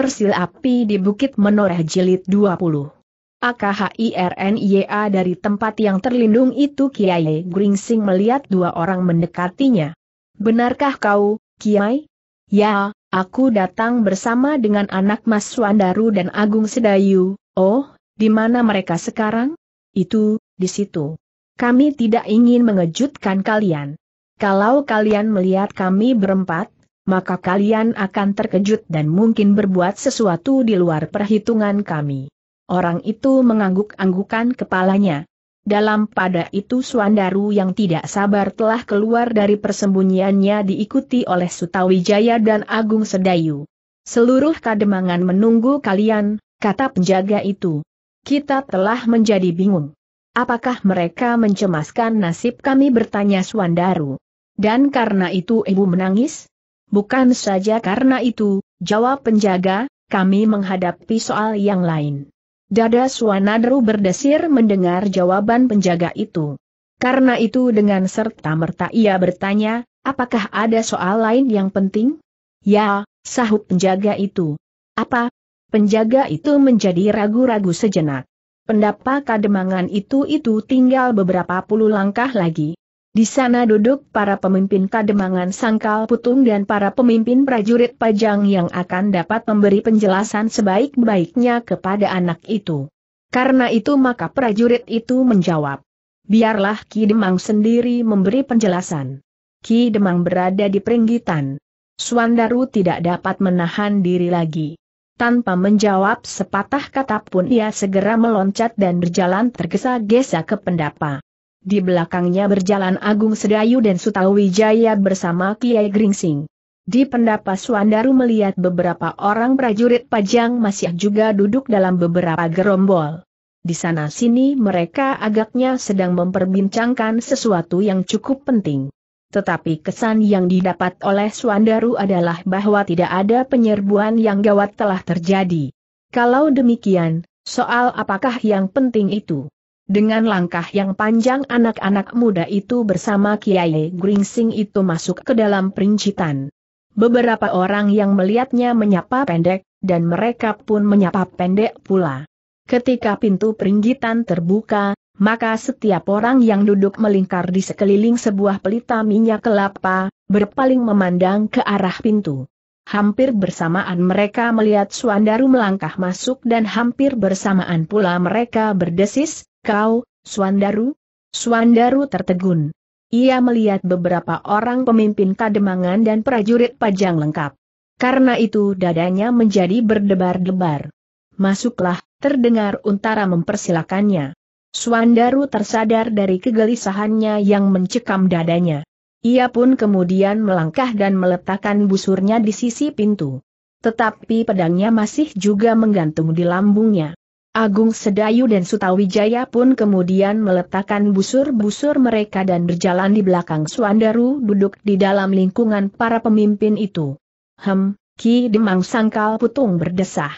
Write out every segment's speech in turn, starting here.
Sil Api di Bukit Menoreh Jilid 20. AKHIRNYA dari tempat yang terlindung itu Kiai Gringsing melihat dua orang mendekatinya. Benarkah kau, Kiai? Ya, aku datang bersama dengan anak Mas Suandaru dan Agung Sedayu. Oh, di mana mereka sekarang? Itu, di situ. Kami tidak ingin mengejutkan kalian. Kalau kalian melihat kami berempat, maka kalian akan terkejut dan mungkin berbuat sesuatu di luar perhitungan kami. Orang itu mengangguk-anggukan kepalanya. Dalam pada itu Suandaru yang tidak sabar telah keluar dari persembunyiannya diikuti oleh Sutawijaya dan Agung Sedayu. Seluruh kademangan menunggu kalian, kata penjaga itu. Kita telah menjadi bingung. Apakah mereka mencemaskan nasib kami bertanya Suandaru. Dan karena itu ibu menangis? Bukan saja karena itu, jawab penjaga, kami menghadapi soal yang lain. Dada Suanadru berdesir mendengar jawaban penjaga itu. Karena itu dengan serta-merta ia bertanya, apakah ada soal lain yang penting? Ya, sahut penjaga itu. Apa? Penjaga itu menjadi ragu-ragu sejenak. Pendapat kademangan itu itu tinggal beberapa puluh langkah lagi, di sana duduk para pemimpin kademangan sangkal putung dan para pemimpin prajurit pajang yang akan dapat memberi penjelasan sebaik-baiknya kepada anak itu. Karena itu maka prajurit itu menjawab. Biarlah Ki Demang sendiri memberi penjelasan. Ki Demang berada di peringgitan. Suandaru tidak dapat menahan diri lagi. Tanpa menjawab sepatah kata pun ia segera meloncat dan berjalan tergesa-gesa ke pendapa. Di belakangnya berjalan Agung Sedayu dan Sutawijaya bersama Kiai Gringsing. Di pendapa Suandaru melihat beberapa orang prajurit pajang masih juga duduk dalam beberapa gerombol. Di sana-sini mereka agaknya sedang memperbincangkan sesuatu yang cukup penting. Tetapi kesan yang didapat oleh Suandaru adalah bahwa tidak ada penyerbuan yang gawat telah terjadi. Kalau demikian, soal apakah yang penting itu? Dengan langkah yang panjang anak-anak muda itu bersama Kiai Gringsing itu masuk ke dalam perincitan. Beberapa orang yang melihatnya menyapa pendek, dan mereka pun menyapa pendek pula. Ketika pintu peringgitan terbuka, maka setiap orang yang duduk melingkar di sekeliling sebuah pelita minyak kelapa, berpaling memandang ke arah pintu. Hampir bersamaan mereka melihat Suandaru melangkah masuk dan hampir bersamaan pula mereka berdesis, Kau, Suandaru? Suandaru tertegun. Ia melihat beberapa orang pemimpin kademangan dan prajurit pajang lengkap. Karena itu dadanya menjadi berdebar-debar. Masuklah, terdengar untara mempersilakannya. Suandaru tersadar dari kegelisahannya yang mencekam dadanya. Ia pun kemudian melangkah dan meletakkan busurnya di sisi pintu. Tetapi pedangnya masih juga menggantung di lambungnya. Agung Sedayu dan Sutawijaya pun kemudian meletakkan busur-busur mereka dan berjalan di belakang Suandaru duduk di dalam lingkungan para pemimpin itu. Hem, Ki Demang Sangkal Putung berdesah.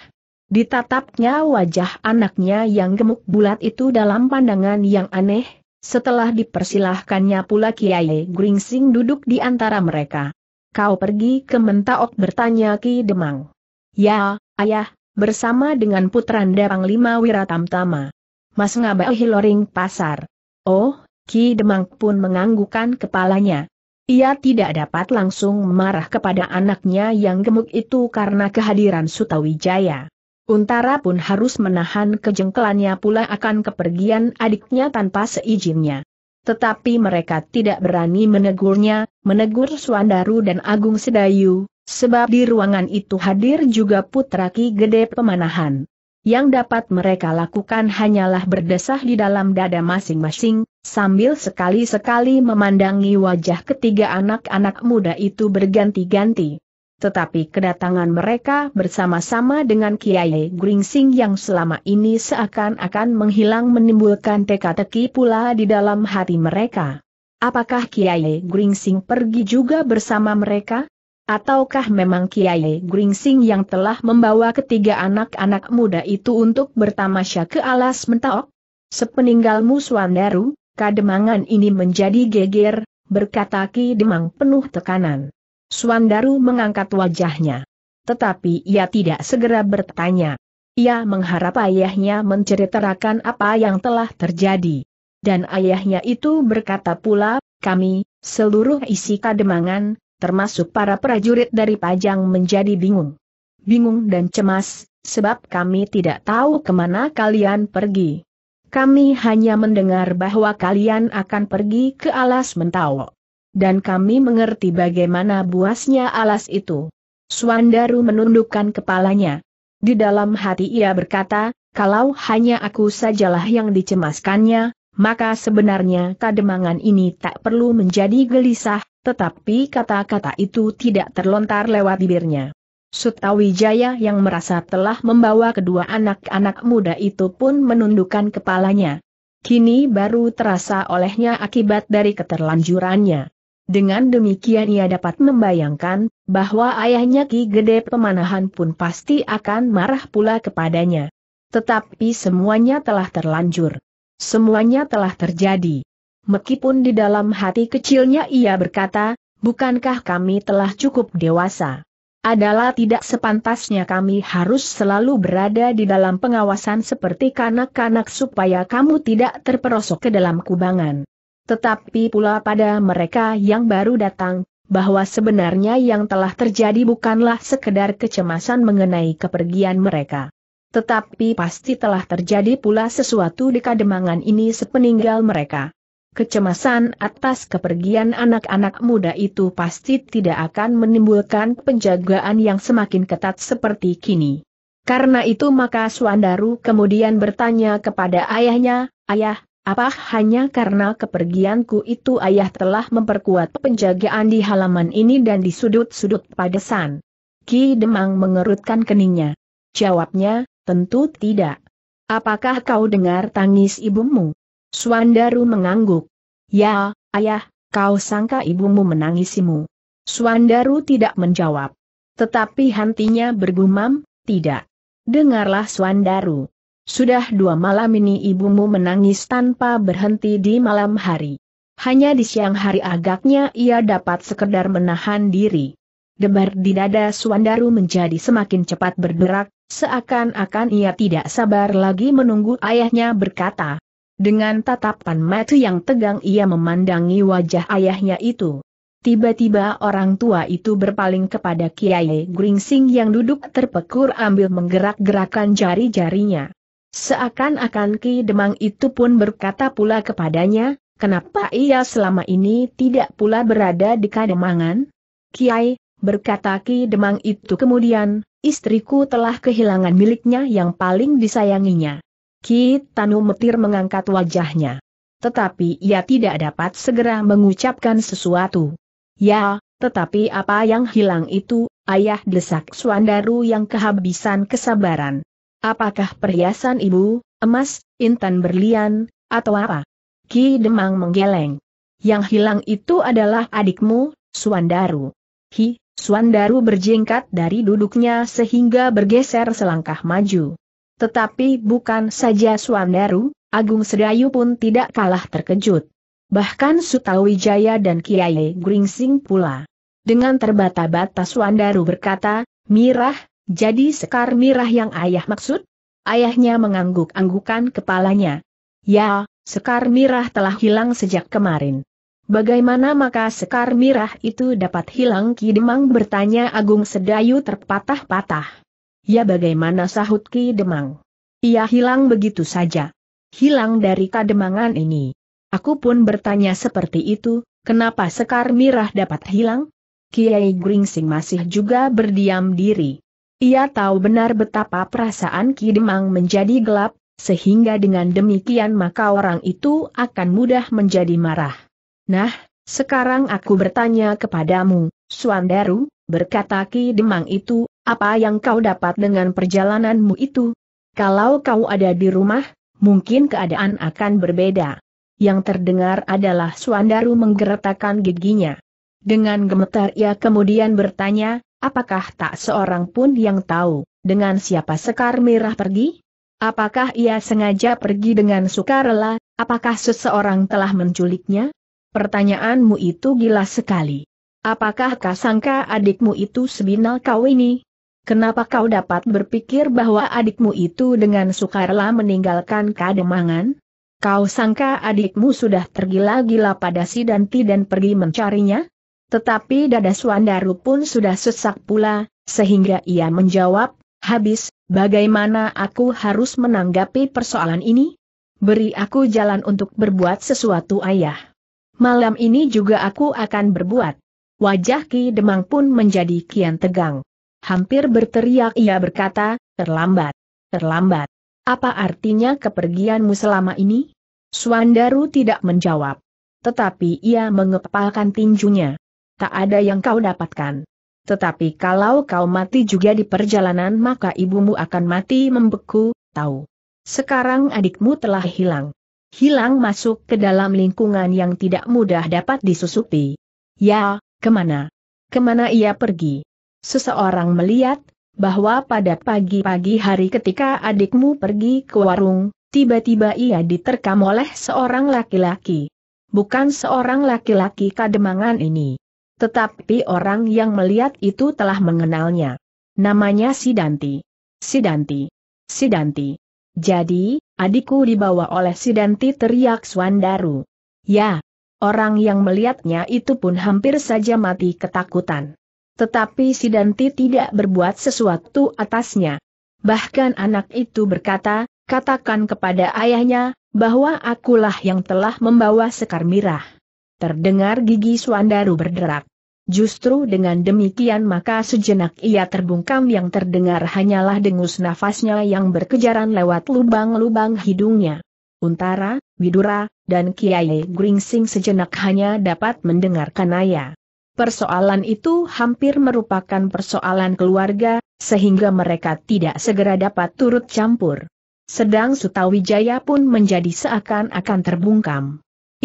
Ditatapnya wajah anaknya yang gemuk bulat itu dalam pandangan yang aneh, setelah dipersilahkannya pula Kiai Gringsing duduk di antara mereka. Kau pergi ke Mentaok bertanya Ki Demang. Ya, ayah, bersama dengan putra putranda Panglima Wiratamtama. Mas Ngabai Hiloring Pasar. Oh, Ki Demang pun menganggukan kepalanya. Ia tidak dapat langsung marah kepada anaknya yang gemuk itu karena kehadiran Sutawijaya. Untara pun harus menahan kejengkelannya pula akan kepergian adiknya tanpa seizinnya. Tetapi mereka tidak berani menegurnya, menegur Suandaru dan Agung Sedayu, Sebab di ruangan itu hadir juga putra Ki Gede Pemanahan. Yang dapat mereka lakukan hanyalah berdesah di dalam dada masing-masing, sambil sekali-sekali memandangi wajah ketiga anak-anak muda itu berganti-ganti. Tetapi kedatangan mereka bersama-sama dengan Kiai Gringsing yang selama ini seakan-akan menghilang menimbulkan teka-teki pula di dalam hati mereka. Apakah Kiai Gringsing pergi juga bersama mereka? Ataukah memang Kiai Gringsing yang telah membawa ketiga anak-anak muda itu untuk bertamasya ke alas mentaok? Sepeninggalmu Suandaru, kademangan ini menjadi geger, berkata Ki Demang penuh tekanan. Suandaru mengangkat wajahnya. Tetapi ia tidak segera bertanya. Ia mengharap ayahnya menceritakan apa yang telah terjadi. Dan ayahnya itu berkata pula, kami, seluruh isi kademangan, termasuk para prajurit dari Pajang menjadi bingung. Bingung dan cemas, sebab kami tidak tahu kemana kalian pergi. Kami hanya mendengar bahwa kalian akan pergi ke alas Mentawo. Dan kami mengerti bagaimana buasnya alas itu. Suandaru menundukkan kepalanya. Di dalam hati ia berkata, kalau hanya aku sajalah yang dicemaskannya, maka sebenarnya kademangan ini tak perlu menjadi gelisah, tetapi kata-kata itu tidak terlontar lewat bibirnya. Sutawijaya yang merasa telah membawa kedua anak-anak muda itu pun menundukkan kepalanya. Kini baru terasa olehnya akibat dari keterlanjurannya. Dengan demikian ia dapat membayangkan, bahwa ayahnya Ki Gede Pemanahan pun pasti akan marah pula kepadanya. Tetapi semuanya telah terlanjur. Semuanya telah terjadi meskipun di dalam hati kecilnya ia berkata, bukankah kami telah cukup dewasa? Adalah tidak sepantasnya kami harus selalu berada di dalam pengawasan seperti kanak-kanak supaya kamu tidak terperosok ke dalam kubangan. Tetapi pula pada mereka yang baru datang, bahwa sebenarnya yang telah terjadi bukanlah sekedar kecemasan mengenai kepergian mereka. Tetapi pasti telah terjadi pula sesuatu di kademangan ini sepeninggal mereka. Kecemasan atas kepergian anak-anak muda itu pasti tidak akan menimbulkan penjagaan yang semakin ketat seperti kini. Karena itu maka Suandaru kemudian bertanya kepada ayahnya, Ayah, apa hanya karena kepergianku itu ayah telah memperkuat penjagaan di halaman ini dan di sudut-sudut padesan? Ki Demang mengerutkan keningnya. Jawabnya, tentu tidak. Apakah kau dengar tangis ibumu? Suandaru mengangguk. Ya, ayah, kau sangka ibumu menangisimu. Suandaru tidak menjawab. Tetapi hantinya bergumam, tidak. Dengarlah Suandaru. Sudah dua malam ini ibumu menangis tanpa berhenti di malam hari. Hanya di siang hari agaknya ia dapat sekedar menahan diri. Debar di dada Suandaru menjadi semakin cepat berderak, seakan-akan ia tidak sabar lagi menunggu ayahnya berkata, dengan tatapan mata yang tegang ia memandangi wajah ayahnya itu. Tiba-tiba orang tua itu berpaling kepada Kiai Gringsing yang duduk terpekur ambil menggerak-gerakan jari-jarinya. Seakan-akan Ki Demang itu pun berkata pula kepadanya, kenapa ia selama ini tidak pula berada di Kademangan? Kiai, berkata Ki Demang itu kemudian, istriku telah kehilangan miliknya yang paling disayanginya. Ki Tanu Metir mengangkat wajahnya. Tetapi ia tidak dapat segera mengucapkan sesuatu. Ya, tetapi apa yang hilang itu, ayah desak Suandaru yang kehabisan kesabaran. Apakah perhiasan ibu, emas, intan berlian, atau apa? Ki Demang menggeleng. Yang hilang itu adalah adikmu, Suandaru. Hi, Suandaru berjingkat dari duduknya sehingga bergeser selangkah maju. Tetapi bukan saja Suandaru, Agung Sedayu pun tidak kalah terkejut. Bahkan Sutawijaya dan Kiai Gringsing pula. Dengan terbata-bata Suandaru berkata, Mirah, jadi Sekar Mirah yang ayah maksud? Ayahnya mengangguk-anggukan kepalanya. Ya, Sekar Mirah telah hilang sejak kemarin. Bagaimana maka Sekar Mirah itu dapat hilang Kidemang bertanya Agung Sedayu terpatah-patah. Ya bagaimana sahut Ki Demang? Ia hilang begitu saja. Hilang dari kademangan ini. Aku pun bertanya seperti itu, kenapa Sekar Mirah dapat hilang? Kiai Gringsing masih juga berdiam diri. Ia tahu benar betapa perasaan Ki Demang menjadi gelap, sehingga dengan demikian maka orang itu akan mudah menjadi marah. Nah, sekarang aku bertanya kepadamu, Suandaru, berkata Ki Demang itu apa yang kau dapat dengan perjalananmu itu? Kalau kau ada di rumah, mungkin keadaan akan berbeda. Yang terdengar adalah Suandaru menggeretakan giginya. Dengan gemetar ia kemudian bertanya, apakah tak seorang pun yang tahu, dengan siapa Sekar Merah pergi? Apakah ia sengaja pergi dengan sukarela, apakah seseorang telah menculiknya? Pertanyaanmu itu gila sekali. Apakah kau sangka adikmu itu sebinal kau ini? Kenapa kau dapat berpikir bahwa adikmu itu dengan sukarela meninggalkan kademangan? Kau sangka adikmu sudah tergila-gila pada si Danti dan pergi mencarinya? Tetapi dada Suandaru pun sudah sesak pula, sehingga ia menjawab, habis, bagaimana aku harus menanggapi persoalan ini? Beri aku jalan untuk berbuat sesuatu ayah. Malam ini juga aku akan berbuat. Wajah Ki Demang pun menjadi kian tegang. Hampir berteriak ia berkata, terlambat, terlambat. Apa artinya kepergianmu selama ini? Suandaru tidak menjawab. Tetapi ia mengepalkan tinjunya. Tak ada yang kau dapatkan. Tetapi kalau kau mati juga di perjalanan maka ibumu akan mati membeku, tahu. Sekarang adikmu telah hilang. Hilang masuk ke dalam lingkungan yang tidak mudah dapat disusupi. Ya, kemana? Kemana ia pergi? Seseorang melihat, bahwa pada pagi-pagi hari ketika adikmu pergi ke warung, tiba-tiba ia diterkam oleh seorang laki-laki. Bukan seorang laki-laki kademangan ini. Tetapi orang yang melihat itu telah mengenalnya. Namanya Sidanti. Sidanti. Sidanti. Jadi, adikku dibawa oleh Sidanti teriak Swandaru. Ya, orang yang melihatnya itu pun hampir saja mati ketakutan. Tetapi si Danti tidak berbuat sesuatu atasnya. Bahkan anak itu berkata, katakan kepada ayahnya, bahwa akulah yang telah membawa sekar mirah. Terdengar gigi Suandaru berderak. Justru dengan demikian maka sejenak ia terbungkam yang terdengar hanyalah dengus nafasnya yang berkejaran lewat lubang-lubang hidungnya. Untara, Widura, dan Kiai Gringsing sejenak hanya dapat mendengarkan ayah. Persoalan itu hampir merupakan persoalan keluarga, sehingga mereka tidak segera dapat turut campur. Sedang Sutawijaya pun menjadi seakan-akan terbungkam.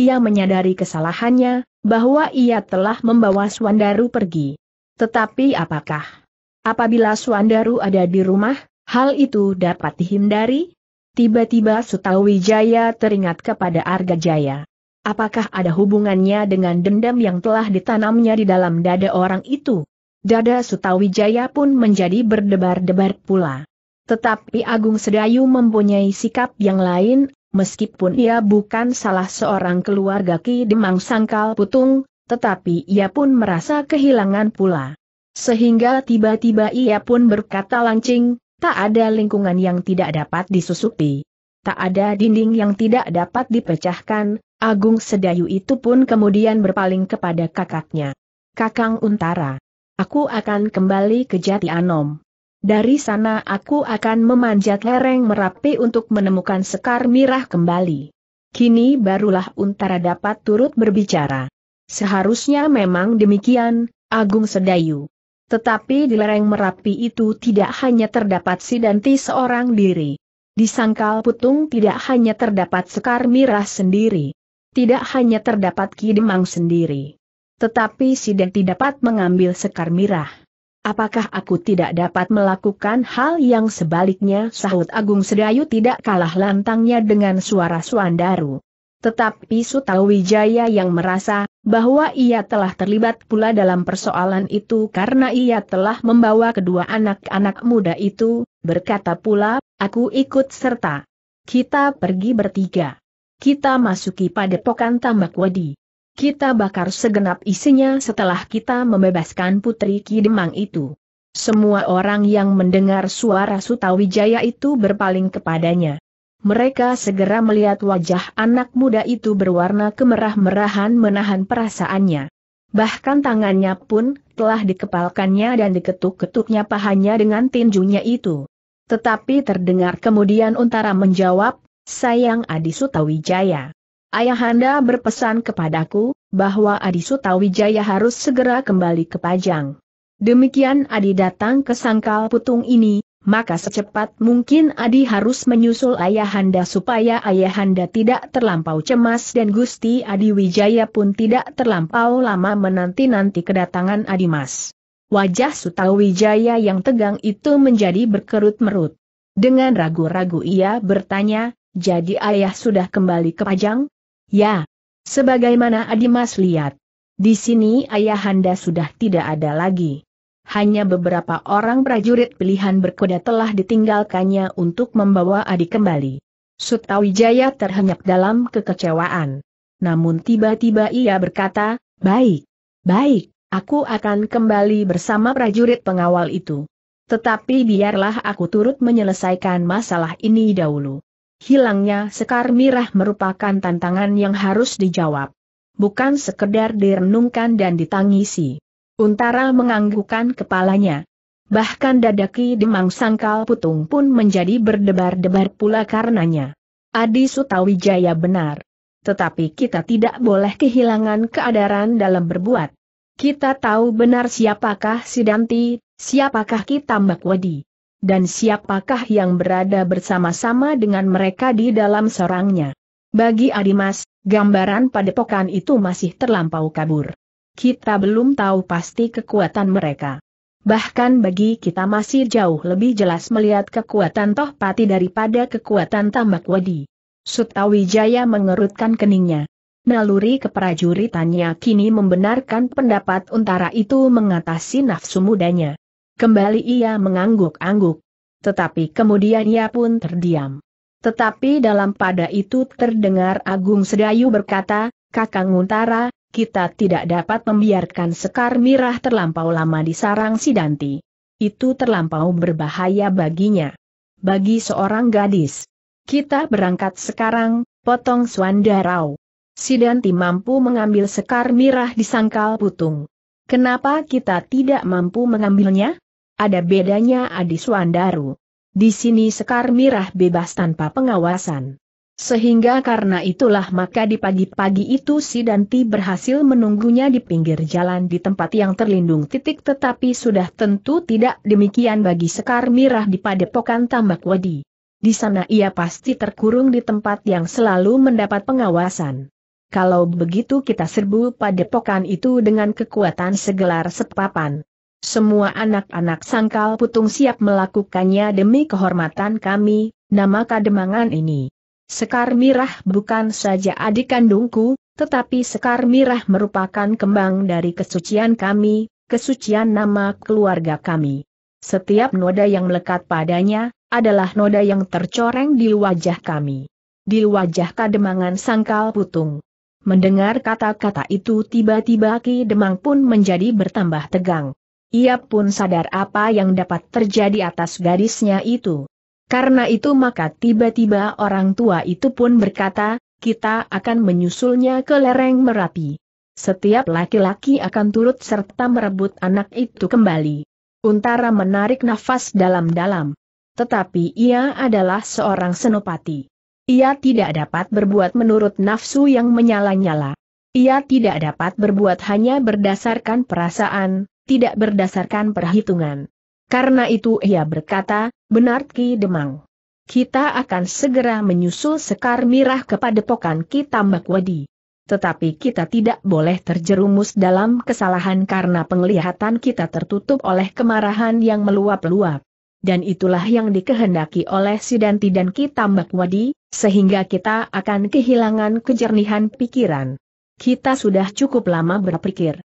Ia menyadari kesalahannya, bahwa ia telah membawa Swandaru pergi. Tetapi apakah? Apabila Swandaru ada di rumah, hal itu dapat dihindari? Tiba-tiba Sutawijaya teringat kepada Arga Jaya. Apakah ada hubungannya dengan dendam yang telah ditanamnya di dalam dada orang itu? Dada Sutawijaya pun menjadi berdebar-debar pula. Tetapi Agung Sedayu mempunyai sikap yang lain, meskipun ia bukan salah seorang keluarga Ki Demang Sangkal Putung, tetapi ia pun merasa kehilangan pula. Sehingga tiba-tiba ia pun berkata lancing, tak ada lingkungan yang tidak dapat disusupi. Tak ada dinding yang tidak dapat dipecahkan, Agung Sedayu itu pun kemudian berpaling kepada kakaknya. Kakang Untara. Aku akan kembali ke Jati Anom. Dari sana aku akan memanjat lereng Merapi untuk menemukan Sekar Mirah kembali. Kini barulah Untara dapat turut berbicara. Seharusnya memang demikian, Agung Sedayu. Tetapi di lereng Merapi itu tidak hanya terdapat Sidanti seorang diri. Di Sangkal Putung tidak hanya terdapat Sekar Mirah sendiri. Tidak hanya terdapat Kidemang sendiri. Tetapi Sidek tidak dapat mengambil sekar mirah. Apakah aku tidak dapat melakukan hal yang sebaliknya? Sahut Agung Sedayu tidak kalah lantangnya dengan suara Suandaru. Tetapi Sutawijaya yang merasa bahwa ia telah terlibat pula dalam persoalan itu karena ia telah membawa kedua anak-anak muda itu, berkata pula, aku ikut serta. Kita pergi bertiga kita masuki padepokan tambak wadi. Kita bakar segenap isinya setelah kita membebaskan putri Kidemang itu. Semua orang yang mendengar suara Sutawijaya itu berpaling kepadanya. Mereka segera melihat wajah anak muda itu berwarna kemerah-merahan menahan perasaannya. Bahkan tangannya pun telah dikepalkannya dan diketuk-ketuknya pahanya dengan tinjunya itu. Tetapi terdengar kemudian Untara menjawab, Sayang Adi Sutawijaya. Ayahanda berpesan kepadaku, bahwa Adi Sutawijaya harus segera kembali ke Pajang. Demikian Adi datang ke sangkal putung ini, maka secepat mungkin Adi harus menyusul Ayahanda supaya Ayahanda tidak terlampau cemas dan Gusti Adi Wijaya pun tidak terlampau lama menanti-nanti kedatangan Adi Mas. Wajah Sutawijaya yang tegang itu menjadi berkerut-merut. Dengan ragu-ragu ia bertanya, jadi ayah sudah kembali ke Pajang? Ya. Sebagaimana Adimas lihat. Di sini ayah anda sudah tidak ada lagi. Hanya beberapa orang prajurit pilihan berkuda telah ditinggalkannya untuk membawa Adi kembali. Sutawijaya terhenyak dalam kekecewaan. Namun tiba-tiba ia berkata, baik, baik, aku akan kembali bersama prajurit pengawal itu. Tetapi biarlah aku turut menyelesaikan masalah ini dahulu hilangnya Sekar Mirah merupakan tantangan yang harus dijawab. Bukan sekedar direnungkan dan ditangisi. Untara menganggukkan kepalanya. Bahkan dadaki demang sangkal putung pun menjadi berdebar-debar pula karenanya. Adi Sutawijaya benar. Tetapi kita tidak boleh kehilangan keadaran dalam berbuat. Kita tahu benar siapakah Sidanti, siapakah kita Mbak Wadi dan siapakah yang berada bersama-sama dengan mereka di dalam sorangnya. Bagi Adimas, gambaran padepokan itu masih terlampau kabur. Kita belum tahu pasti kekuatan mereka. Bahkan bagi kita masih jauh lebih jelas melihat kekuatan Tohpati daripada kekuatan Tambak Wadi. Sutawijaya mengerutkan keningnya. Naluri keprajuritannya kini membenarkan pendapat untara itu mengatasi nafsu mudanya. Kembali ia mengangguk-angguk. Tetapi kemudian ia pun terdiam. Tetapi dalam pada itu terdengar Agung Sedayu berkata, Kakang Untara, kita tidak dapat membiarkan Sekar Mirah terlampau lama di sarang Sidanti. Itu terlampau berbahaya baginya. Bagi seorang gadis. Kita berangkat sekarang, potong Swandarau. Sidanti mampu mengambil Sekar Mirah di sangkal putung. Kenapa kita tidak mampu mengambilnya? Ada bedanya Adi Suandaru. Di sini Sekar Mirah bebas tanpa pengawasan. Sehingga karena itulah maka di pagi-pagi itu si Danti berhasil menunggunya di pinggir jalan di tempat yang terlindung titik tetapi sudah tentu tidak demikian bagi Sekar Mirah di padepokan tambak wadi. Di sana ia pasti terkurung di tempat yang selalu mendapat pengawasan. Kalau begitu kita serbu padepokan itu dengan kekuatan segelar sepapan. Semua anak-anak sangkal putung siap melakukannya demi kehormatan kami, nama kademangan ini. Sekar Mirah bukan saja adik kandungku, tetapi Sekar Mirah merupakan kembang dari kesucian kami, kesucian nama keluarga kami. Setiap noda yang melekat padanya, adalah noda yang tercoreng di wajah kami. Di wajah kademangan sangkal putung. Mendengar kata-kata itu tiba-tiba Ki Demang pun menjadi bertambah tegang. Ia pun sadar apa yang dapat terjadi atas gadisnya itu. Karena itu maka tiba-tiba orang tua itu pun berkata, kita akan menyusulnya ke lereng Merapi. Setiap laki-laki akan turut serta merebut anak itu kembali. Untara menarik nafas dalam-dalam. Tetapi ia adalah seorang senopati. Ia tidak dapat berbuat menurut nafsu yang menyala-nyala. Ia tidak dapat berbuat hanya berdasarkan perasaan, tidak berdasarkan perhitungan. Karena itu ia berkata, benar Ki Demang. Kita akan segera menyusul Sekar Mirah kepada pokan kita Makwadi. Tetapi kita tidak boleh terjerumus dalam kesalahan karena penglihatan kita tertutup oleh kemarahan yang meluap-luap. Dan itulah yang dikehendaki oleh Sidanti dan Tambak Wadi, sehingga kita akan kehilangan kejernihan pikiran. Kita sudah cukup lama berpikir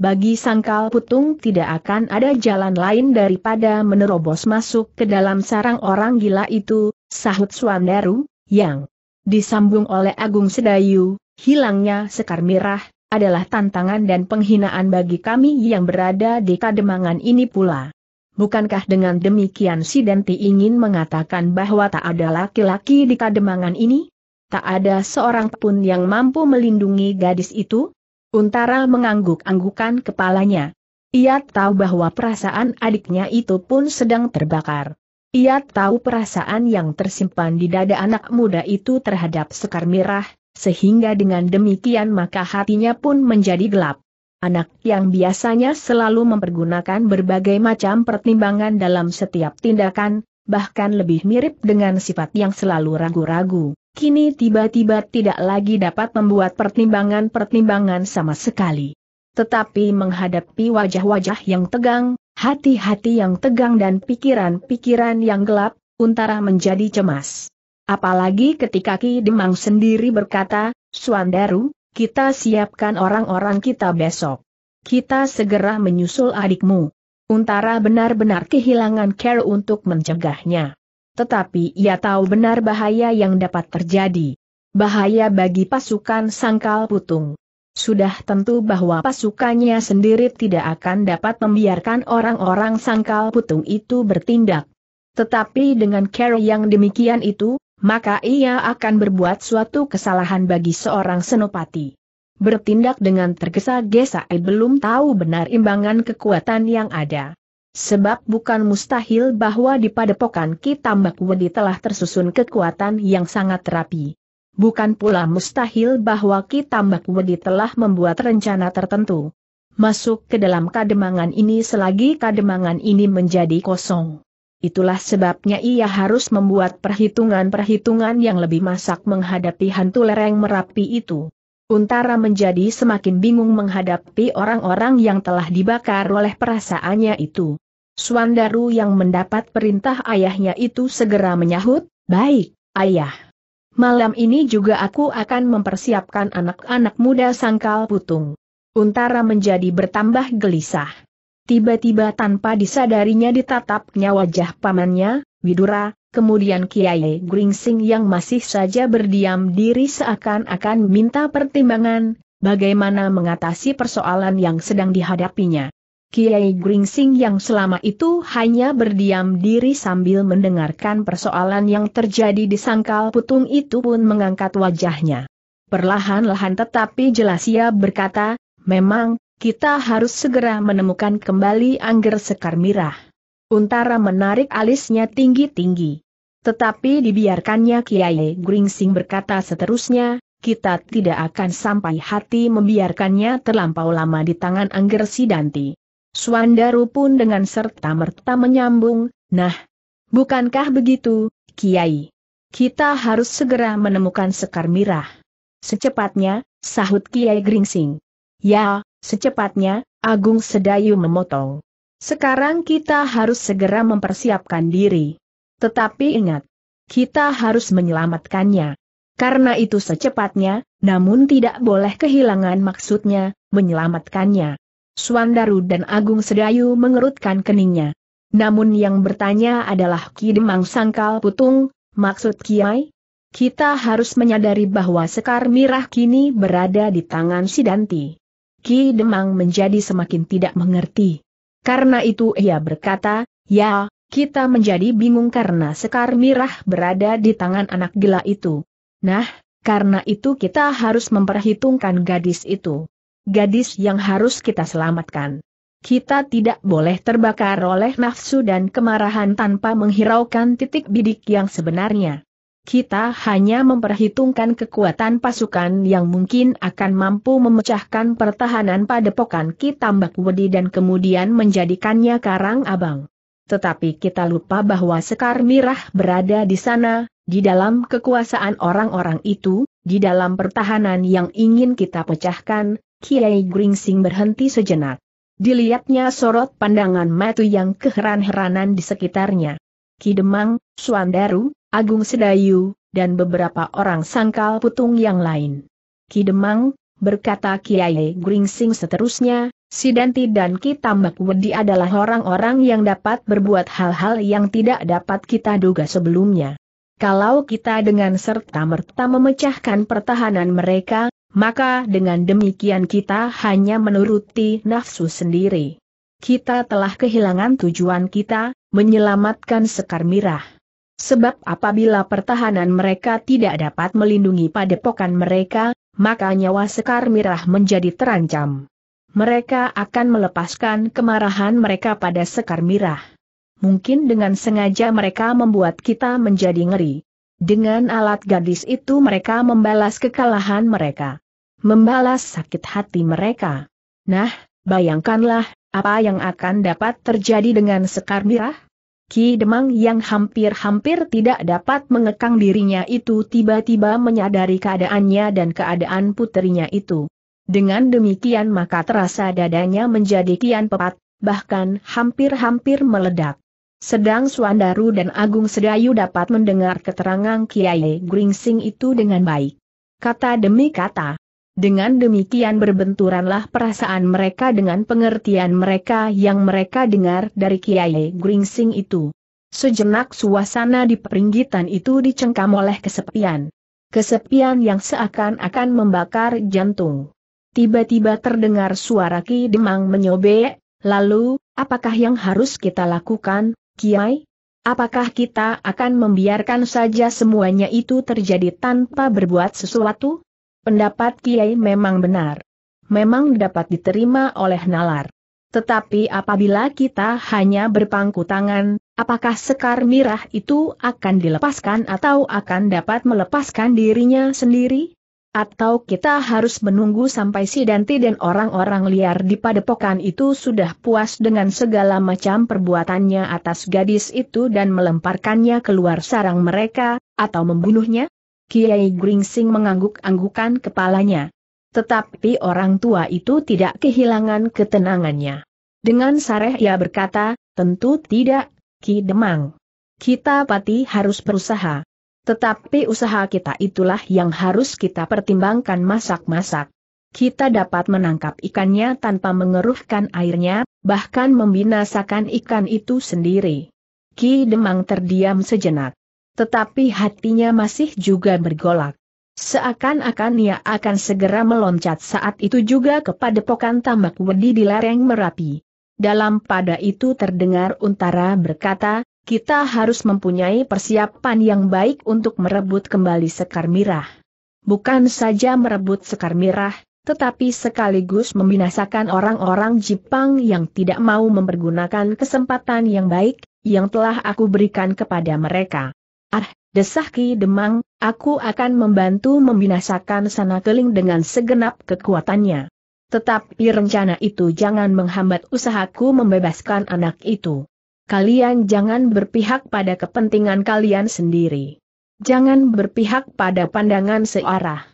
bagi sangkal putung tidak akan ada jalan lain daripada menerobos masuk ke dalam sarang orang gila itu, sahut Swandaru, yang disambung oleh Agung Sedayu, hilangnya sekar mirah, adalah tantangan dan penghinaan bagi kami yang berada di kademangan ini pula. Bukankah dengan demikian si Denti ingin mengatakan bahwa tak ada laki-laki di kademangan ini? Tak ada seorang pun yang mampu melindungi gadis itu? Untara mengangguk-anggukan kepalanya. Ia tahu bahwa perasaan adiknya itu pun sedang terbakar. Ia tahu perasaan yang tersimpan di dada anak muda itu terhadap Sekar Mirah, sehingga dengan demikian maka hatinya pun menjadi gelap. Anak yang biasanya selalu mempergunakan berbagai macam pertimbangan dalam setiap tindakan, bahkan lebih mirip dengan sifat yang selalu ragu-ragu, kini tiba-tiba tidak lagi dapat membuat pertimbangan-pertimbangan sama sekali. Tetapi menghadapi wajah-wajah yang tegang, hati-hati yang tegang dan pikiran-pikiran yang gelap, Untara menjadi cemas. Apalagi ketika Ki Demang sendiri berkata, Suandaru, kita siapkan orang-orang kita besok. Kita segera menyusul adikmu. Untara benar-benar kehilangan care untuk mencegahnya. Tetapi ia tahu benar bahaya yang dapat terjadi. Bahaya bagi pasukan sangkal putung. Sudah tentu bahwa pasukannya sendiri tidak akan dapat membiarkan orang-orang sangkal putung itu bertindak. Tetapi dengan care yang demikian itu, maka ia akan berbuat suatu kesalahan bagi seorang senopati bertindak dengan tergesa-gesa belum tahu benar imbangan kekuatan yang ada. Sebab bukan mustahil bahwa di padepokan Mbak Wedi telah tersusun kekuatan yang sangat rapi. Bukan pula mustahil bahwa Mbak Wedi telah membuat rencana tertentu. Masuk ke dalam kademangan ini selagi kademangan ini menjadi kosong. Itulah sebabnya ia harus membuat perhitungan-perhitungan yang lebih masak menghadapi hantu lereng Merapi itu. Untara menjadi semakin bingung menghadapi orang-orang yang telah dibakar oleh perasaannya itu. Suandaru yang mendapat perintah ayahnya itu segera menyahut, Baik, ayah. Malam ini juga aku akan mempersiapkan anak-anak muda sangkal putung. Untara menjadi bertambah gelisah. Tiba-tiba tanpa disadarinya ditatapnya wajah pamannya, Widura, Kemudian Kiai Gringsing yang masih saja berdiam diri seakan-akan minta pertimbangan, bagaimana mengatasi persoalan yang sedang dihadapinya. Kiai Gringsing yang selama itu hanya berdiam diri sambil mendengarkan persoalan yang terjadi di sangkal putung itu pun mengangkat wajahnya. Perlahan-lahan tetapi jelas ia berkata, memang, kita harus segera menemukan kembali Angger Sekar Mirah. Untara menarik alisnya tinggi-tinggi. Tetapi dibiarkannya Kiai Gringsing berkata seterusnya, kita tidak akan sampai hati membiarkannya terlampau lama di tangan Angger Sidanti. Suandaru pun dengan serta-merta menyambung, nah, bukankah begitu, Kiai? Kita harus segera menemukan Sekar Mirah. Secepatnya, sahut Kiai Gringsing. Ya, secepatnya, Agung Sedayu memotong. Sekarang kita harus segera mempersiapkan diri. Tetapi ingat, kita harus menyelamatkannya. Karena itu secepatnya, namun tidak boleh kehilangan maksudnya, menyelamatkannya. Suandaru dan Agung Sedayu mengerutkan keningnya. Namun yang bertanya adalah Ki Demang Sangkal Putung, maksud Kiai? Kita harus menyadari bahwa Sekar Mirah kini berada di tangan Sidanti. Ki Demang menjadi semakin tidak mengerti. Karena itu ia berkata, ya, kita menjadi bingung karena Sekar Mirah berada di tangan anak gila itu. Nah, karena itu kita harus memperhitungkan gadis itu. Gadis yang harus kita selamatkan. Kita tidak boleh terbakar oleh nafsu dan kemarahan tanpa menghiraukan titik bidik yang sebenarnya kita hanya memperhitungkan kekuatan pasukan yang mungkin akan mampu memecahkan pertahanan padepokan Mbak Wedi dan kemudian menjadikannya karang abang. Tetapi kita lupa bahwa Sekar Mirah berada di sana, di dalam kekuasaan orang-orang itu, di dalam pertahanan yang ingin kita pecahkan, Kiai Gringsing berhenti sejenak. Dilihatnya sorot pandangan matu yang keheran-heranan di sekitarnya. Kidemang, Suandaru, Agung Sedayu, dan beberapa orang sangkal putung yang lain. Kidemang, berkata Kiai Gringsing seterusnya, Sidanti dan Kitambak Wedi adalah orang-orang yang dapat berbuat hal-hal yang tidak dapat kita duga sebelumnya. Kalau kita dengan serta-merta memecahkan pertahanan mereka, maka dengan demikian kita hanya menuruti nafsu sendiri. Kita telah kehilangan tujuan kita, menyelamatkan Sekar Mirah. Sebab apabila pertahanan mereka tidak dapat melindungi padepokan mereka, maka nyawa Sekar Mirah menjadi terancam. Mereka akan melepaskan kemarahan mereka pada Sekar Mirah. Mungkin dengan sengaja mereka membuat kita menjadi ngeri. Dengan alat gadis itu mereka membalas kekalahan mereka. Membalas sakit hati mereka. Nah, bayangkanlah, apa yang akan dapat terjadi dengan Sekar Mirah? Ki Demang yang hampir-hampir tidak dapat mengekang dirinya itu tiba-tiba menyadari keadaannya dan keadaan putrinya itu. Dengan demikian maka terasa dadanya menjadi kian pepat, bahkan hampir-hampir meledak. Sedang Suandaru dan Agung Sedayu dapat mendengar keterangan Kiai Gringsing itu dengan baik. Kata demi kata, dengan demikian berbenturanlah perasaan mereka dengan pengertian mereka yang mereka dengar dari Kiai Gringsing itu. Sejenak suasana di peringgitan itu dicengkam oleh kesepian. Kesepian yang seakan-akan membakar jantung. Tiba-tiba terdengar suara Ki Demang menyobek, lalu, apakah yang harus kita lakukan, Kiai? Apakah kita akan membiarkan saja semuanya itu terjadi tanpa berbuat sesuatu? Pendapat Kiai memang benar. Memang dapat diterima oleh nalar. Tetapi apabila kita hanya berpangku tangan, apakah sekar mirah itu akan dilepaskan atau akan dapat melepaskan dirinya sendiri? Atau kita harus menunggu sampai si Danti dan orang-orang liar di padepokan itu sudah puas dengan segala macam perbuatannya atas gadis itu dan melemparkannya keluar sarang mereka, atau membunuhnya? Kiai Gringsing mengangguk-anggukan kepalanya. Tetapi orang tua itu tidak kehilangan ketenangannya. Dengan sareh ia berkata, tentu tidak, Ki Demang. Kita pati harus berusaha. Tetapi usaha kita itulah yang harus kita pertimbangkan masak-masak. Kita dapat menangkap ikannya tanpa mengeruhkan airnya, bahkan membinasakan ikan itu sendiri. Ki Demang terdiam sejenak tetapi hatinya masih juga bergolak. Seakan-akan ia akan segera meloncat saat itu juga kepada pokan tambak wedi di lereng Merapi. Dalam pada itu terdengar Untara berkata, kita harus mempunyai persiapan yang baik untuk merebut kembali Sekar Mirah. Bukan saja merebut Sekar Mirah, tetapi sekaligus membinasakan orang-orang Jepang yang tidak mau mempergunakan kesempatan yang baik, yang telah aku berikan kepada mereka. Ah, desah Ki Demang, aku akan membantu membinasakan sana keling dengan segenap kekuatannya. Tetapi rencana itu jangan menghambat usahaku membebaskan anak itu. Kalian jangan berpihak pada kepentingan kalian sendiri. Jangan berpihak pada pandangan searah.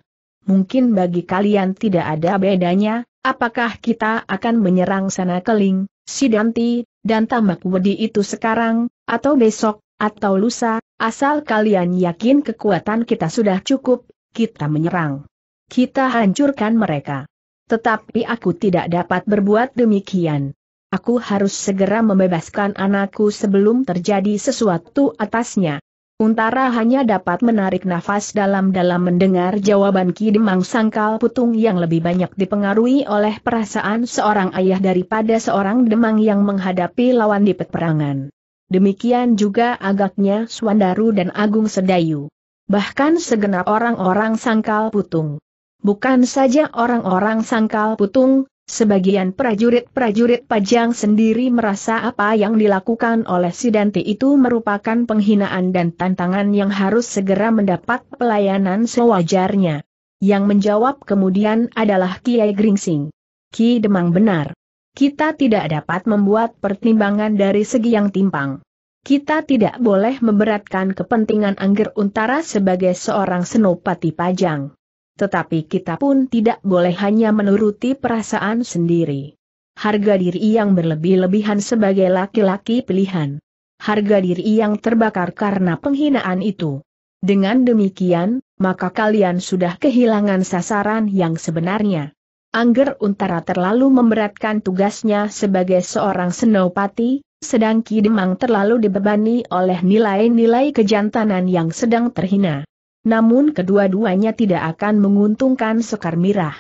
Mungkin bagi kalian tidak ada bedanya, apakah kita akan menyerang sana keling, Sidanti, dan Tamak Wedi itu sekarang, atau besok, atau lusa, Asal kalian yakin kekuatan kita sudah cukup, kita menyerang. Kita hancurkan mereka. Tetapi aku tidak dapat berbuat demikian. Aku harus segera membebaskan anakku sebelum terjadi sesuatu atasnya. Untara hanya dapat menarik nafas dalam-dalam mendengar jawaban Ki Demang Sangkal Putung yang lebih banyak dipengaruhi oleh perasaan seorang ayah daripada seorang Demang yang menghadapi lawan di peperangan demikian juga agaknya Swandaru dan Agung Sedayu. Bahkan segenap orang-orang sangkal putung. Bukan saja orang-orang sangkal putung, sebagian prajurit-prajurit pajang sendiri merasa apa yang dilakukan oleh Sidanti itu merupakan penghinaan dan tantangan yang harus segera mendapat pelayanan sewajarnya. Yang menjawab kemudian adalah Kiai Gringsing. Ki Demang benar. Kita tidak dapat membuat pertimbangan dari segi yang timpang. Kita tidak boleh memberatkan kepentingan Angger Untara sebagai seorang senopati pajang. Tetapi kita pun tidak boleh hanya menuruti perasaan sendiri. Harga diri yang berlebih-lebihan sebagai laki-laki pilihan. Harga diri yang terbakar karena penghinaan itu. Dengan demikian, maka kalian sudah kehilangan sasaran yang sebenarnya. Angger Untara terlalu memberatkan tugasnya sebagai seorang senopati, sedang Ki Demang terlalu dibebani oleh nilai-nilai kejantanan yang sedang terhina. Namun kedua-duanya tidak akan menguntungkan Sekar Mirah.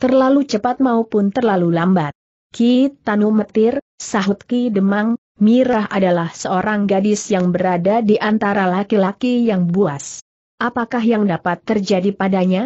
Terlalu cepat maupun terlalu lambat. Ki Tanu Metir, sahut Ki Demang, Mirah adalah seorang gadis yang berada di antara laki-laki yang buas. Apakah yang dapat terjadi padanya?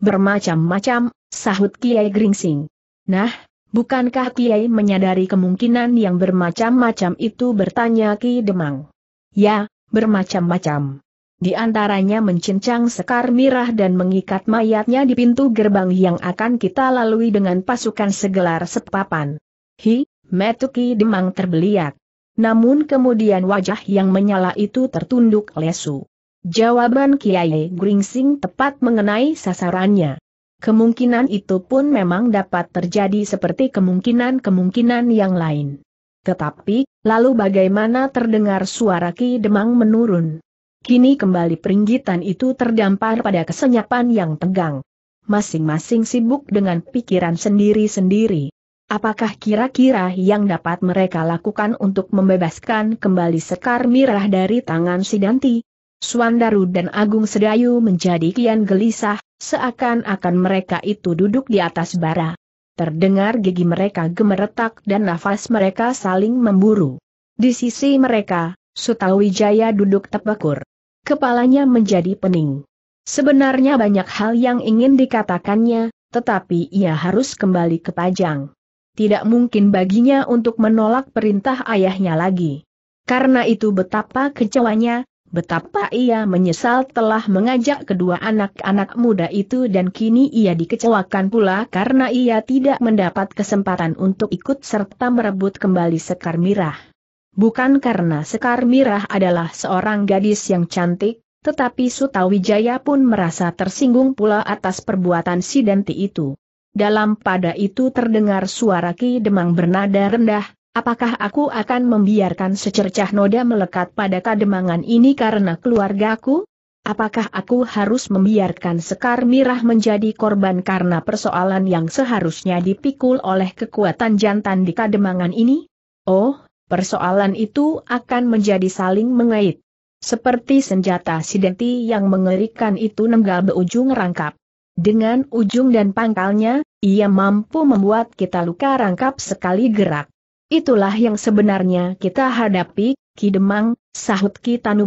Bermacam-macam, sahut Kiai Gringsing. Nah, bukankah Kiai menyadari kemungkinan yang bermacam-macam itu bertanya Ki Demang? Ya, bermacam-macam. Di antaranya mencincang sekar mirah dan mengikat mayatnya di pintu gerbang yang akan kita lalui dengan pasukan segelar sepapan. Hi, Metuki Demang terbeliak. Namun kemudian wajah yang menyala itu tertunduk lesu. Jawaban Kiai Gringsing tepat mengenai sasarannya. Kemungkinan itu pun memang dapat terjadi seperti kemungkinan-kemungkinan yang lain. Tetapi, lalu bagaimana terdengar suara Ki Demang menurun? Kini kembali peringgitan itu terdampar pada kesenyapan yang tegang. Masing-masing sibuk dengan pikiran sendiri-sendiri. Apakah kira-kira yang dapat mereka lakukan untuk membebaskan kembali Sekar Mirah dari tangan Sidanti? Suandaru dan Agung Sedayu menjadi kian gelisah, seakan-akan mereka itu duduk di atas bara. Terdengar gigi mereka gemeretak dan nafas mereka saling memburu. Di sisi mereka, Sutawijaya duduk tepekur. Kepalanya menjadi pening. Sebenarnya banyak hal yang ingin dikatakannya, tetapi ia harus kembali ke Pajang. Tidak mungkin baginya untuk menolak perintah ayahnya lagi. Karena itu betapa kecewanya, Betapa ia menyesal telah mengajak kedua anak-anak muda itu dan kini ia dikecewakan pula karena ia tidak mendapat kesempatan untuk ikut serta merebut kembali Sekar Mirah. Bukan karena Sekar Mirah adalah seorang gadis yang cantik, tetapi Sutawijaya pun merasa tersinggung pula atas perbuatan si Denti itu. Dalam pada itu terdengar suara Ki Demang bernada rendah, Apakah aku akan membiarkan secercah noda melekat pada kademangan ini karena keluargaku? Apakah aku harus membiarkan Sekar Mirah menjadi korban karena persoalan yang seharusnya dipikul oleh kekuatan jantan di kademangan ini? Oh, persoalan itu akan menjadi saling mengait. Seperti senjata sidenti yang mengerikan itu nenggal berujung rangkap. Dengan ujung dan pangkalnya, ia mampu membuat kita luka rangkap sekali gerak. Itulah yang sebenarnya kita hadapi, Ki Demang, sahut Ki Tanu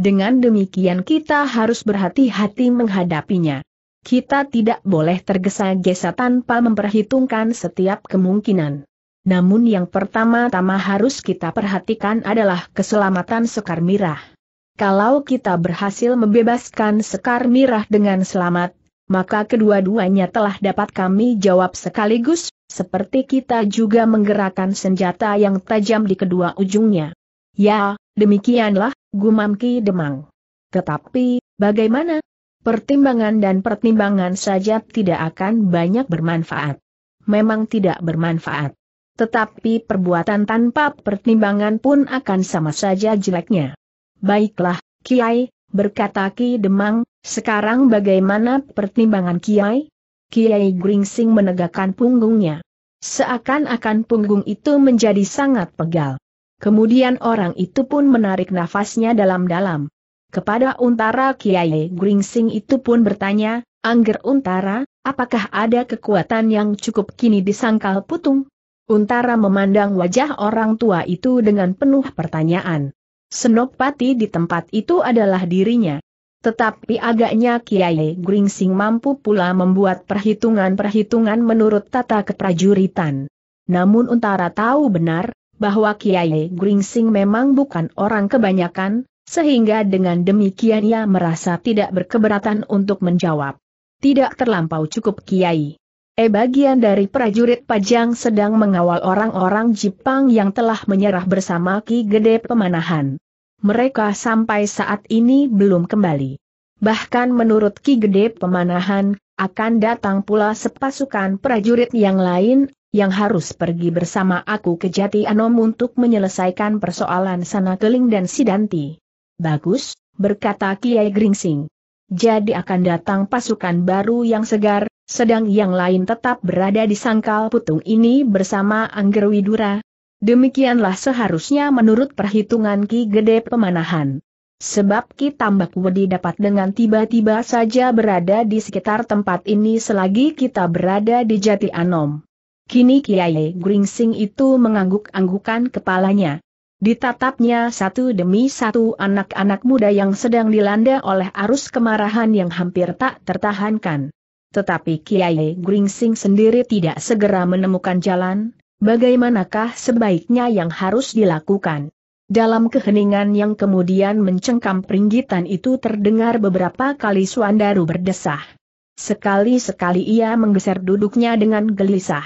Dengan demikian kita harus berhati-hati menghadapinya. Kita tidak boleh tergesa-gesa tanpa memperhitungkan setiap kemungkinan. Namun yang pertama-tama harus kita perhatikan adalah keselamatan Sekar Mirah. Kalau kita berhasil membebaskan Sekar Mirah dengan selamat, maka kedua-duanya telah dapat kami jawab sekaligus, seperti kita juga menggerakkan senjata yang tajam di kedua ujungnya. Ya, demikianlah, gumam Ki Demang. Tetapi, bagaimana? Pertimbangan dan pertimbangan saja tidak akan banyak bermanfaat. Memang tidak bermanfaat. Tetapi perbuatan tanpa pertimbangan pun akan sama saja jeleknya. Baiklah, Kiai, berkata Ki Demang, sekarang bagaimana pertimbangan Kiai? Kiai Gringsing menegakkan punggungnya. Seakan-akan punggung itu menjadi sangat pegal. Kemudian orang itu pun menarik nafasnya dalam-dalam. Kepada Untara Kiai Gringsing itu pun bertanya, Angger Untara, apakah ada kekuatan yang cukup kini disangkal putung? Untara memandang wajah orang tua itu dengan penuh pertanyaan. Senopati di tempat itu adalah dirinya. Tetapi agaknya Kiai Gringsing mampu pula membuat perhitungan-perhitungan menurut tata keprajuritan. Namun Untara tahu benar, bahwa Kiai Gringsing memang bukan orang kebanyakan, sehingga dengan demikian ia merasa tidak berkeberatan untuk menjawab. Tidak terlampau cukup Kiai. Eh, bagian dari prajurit Pajang sedang mengawal orang-orang Jepang yang telah menyerah bersama Ki Gede Pemanahan. Mereka sampai saat ini belum kembali. Bahkan menurut Ki Gede Pemanahan, akan datang pula sepasukan prajurit yang lain, yang harus pergi bersama aku ke Jati Anom untuk menyelesaikan persoalan sana keling dan sidanti. Bagus, berkata Kiai Gringsing. Jadi akan datang pasukan baru yang segar, sedang yang lain tetap berada di sangkal putung ini bersama Angger Widura. Demikianlah seharusnya menurut perhitungan Ki Gede Pemanahan. Sebab Ki Tambak Wedi dapat dengan tiba-tiba saja berada di sekitar tempat ini selagi kita berada di Jati Anom. Kini Kiai Gringsing itu mengangguk-anggukan kepalanya. Ditatapnya satu demi satu anak-anak muda yang sedang dilanda oleh arus kemarahan yang hampir tak tertahankan tetapi Kiai Gringsing sendiri tidak segera menemukan jalan, bagaimanakah sebaiknya yang harus dilakukan. Dalam keheningan yang kemudian mencengkam peringgitan itu terdengar beberapa kali Suandaru berdesah. Sekali-sekali ia menggeser duduknya dengan gelisah.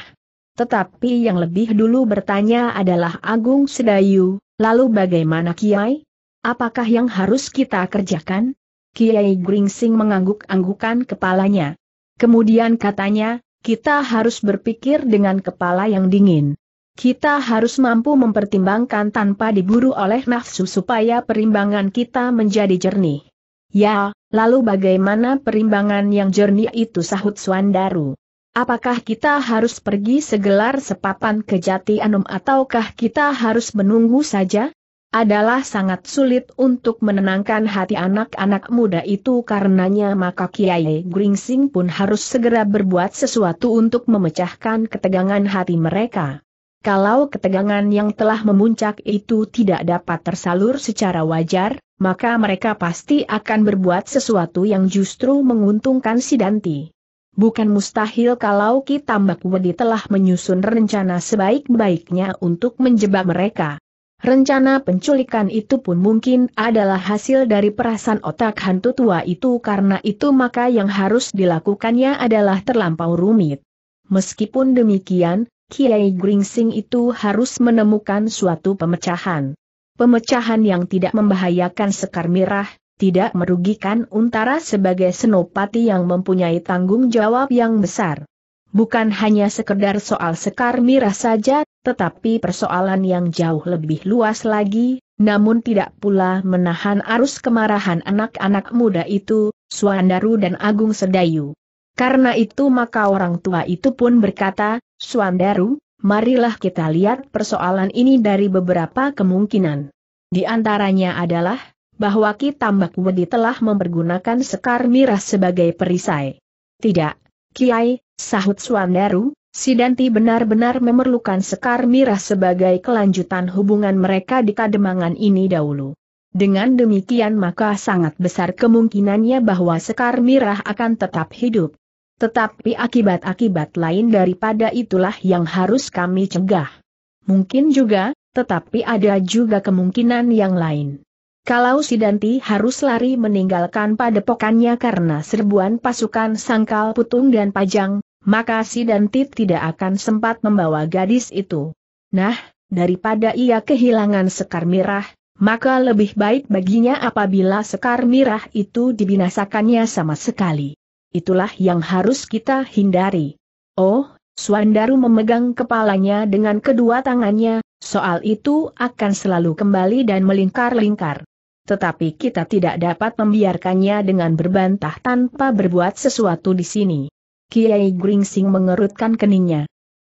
Tetapi yang lebih dulu bertanya adalah Agung Sedayu, lalu bagaimana Kiai? Apakah yang harus kita kerjakan? Kiai Gringsing mengangguk-anggukan kepalanya. Kemudian katanya, kita harus berpikir dengan kepala yang dingin. Kita harus mampu mempertimbangkan tanpa diburu oleh nafsu supaya perimbangan kita menjadi jernih. Ya, lalu bagaimana perimbangan yang jernih itu sahut Swandaru. Apakah kita harus pergi segelar sepapan ke Jati Anum ataukah kita harus menunggu saja? adalah sangat sulit untuk menenangkan hati anak-anak muda itu karenanya maka Kiai Gringsing pun harus segera berbuat sesuatu untuk memecahkan ketegangan hati mereka. Kalau ketegangan yang telah memuncak itu tidak dapat tersalur secara wajar, maka mereka pasti akan berbuat sesuatu yang justru menguntungkan si Danti. Bukan mustahil kalau Ki Tambak Wedi telah menyusun rencana sebaik-baiknya untuk menjebak mereka. Rencana penculikan itu pun mungkin adalah hasil dari perasaan otak hantu tua itu karena itu maka yang harus dilakukannya adalah terlampau rumit. Meskipun demikian, Kiai Gringsing itu harus menemukan suatu pemecahan. Pemecahan yang tidak membahayakan sekar mirah, tidak merugikan Untara sebagai senopati yang mempunyai tanggung jawab yang besar bukan hanya sekedar soal sekar mirah saja, tetapi persoalan yang jauh lebih luas lagi, namun tidak pula menahan arus kemarahan anak-anak muda itu, Suandaru dan Agung Sedayu. Karena itu maka orang tua itu pun berkata, Suandaru, marilah kita lihat persoalan ini dari beberapa kemungkinan. Di antaranya adalah, bahwa Ki Tambak Wedi telah mempergunakan Sekar Mirah sebagai perisai. Tidak, Kiai, sahut si Sidanti benar-benar memerlukan Sekar Mirah sebagai kelanjutan hubungan mereka di Kademangan ini dahulu. Dengan demikian maka sangat besar kemungkinannya bahwa Sekar Mirah akan tetap hidup. Tetapi akibat-akibat lain daripada itulah yang harus kami cegah. Mungkin juga, tetapi ada juga kemungkinan yang lain. Kalau Sidanti harus lari meninggalkan padepokannya karena serbuan pasukan sangkal putung dan pajang, maka Sidanti tidak akan sempat membawa gadis itu. Nah, daripada ia kehilangan sekar mirah, maka lebih baik baginya apabila sekar mirah itu dibinasakannya sama sekali. Itulah yang harus kita hindari. Oh, Swandaru memegang kepalanya dengan kedua tangannya, soal itu akan selalu kembali dan melingkar-lingkar tetapi kita tidak dapat membiarkannya dengan berbantah tanpa berbuat sesuatu di sini. Kiai Gringsing mengerutkan keningnya.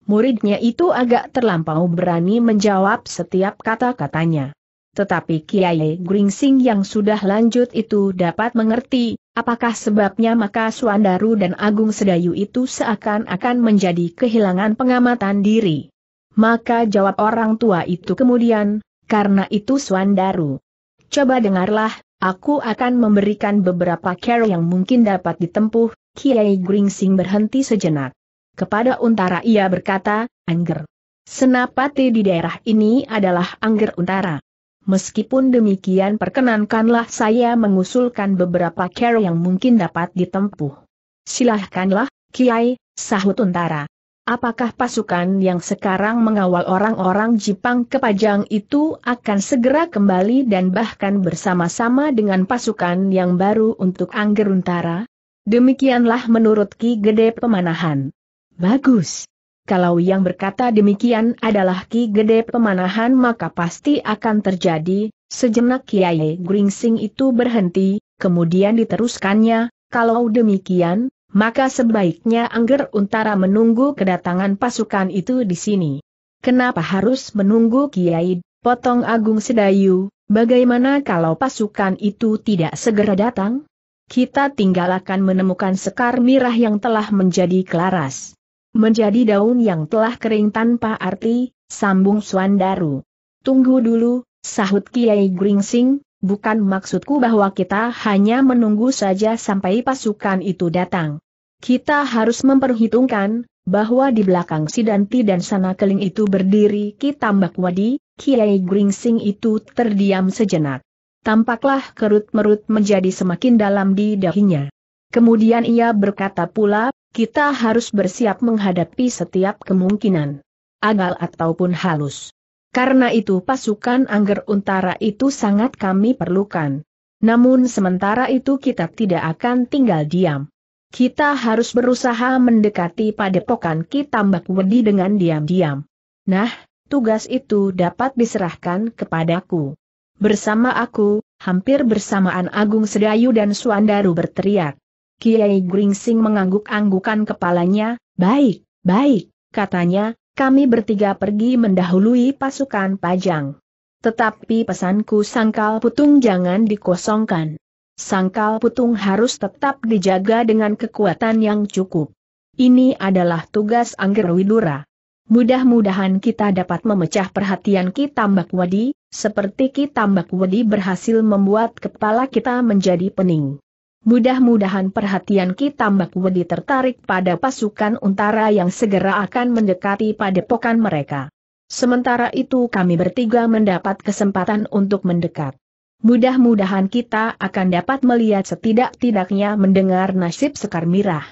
Muridnya itu agak terlampau berani menjawab setiap kata-katanya. Tetapi Kiai Gringsing yang sudah lanjut itu dapat mengerti, apakah sebabnya maka Suandaru dan Agung Sedayu itu seakan-akan menjadi kehilangan pengamatan diri. Maka jawab orang tua itu kemudian, karena itu Suandaru Coba dengarlah, aku akan memberikan beberapa cara yang mungkin dapat ditempuh, Kiai Gringsing berhenti sejenak. Kepada Untara ia berkata, Angger. Senapati di daerah ini adalah Angger Untara. Meskipun demikian perkenankanlah saya mengusulkan beberapa cara yang mungkin dapat ditempuh. Silahkanlah, Kiai, sahut Untara. Apakah pasukan yang sekarang mengawal orang-orang Jepang ke Pajang itu akan segera kembali dan bahkan bersama-sama dengan pasukan yang baru untuk Anggeruntara? Demikianlah menurut Ki Gede Pemanahan. Bagus. Kalau yang berkata demikian adalah Ki Gede Pemanahan maka pasti akan terjadi, sejenak Kiai Gringsing itu berhenti, kemudian diteruskannya, kalau demikian, maka sebaiknya Angger Untara menunggu kedatangan pasukan itu di sini. Kenapa harus menunggu Kiai, potong Agung Sedayu, bagaimana kalau pasukan itu tidak segera datang? Kita tinggal akan menemukan sekar mirah yang telah menjadi kelaras. Menjadi daun yang telah kering tanpa arti, sambung Suandaru. Tunggu dulu, sahut Kiai Gringsing, Bukan maksudku bahwa kita hanya menunggu saja sampai pasukan itu datang. Kita harus memperhitungkan, bahwa di belakang Sidanti dan sana keling itu berdiri Tambak Wadi, Kiai Gringsing itu terdiam sejenak. Tampaklah kerut-merut menjadi semakin dalam di dahinya. Kemudian ia berkata pula, kita harus bersiap menghadapi setiap kemungkinan. Agal ataupun halus. Karena itu pasukan Angger Untara itu sangat kami perlukan. Namun sementara itu kita tidak akan tinggal diam. Kita harus berusaha mendekati padepokan Mbak Wedi dengan diam-diam. Nah, tugas itu dapat diserahkan kepadaku. Bersama aku, hampir bersamaan Agung Sedayu dan Suandaru berteriak. Kiai Gringsing mengangguk-anggukan kepalanya, baik, baik, katanya, kami bertiga pergi mendahului pasukan Pajang. Tetapi pesanku Sangkal Putung jangan dikosongkan. Sangkal Putung harus tetap dijaga dengan kekuatan yang cukup. Ini adalah tugas Angger Widura. Mudah-mudahan kita dapat memecah perhatian Ki Tambak Wadi, seperti Ki Tambak Wadi berhasil membuat kepala kita menjadi pening. Mudah-mudahan perhatian kita Mbak Wedi tertarik pada pasukan untara yang segera akan mendekati padepokan mereka. Sementara itu kami bertiga mendapat kesempatan untuk mendekat. Mudah-mudahan kita akan dapat melihat setidak-tidaknya mendengar nasib Sekar Mirah.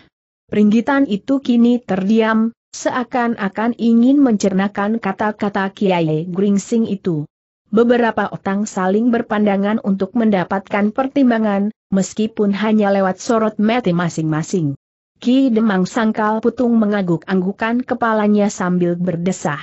Peringgitan itu kini terdiam, seakan-akan ingin mencernakan kata-kata Kiai Gringsing itu. Beberapa otang saling berpandangan untuk mendapatkan pertimbangan, meskipun hanya lewat sorot mati masing-masing. Ki Demang Sangkal Putung mengaguk anggukan kepalanya sambil berdesah.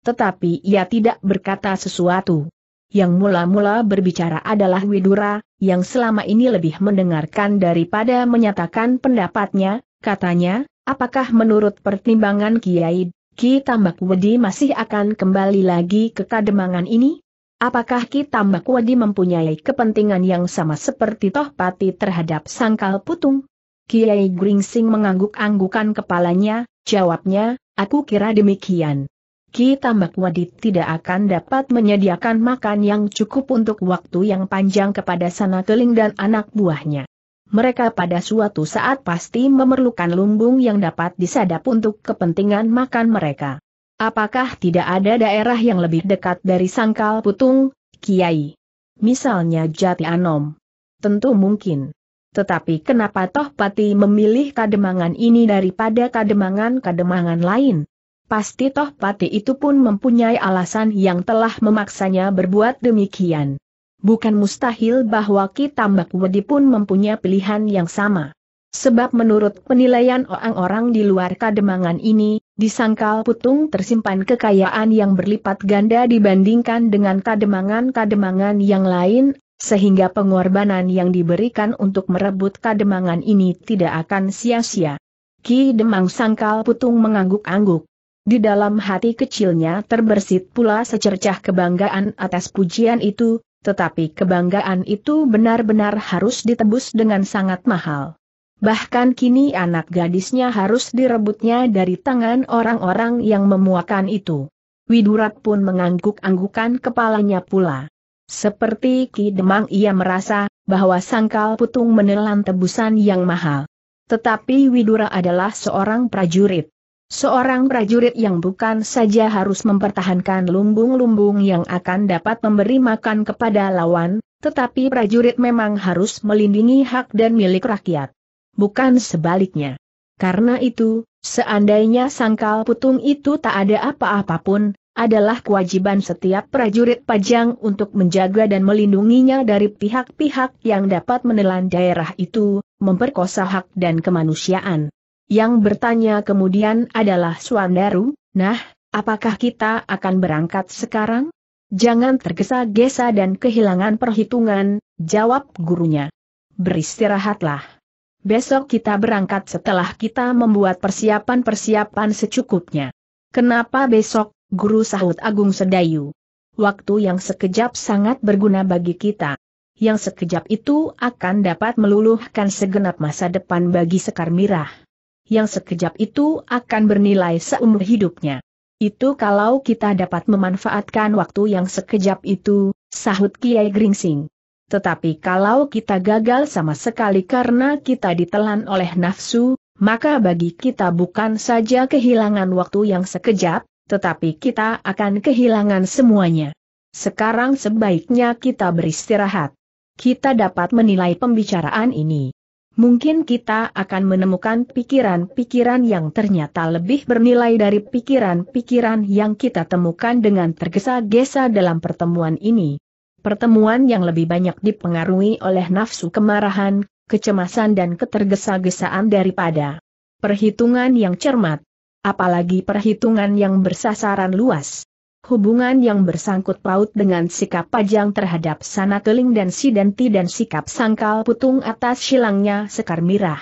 Tetapi ia tidak berkata sesuatu. Yang mula-mula berbicara adalah Widura, yang selama ini lebih mendengarkan daripada menyatakan pendapatnya, katanya, apakah menurut pertimbangan Kiai, Ki Tambak Wedi masih akan kembali lagi ke kademangan ini? Apakah Mbak Wadi mempunyai kepentingan yang sama seperti Tohpati terhadap Sangkal Putung? Kiai Gringsing mengangguk-anggukan kepalanya, jawabnya, aku kira demikian. Kita Tambak Wadi tidak akan dapat menyediakan makan yang cukup untuk waktu yang panjang kepada sana keling dan anak buahnya. Mereka pada suatu saat pasti memerlukan lumbung yang dapat disadap untuk kepentingan makan mereka. Apakah tidak ada daerah yang lebih dekat dari Sangkal Putung, Kiai? Misalnya Jati Anom. Tentu mungkin. Tetapi kenapa toh Pati memilih kademangan ini daripada kademangan-kademangan lain? Pasti toh Pati itu pun mempunyai alasan yang telah memaksanya berbuat demikian. Bukan mustahil bahwa Ki Tambak Wedi pun mempunyai pilihan yang sama. Sebab menurut penilaian orang-orang di luar kademangan ini, di sangkal putung tersimpan kekayaan yang berlipat ganda dibandingkan dengan kademangan-kademangan yang lain, sehingga pengorbanan yang diberikan untuk merebut kademangan ini tidak akan sia-sia. Ki Demang Sangkal Putung mengangguk-angguk. Di dalam hati kecilnya terbersit pula secercah kebanggaan atas pujian itu, tetapi kebanggaan itu benar-benar harus ditebus dengan sangat mahal. Bahkan kini anak gadisnya harus direbutnya dari tangan orang-orang yang memuakan itu. Widurat pun mengangguk-anggukan kepalanya pula. Seperti Ki Demang ia merasa, bahwa sangkal putung menelan tebusan yang mahal. Tetapi Widura adalah seorang prajurit. Seorang prajurit yang bukan saja harus mempertahankan lumbung-lumbung yang akan dapat memberi makan kepada lawan, tetapi prajurit memang harus melindungi hak dan milik rakyat bukan sebaliknya. Karena itu, seandainya sangkal putung itu tak ada apa-apapun, adalah kewajiban setiap prajurit pajang untuk menjaga dan melindunginya dari pihak-pihak yang dapat menelan daerah itu, memperkosa hak dan kemanusiaan. Yang bertanya kemudian adalah Suandaru, nah, apakah kita akan berangkat sekarang? Jangan tergesa-gesa dan kehilangan perhitungan, jawab gurunya. Beristirahatlah besok kita berangkat setelah kita membuat persiapan-persiapan secukupnya. Kenapa besok, Guru Sahut Agung Sedayu? Waktu yang sekejap sangat berguna bagi kita. Yang sekejap itu akan dapat meluluhkan segenap masa depan bagi Sekar Mirah. Yang sekejap itu akan bernilai seumur hidupnya. Itu kalau kita dapat memanfaatkan waktu yang sekejap itu, sahut Kiai Gringsing. Tetapi kalau kita gagal sama sekali karena kita ditelan oleh nafsu, maka bagi kita bukan saja kehilangan waktu yang sekejap, tetapi kita akan kehilangan semuanya. Sekarang sebaiknya kita beristirahat. Kita dapat menilai pembicaraan ini. Mungkin kita akan menemukan pikiran-pikiran yang ternyata lebih bernilai dari pikiran-pikiran yang kita temukan dengan tergesa-gesa dalam pertemuan ini. Pertemuan yang lebih banyak dipengaruhi oleh nafsu kemarahan, kecemasan dan ketergesa-gesaan daripada perhitungan yang cermat. Apalagi perhitungan yang bersasaran luas. Hubungan yang bersangkut paut dengan sikap pajang terhadap sana keling dan sidanti dan sikap sangkal putung atas silangnya sekar mirah.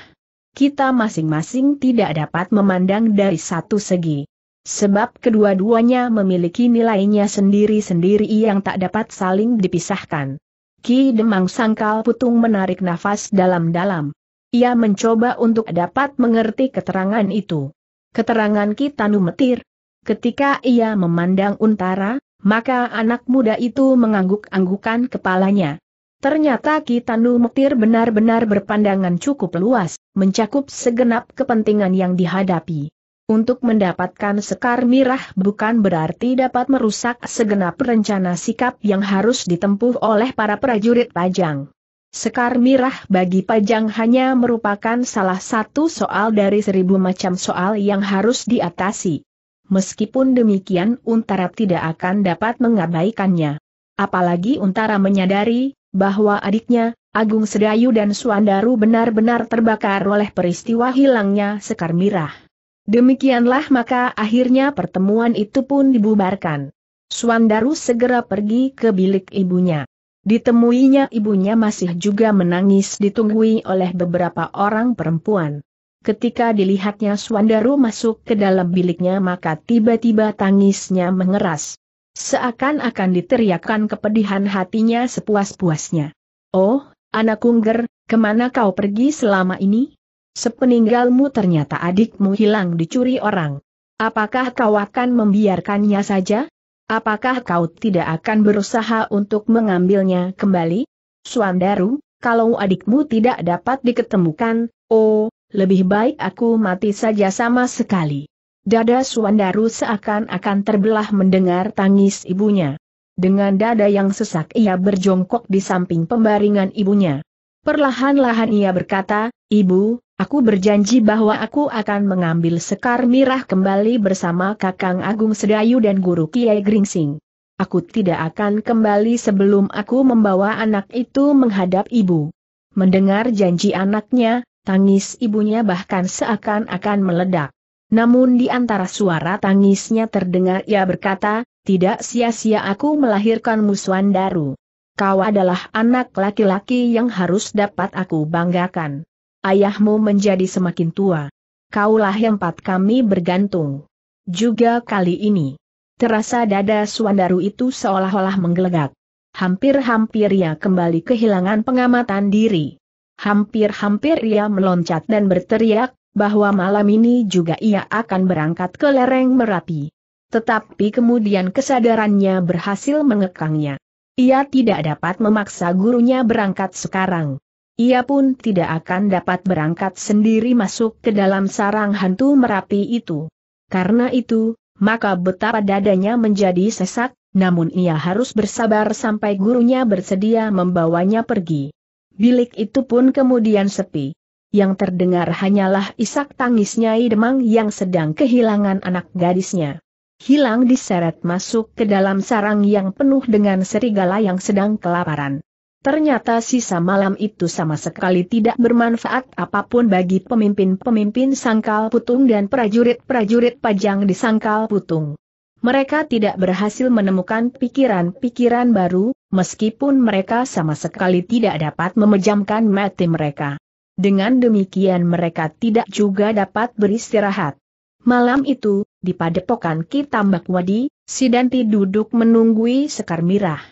Kita masing-masing tidak dapat memandang dari satu segi. Sebab kedua-duanya memiliki nilainya sendiri-sendiri yang tak dapat saling dipisahkan. Ki Demang Sangkal Putung menarik nafas dalam-dalam. Ia mencoba untuk dapat mengerti keterangan itu. Keterangan Ki Tanu Metir. Ketika ia memandang Untara, maka anak muda itu mengangguk-anggukan kepalanya. Ternyata Ki Tanu Metir benar-benar berpandangan cukup luas, mencakup segenap kepentingan yang dihadapi. Untuk mendapatkan sekar mirah bukan berarti dapat merusak segenap rencana sikap yang harus ditempuh oleh para prajurit Pajang. Sekar mirah bagi Pajang hanya merupakan salah satu soal dari seribu macam soal yang harus diatasi. Meskipun demikian Untara tidak akan dapat mengabaikannya. Apalagi Untara menyadari, bahwa adiknya, Agung Sedayu dan Suandaru benar-benar terbakar oleh peristiwa hilangnya Sekar Mirah. Demikianlah maka akhirnya pertemuan itu pun dibubarkan. Swandaru segera pergi ke bilik ibunya. Ditemuinya ibunya masih juga menangis ditunggui oleh beberapa orang perempuan. Ketika dilihatnya Swandaru masuk ke dalam biliknya maka tiba-tiba tangisnya mengeras. Seakan-akan diteriakkan kepedihan hatinya sepuas-puasnya. Oh, anak kungger, kemana kau pergi selama ini? Sepeninggalmu ternyata adikmu hilang dicuri orang. Apakah kau akan membiarkannya saja? Apakah kau tidak akan berusaha untuk mengambilnya kembali? Suandaru, kalau adikmu tidak dapat diketemukan, oh, lebih baik aku mati saja sama sekali. Dada Suandaru seakan-akan terbelah mendengar tangis ibunya. Dengan dada yang sesak ia berjongkok di samping pembaringan ibunya. Perlahan-lahan ia berkata, Ibu, Aku berjanji bahwa aku akan mengambil sekar mirah kembali bersama Kakang Agung Sedayu dan Guru Kiai Gringsing. Aku tidak akan kembali sebelum aku membawa anak itu menghadap ibu. Mendengar janji anaknya, tangis ibunya bahkan seakan-akan meledak. Namun di antara suara tangisnya terdengar ia berkata, tidak sia-sia aku melahirkan Muswandaru. Kau adalah anak laki-laki yang harus dapat aku banggakan ayahmu menjadi semakin tua. Kaulah yang empat kami bergantung. Juga kali ini. Terasa dada Suandaru itu seolah-olah menggelegak. Hampir-hampir ia kembali kehilangan pengamatan diri. Hampir-hampir ia meloncat dan berteriak, bahwa malam ini juga ia akan berangkat ke lereng Merapi. Tetapi kemudian kesadarannya berhasil mengekangnya. Ia tidak dapat memaksa gurunya berangkat sekarang ia pun tidak akan dapat berangkat sendiri masuk ke dalam sarang hantu Merapi itu. Karena itu, maka betapa dadanya menjadi sesak, namun ia harus bersabar sampai gurunya bersedia membawanya pergi. Bilik itu pun kemudian sepi. Yang terdengar hanyalah isak tangisnya Idemang yang sedang kehilangan anak gadisnya. Hilang diseret masuk ke dalam sarang yang penuh dengan serigala yang sedang kelaparan. Ternyata sisa malam itu sama sekali tidak bermanfaat apapun bagi pemimpin-pemimpin sangkal putung dan prajurit-prajurit pajang di sangkal putung. Mereka tidak berhasil menemukan pikiran-pikiran baru, meskipun mereka sama sekali tidak dapat memejamkan mati mereka. Dengan demikian mereka tidak juga dapat beristirahat. Malam itu, di padepokan Kitambak Wadi, Sidanti duduk menunggui Sekar Mirah.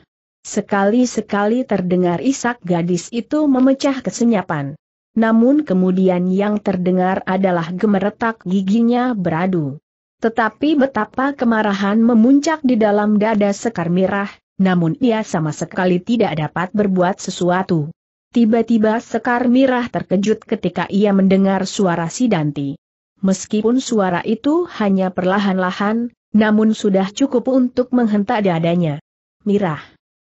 Sekali-sekali terdengar isak gadis itu memecah kesenyapan. Namun kemudian yang terdengar adalah gemeretak giginya beradu. Tetapi betapa kemarahan memuncak di dalam dada Sekar Mirah, namun ia sama sekali tidak dapat berbuat sesuatu. Tiba-tiba Sekar Mirah terkejut ketika ia mendengar suara Sidanti. Meskipun suara itu hanya perlahan-lahan, namun sudah cukup untuk menghentak dadanya. Mirah,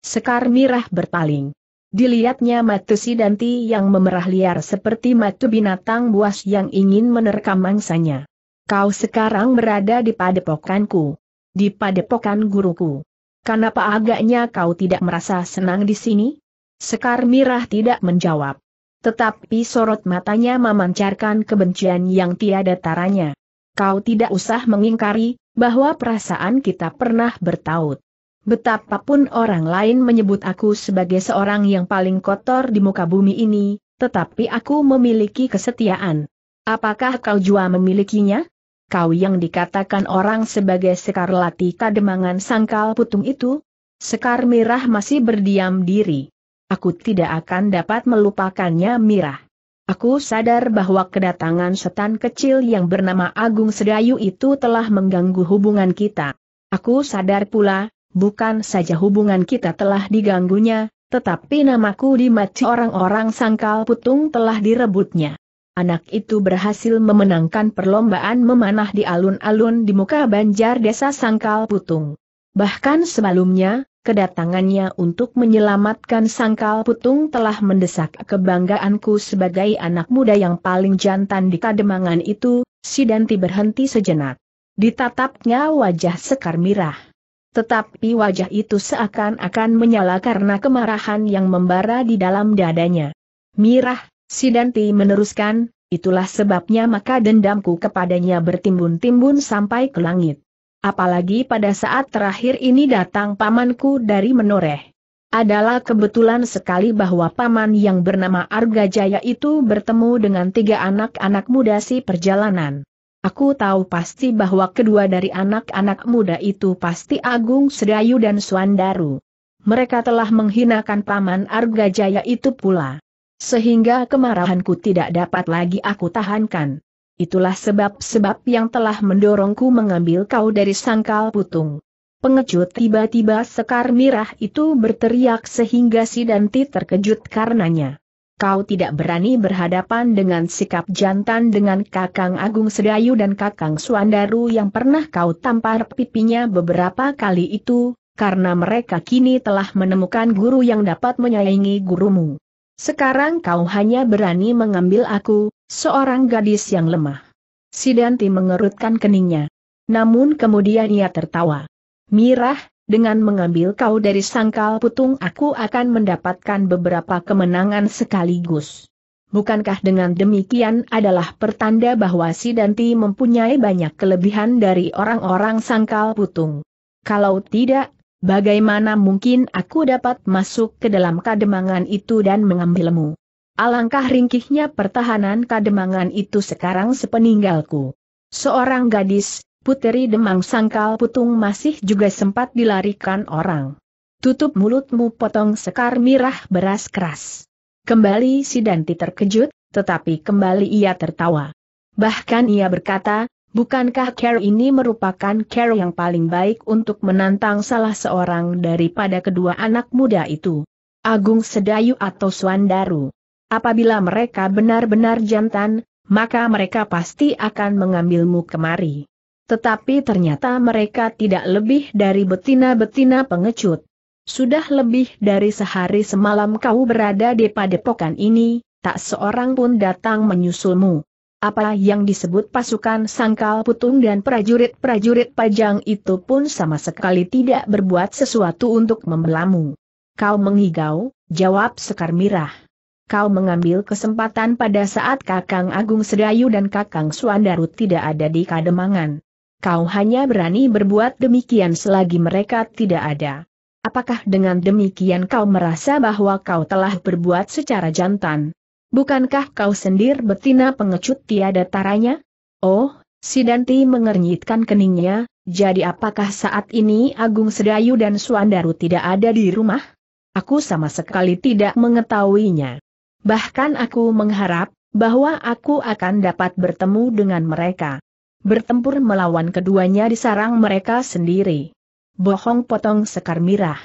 Sekar Mirah berpaling. Dilihatnya mata si Danti yang memerah liar seperti mata binatang buas yang ingin menerkam mangsanya. Kau sekarang berada di padepokanku. Di padepokan guruku. Kenapa agaknya kau tidak merasa senang di sini? Sekar Mirah tidak menjawab. Tetapi sorot matanya memancarkan kebencian yang tiada taranya. Kau tidak usah mengingkari, bahwa perasaan kita pernah bertaut. Betapapun orang lain menyebut aku sebagai seorang yang paling kotor di muka bumi ini, tetapi aku memiliki kesetiaan. Apakah kau jua memilikinya? Kau yang dikatakan orang sebagai Sekar Lati Kademangan Sangkal Putung itu? Sekar Mirah masih berdiam diri. Aku tidak akan dapat melupakannya Mirah. Aku sadar bahwa kedatangan setan kecil yang bernama Agung Sedayu itu telah mengganggu hubungan kita. Aku sadar pula, bukan saja hubungan kita telah diganggunya, tetapi namaku di mati orang-orang sangkal putung telah direbutnya. Anak itu berhasil memenangkan perlombaan memanah di alun-alun di muka banjar desa Sangkal Putung. Bahkan sebelumnya, kedatangannya untuk menyelamatkan Sangkal Putung telah mendesak kebanggaanku sebagai anak muda yang paling jantan di kademangan itu, Sidanti berhenti sejenak. Ditatapnya wajah sekar mirah. Tetapi wajah itu seakan-akan menyala karena kemarahan yang membara di dalam dadanya. Mirah, Sidanti meneruskan, itulah sebabnya maka dendamku kepadanya bertimbun-timbun sampai ke langit. Apalagi pada saat terakhir ini datang pamanku dari menoreh. Adalah kebetulan sekali bahwa paman yang bernama Argajaya itu bertemu dengan tiga anak-anak muda si perjalanan. Aku tahu pasti bahwa kedua dari anak-anak muda itu pasti Agung Sedayu dan Suandaru. Mereka telah menghinakan Paman Arga Jaya itu pula. Sehingga kemarahanku tidak dapat lagi aku tahankan. Itulah sebab-sebab yang telah mendorongku mengambil kau dari sangkal putung. Pengecut tiba-tiba Sekar Mirah itu berteriak sehingga si Danti terkejut karenanya kau tidak berani berhadapan dengan sikap jantan dengan Kakang Agung Sedayu dan Kakang Suandaru yang pernah kau tampar pipinya beberapa kali itu, karena mereka kini telah menemukan guru yang dapat menyayangi gurumu. Sekarang kau hanya berani mengambil aku, seorang gadis yang lemah. Sidanti mengerutkan keningnya. Namun kemudian ia tertawa. Mirah, dengan mengambil kau dari sangkal putung aku akan mendapatkan beberapa kemenangan sekaligus. Bukankah dengan demikian adalah pertanda bahwa si Danti mempunyai banyak kelebihan dari orang-orang sangkal putung? Kalau tidak, bagaimana mungkin aku dapat masuk ke dalam kademangan itu dan mengambilmu? Alangkah ringkihnya pertahanan kademangan itu sekarang sepeninggalku. Seorang gadis, Puteri Demang Sangkal Putung masih juga sempat dilarikan orang. Tutup mulutmu potong sekar mirah beras keras. Kembali si Danti terkejut, tetapi kembali ia tertawa. Bahkan ia berkata, bukankah care ini merupakan care yang paling baik untuk menantang salah seorang daripada kedua anak muda itu? Agung Sedayu atau Suandaru. Apabila mereka benar-benar jantan, maka mereka pasti akan mengambilmu kemari. Tetapi ternyata mereka tidak lebih dari betina-betina pengecut. Sudah lebih dari sehari semalam kau berada di padepokan ini, tak seorang pun datang menyusulmu. Apa yang disebut pasukan sangkal putung dan prajurit-prajurit pajang itu pun sama sekali tidak berbuat sesuatu untuk membelamu. Kau mengigau, jawab Sekar Mirah. Kau mengambil kesempatan pada saat Kakang Agung Sedayu dan Kakang Suandaru tidak ada di Kademangan kau hanya berani berbuat demikian selagi mereka tidak ada. Apakah dengan demikian kau merasa bahwa kau telah berbuat secara jantan? Bukankah kau sendiri betina pengecut tiada taranya? Oh, si Danti mengernyitkan keningnya, jadi apakah saat ini Agung Sedayu dan Suandaru tidak ada di rumah? Aku sama sekali tidak mengetahuinya. Bahkan aku mengharap, bahwa aku akan dapat bertemu dengan mereka bertempur melawan keduanya di sarang mereka sendiri. Bohong potong sekar mirah.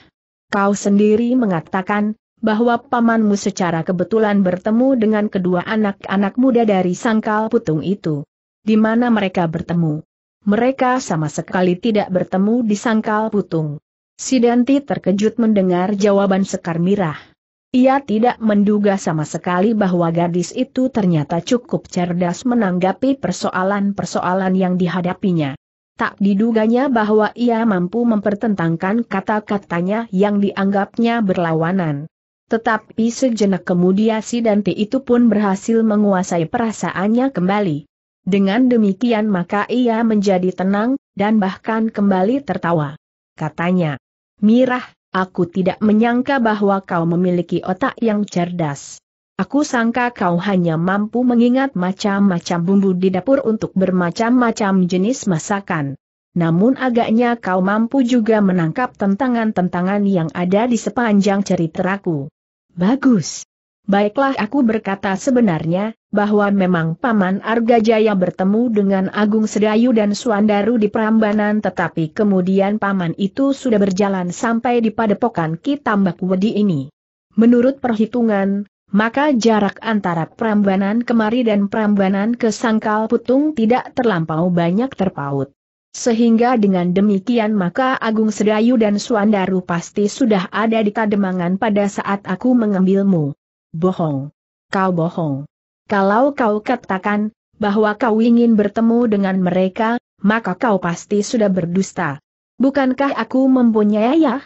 Kau sendiri mengatakan, bahwa pamanmu secara kebetulan bertemu dengan kedua anak-anak muda dari sangkal putung itu. Di mana mereka bertemu? Mereka sama sekali tidak bertemu di sangkal putung. Sidanti terkejut mendengar jawaban Sekar Mirah. Ia tidak menduga sama sekali bahwa gadis itu ternyata cukup cerdas menanggapi persoalan-persoalan yang dihadapinya. Tak diduganya bahwa ia mampu mempertentangkan kata-katanya yang dianggapnya berlawanan. Tetapi sejenak kemudian si Dante itu pun berhasil menguasai perasaannya kembali. Dengan demikian maka ia menjadi tenang, dan bahkan kembali tertawa. Katanya, Mirah, Aku tidak menyangka bahwa kau memiliki otak yang cerdas. Aku sangka kau hanya mampu mengingat macam-macam bumbu di dapur untuk bermacam-macam jenis masakan. Namun agaknya kau mampu juga menangkap tentangan-tentangan yang ada di sepanjang ceritaku. Bagus. Baiklah aku berkata sebenarnya, bahwa memang Paman Arga Jaya bertemu dengan Agung Sedayu dan Suandaru di Prambanan tetapi kemudian Paman itu sudah berjalan sampai di padepokan Kitambak Wedi ini. Menurut perhitungan, maka jarak antara Prambanan kemari dan Prambanan ke Sangkal Putung tidak terlampau banyak terpaut. Sehingga dengan demikian maka Agung Sedayu dan Suandaru pasti sudah ada di kademangan pada saat aku mengambilmu. Bohong. Kau bohong. Kalau kau katakan bahwa kau ingin bertemu dengan mereka, maka kau pasti sudah berdusta. Bukankah aku mempunyai ayah?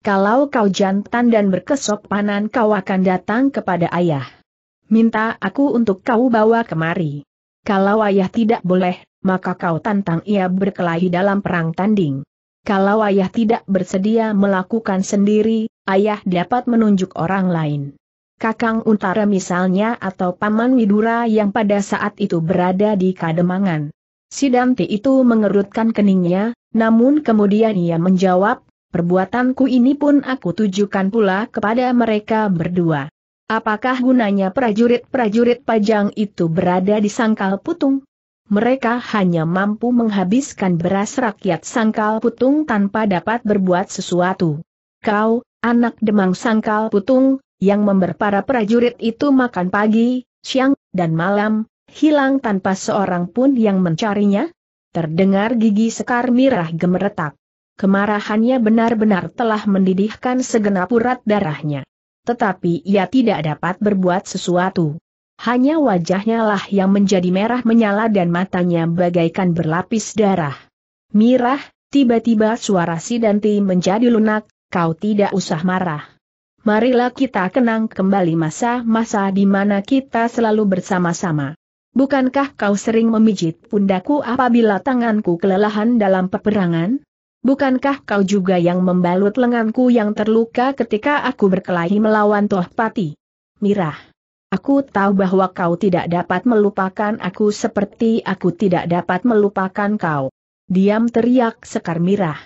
Kalau kau jantan dan berkesopanan kau akan datang kepada ayah. Minta aku untuk kau bawa kemari. Kalau ayah tidak boleh, maka kau tantang ia berkelahi dalam perang tanding. Kalau ayah tidak bersedia melakukan sendiri, ayah dapat menunjuk orang lain. Kakang Untara misalnya atau Paman Widura yang pada saat itu berada di Kademangan. Sidanti itu mengerutkan keningnya, namun kemudian ia menjawab, perbuatanku ini pun aku tujukan pula kepada mereka berdua. Apakah gunanya prajurit-prajurit pajang itu berada di sangkal putung? Mereka hanya mampu menghabiskan beras rakyat sangkal putung tanpa dapat berbuat sesuatu. Kau, anak demang sangkal putung, yang memberpara prajurit itu makan pagi, siang, dan malam, hilang tanpa seorang pun yang mencarinya? Terdengar gigi sekar mirah gemeretak. Kemarahannya benar-benar telah mendidihkan segenap urat darahnya. Tetapi ia tidak dapat berbuat sesuatu. Hanya wajahnya lah yang menjadi merah menyala dan matanya bagaikan berlapis darah. Mirah, tiba-tiba suara si Danti menjadi lunak, kau tidak usah marah marilah kita kenang kembali masa-masa di mana kita selalu bersama-sama. Bukankah kau sering memijit pundaku apabila tanganku kelelahan dalam peperangan? Bukankah kau juga yang membalut lenganku yang terluka ketika aku berkelahi melawan Tohpati? Mirah. Aku tahu bahwa kau tidak dapat melupakan aku seperti aku tidak dapat melupakan kau. Diam teriak Sekar Mirah.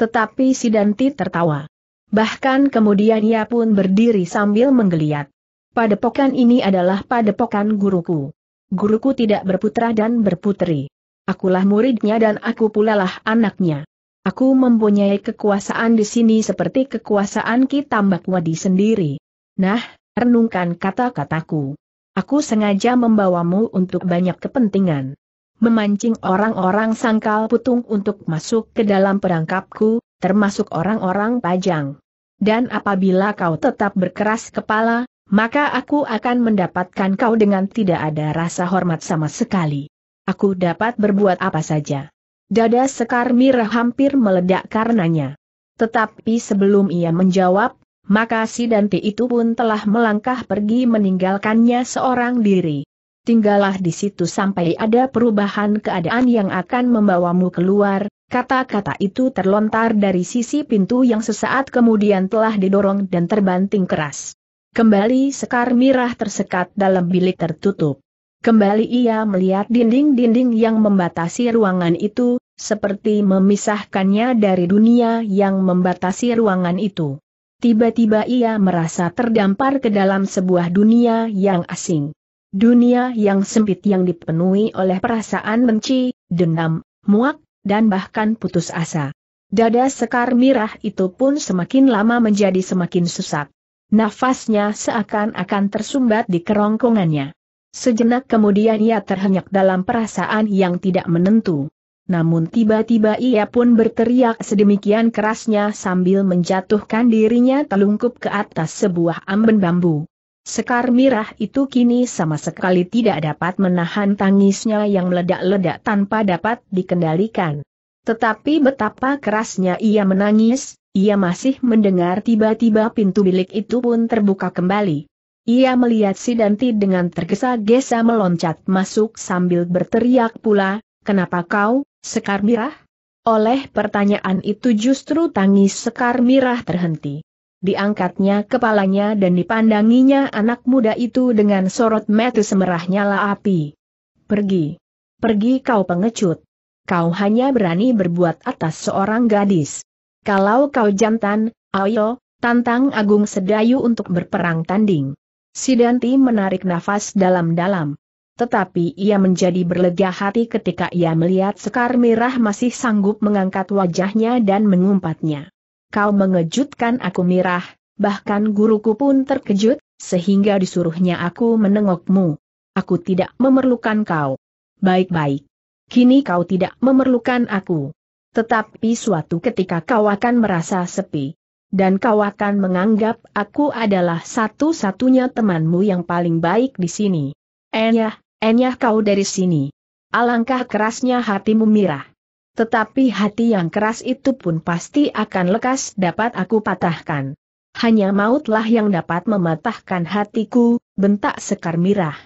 Tetapi si Danti tertawa. Bahkan kemudian ia pun berdiri sambil menggeliat. Padepokan ini adalah padepokan guruku. Guruku tidak berputra dan berputri. Akulah muridnya dan aku pula lah anaknya. Aku mempunyai kekuasaan di sini seperti kekuasaan Ki Tambak Wadi sendiri. Nah, renungkan kata-kataku. Aku sengaja membawamu untuk banyak kepentingan. Memancing orang-orang sangkal putung untuk masuk ke dalam perangkapku, termasuk orang-orang pajang. Dan apabila kau tetap berkeras kepala, maka aku akan mendapatkan kau dengan tidak ada rasa hormat sama sekali. Aku dapat berbuat apa saja. Dada Sekar Mira hampir meledak karenanya. Tetapi sebelum ia menjawab, maka si Dante itu pun telah melangkah pergi meninggalkannya seorang diri. Tinggallah di situ sampai ada perubahan keadaan yang akan membawamu keluar, Kata-kata itu terlontar dari sisi pintu yang sesaat kemudian telah didorong dan terbanting keras. Kembali Sekar Mirah tersekat dalam bilik tertutup. Kembali ia melihat dinding-dinding yang membatasi ruangan itu, seperti memisahkannya dari dunia yang membatasi ruangan itu. Tiba-tiba ia merasa terdampar ke dalam sebuah dunia yang asing. Dunia yang sempit yang dipenuhi oleh perasaan benci, dendam, muak, dan bahkan putus asa. Dada sekar mirah itu pun semakin lama menjadi semakin sesak. Nafasnya seakan-akan tersumbat di kerongkongannya. Sejenak kemudian ia terhenyak dalam perasaan yang tidak menentu. Namun tiba-tiba ia pun berteriak sedemikian kerasnya sambil menjatuhkan dirinya telungkup ke atas sebuah amben bambu. Sekar mirah itu kini sama sekali tidak dapat menahan tangisnya yang meledak-ledak tanpa dapat dikendalikan. Tetapi betapa kerasnya ia menangis, ia masih mendengar tiba-tiba pintu bilik itu pun terbuka kembali. Ia melihat si Danti dengan tergesa-gesa meloncat masuk sambil berteriak pula, kenapa kau, Sekar Mirah? Oleh pertanyaan itu justru tangis Sekar Mirah terhenti. Diangkatnya kepalanya dan dipandanginya anak muda itu dengan sorot mata semerah nyala api. Pergi. Pergi kau pengecut. Kau hanya berani berbuat atas seorang gadis. Kalau kau jantan, ayo, tantang Agung Sedayu untuk berperang tanding. Sidanti menarik nafas dalam-dalam. Tetapi ia menjadi berlega hati ketika ia melihat Sekar Merah masih sanggup mengangkat wajahnya dan mengumpatnya kau mengejutkan aku mirah, bahkan guruku pun terkejut, sehingga disuruhnya aku menengokmu. Aku tidak memerlukan kau. Baik-baik. Kini kau tidak memerlukan aku. Tetapi suatu ketika kau akan merasa sepi. Dan kau akan menganggap aku adalah satu-satunya temanmu yang paling baik di sini. Enyah, enyah kau dari sini. Alangkah kerasnya hatimu mirah. Tetapi hati yang keras itu pun pasti akan lekas dapat aku patahkan. Hanya mautlah yang dapat mematahkan hatiku, bentak Sekar Mirah.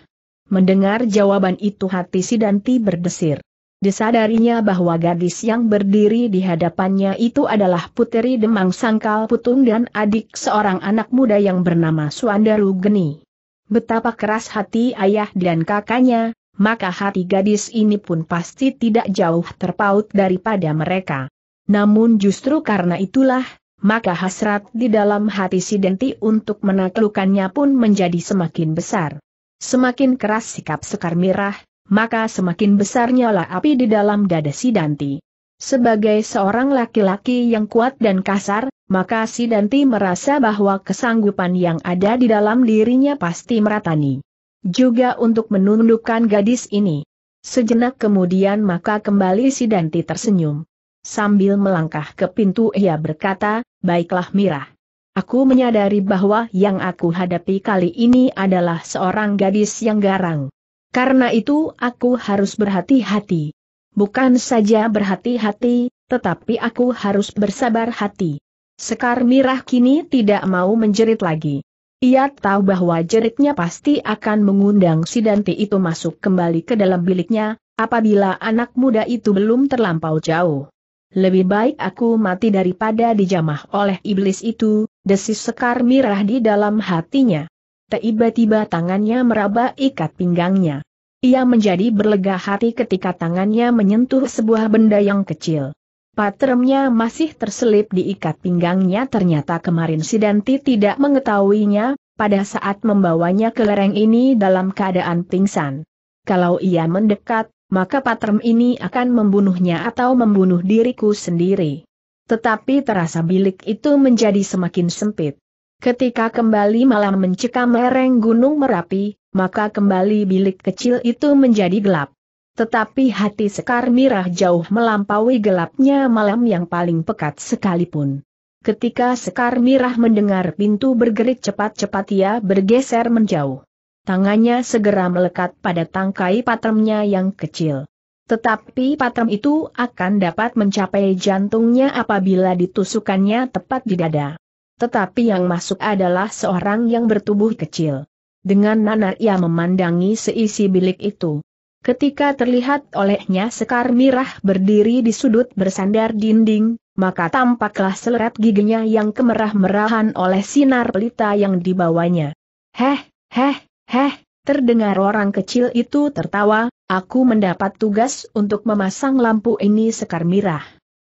Mendengar jawaban itu hati Sidanti berdesir. Disadarinya bahwa gadis yang berdiri di hadapannya itu adalah puteri Demang Sangkal Putung dan adik seorang anak muda yang bernama Suandaru Geni. Betapa keras hati ayah dan kakaknya, maka hati gadis ini pun pasti tidak jauh terpaut daripada mereka. Namun justru karena itulah, maka hasrat di dalam hati Sidenti untuk menaklukkannya pun menjadi semakin besar. Semakin keras sikap Sekar Mirah, maka semakin besarnya nyala api di dalam dada Sidanti. Sebagai seorang laki-laki yang kuat dan kasar, maka Sidanti merasa bahwa kesanggupan yang ada di dalam dirinya pasti meratani juga untuk menundukkan gadis ini. Sejenak kemudian maka kembali si Danti tersenyum. Sambil melangkah ke pintu ia berkata, baiklah Mirah. Aku menyadari bahwa yang aku hadapi kali ini adalah seorang gadis yang garang. Karena itu aku harus berhati-hati. Bukan saja berhati-hati, tetapi aku harus bersabar hati. Sekar Mirah kini tidak mau menjerit lagi. Ia tahu bahwa jeritnya pasti akan mengundang si Dante itu masuk kembali ke dalam biliknya, apabila anak muda itu belum terlampau jauh. Lebih baik aku mati daripada dijamah oleh iblis itu, desis sekar mirah di dalam hatinya. Tiba-tiba tangannya meraba ikat pinggangnya. Ia menjadi berlega hati ketika tangannya menyentuh sebuah benda yang kecil. Patremnya masih terselip di ikat pinggangnya ternyata kemarin Sidanti tidak mengetahuinya, pada saat membawanya ke lereng ini dalam keadaan pingsan. Kalau ia mendekat, maka patrem ini akan membunuhnya atau membunuh diriku sendiri. Tetapi terasa bilik itu menjadi semakin sempit. Ketika kembali malam mencekam lereng Gunung Merapi, maka kembali bilik kecil itu menjadi gelap. Tetapi hati Sekar Mirah jauh melampaui gelapnya malam yang paling pekat sekalipun. Ketika Sekar Mirah mendengar pintu bergerik cepat-cepat ia bergeser menjauh. Tangannya segera melekat pada tangkai patremnya yang kecil. Tetapi patrem itu akan dapat mencapai jantungnya apabila ditusukannya tepat di dada. Tetapi yang masuk adalah seorang yang bertubuh kecil. Dengan nanar ia memandangi seisi bilik itu. Ketika terlihat olehnya Sekar Mirah berdiri di sudut bersandar dinding, maka tampaklah seleret giginya yang kemerah-merahan oleh sinar pelita yang dibawanya. Heh, heh, heh, terdengar orang kecil itu tertawa, aku mendapat tugas untuk memasang lampu ini Sekar Mirah.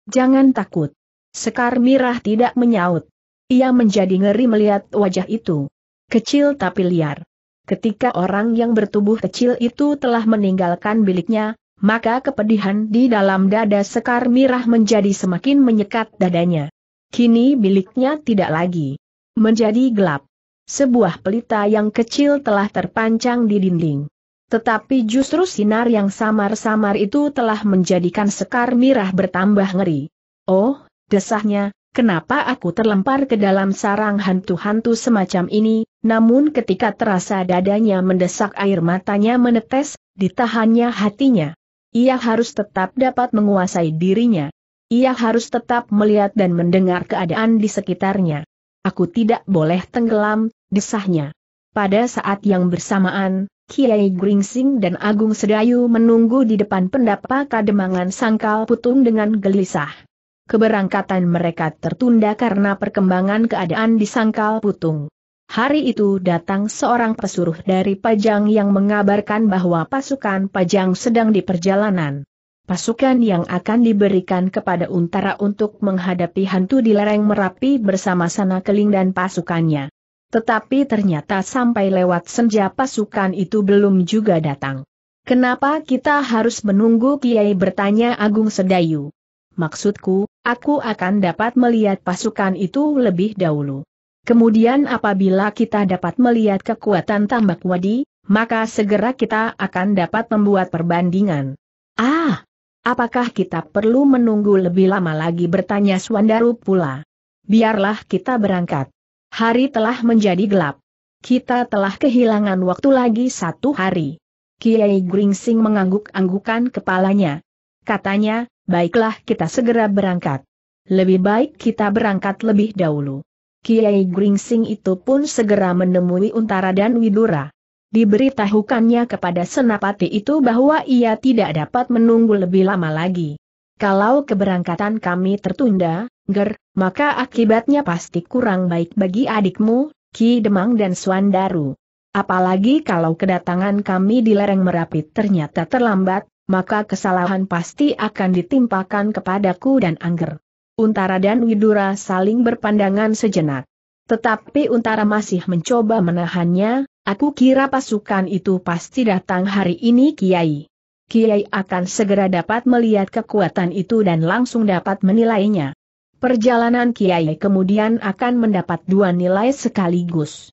Jangan takut. Sekar Mirah tidak menyaut. Ia menjadi ngeri melihat wajah itu. Kecil tapi liar. Ketika orang yang bertubuh kecil itu telah meninggalkan biliknya, maka kepedihan di dalam dada Sekar Mirah menjadi semakin menyekat dadanya. Kini biliknya tidak lagi menjadi gelap. Sebuah pelita yang kecil telah terpancang di dinding. Tetapi justru sinar yang samar-samar itu telah menjadikan Sekar Mirah bertambah ngeri. Oh, desahnya, Kenapa aku terlempar ke dalam sarang hantu-hantu semacam ini, namun ketika terasa dadanya mendesak air matanya menetes, ditahannya hatinya. Ia harus tetap dapat menguasai dirinya. Ia harus tetap melihat dan mendengar keadaan di sekitarnya. Aku tidak boleh tenggelam, desahnya. Pada saat yang bersamaan, Kiai Gringsing dan Agung Sedayu menunggu di depan pendapa kademangan sangkal putung dengan gelisah keberangkatan mereka tertunda karena perkembangan keadaan di Sangkal Putung. Hari itu datang seorang pesuruh dari Pajang yang mengabarkan bahwa pasukan Pajang sedang di perjalanan. Pasukan yang akan diberikan kepada Untara untuk menghadapi hantu di lereng Merapi bersama Sana Keling dan pasukannya. Tetapi ternyata sampai lewat senja pasukan itu belum juga datang. Kenapa kita harus menunggu Kiai bertanya Agung Sedayu? Maksudku, Aku akan dapat melihat pasukan itu lebih dahulu. Kemudian apabila kita dapat melihat kekuatan tambak wadi, maka segera kita akan dapat membuat perbandingan. Ah! Apakah kita perlu menunggu lebih lama lagi bertanya Swandaru pula? Biarlah kita berangkat. Hari telah menjadi gelap. Kita telah kehilangan waktu lagi satu hari. Kiai Gringsing mengangguk-anggukan kepalanya. Katanya, Baiklah kita segera berangkat. Lebih baik kita berangkat lebih dahulu. Kiai Gringsing itu pun segera menemui Untara dan Widura. Diberitahukannya kepada Senapati itu bahwa ia tidak dapat menunggu lebih lama lagi. Kalau keberangkatan kami tertunda, Ger, maka akibatnya pasti kurang baik bagi adikmu, Ki Demang dan Suandaru. Apalagi kalau kedatangan kami di lereng Merapi ternyata terlambat, maka kesalahan pasti akan ditimpakan kepadaku dan Angger. Untara dan Widura saling berpandangan sejenak. Tetapi Untara masih mencoba menahannya, aku kira pasukan itu pasti datang hari ini Kiai. Kiai akan segera dapat melihat kekuatan itu dan langsung dapat menilainya. Perjalanan Kiai kemudian akan mendapat dua nilai sekaligus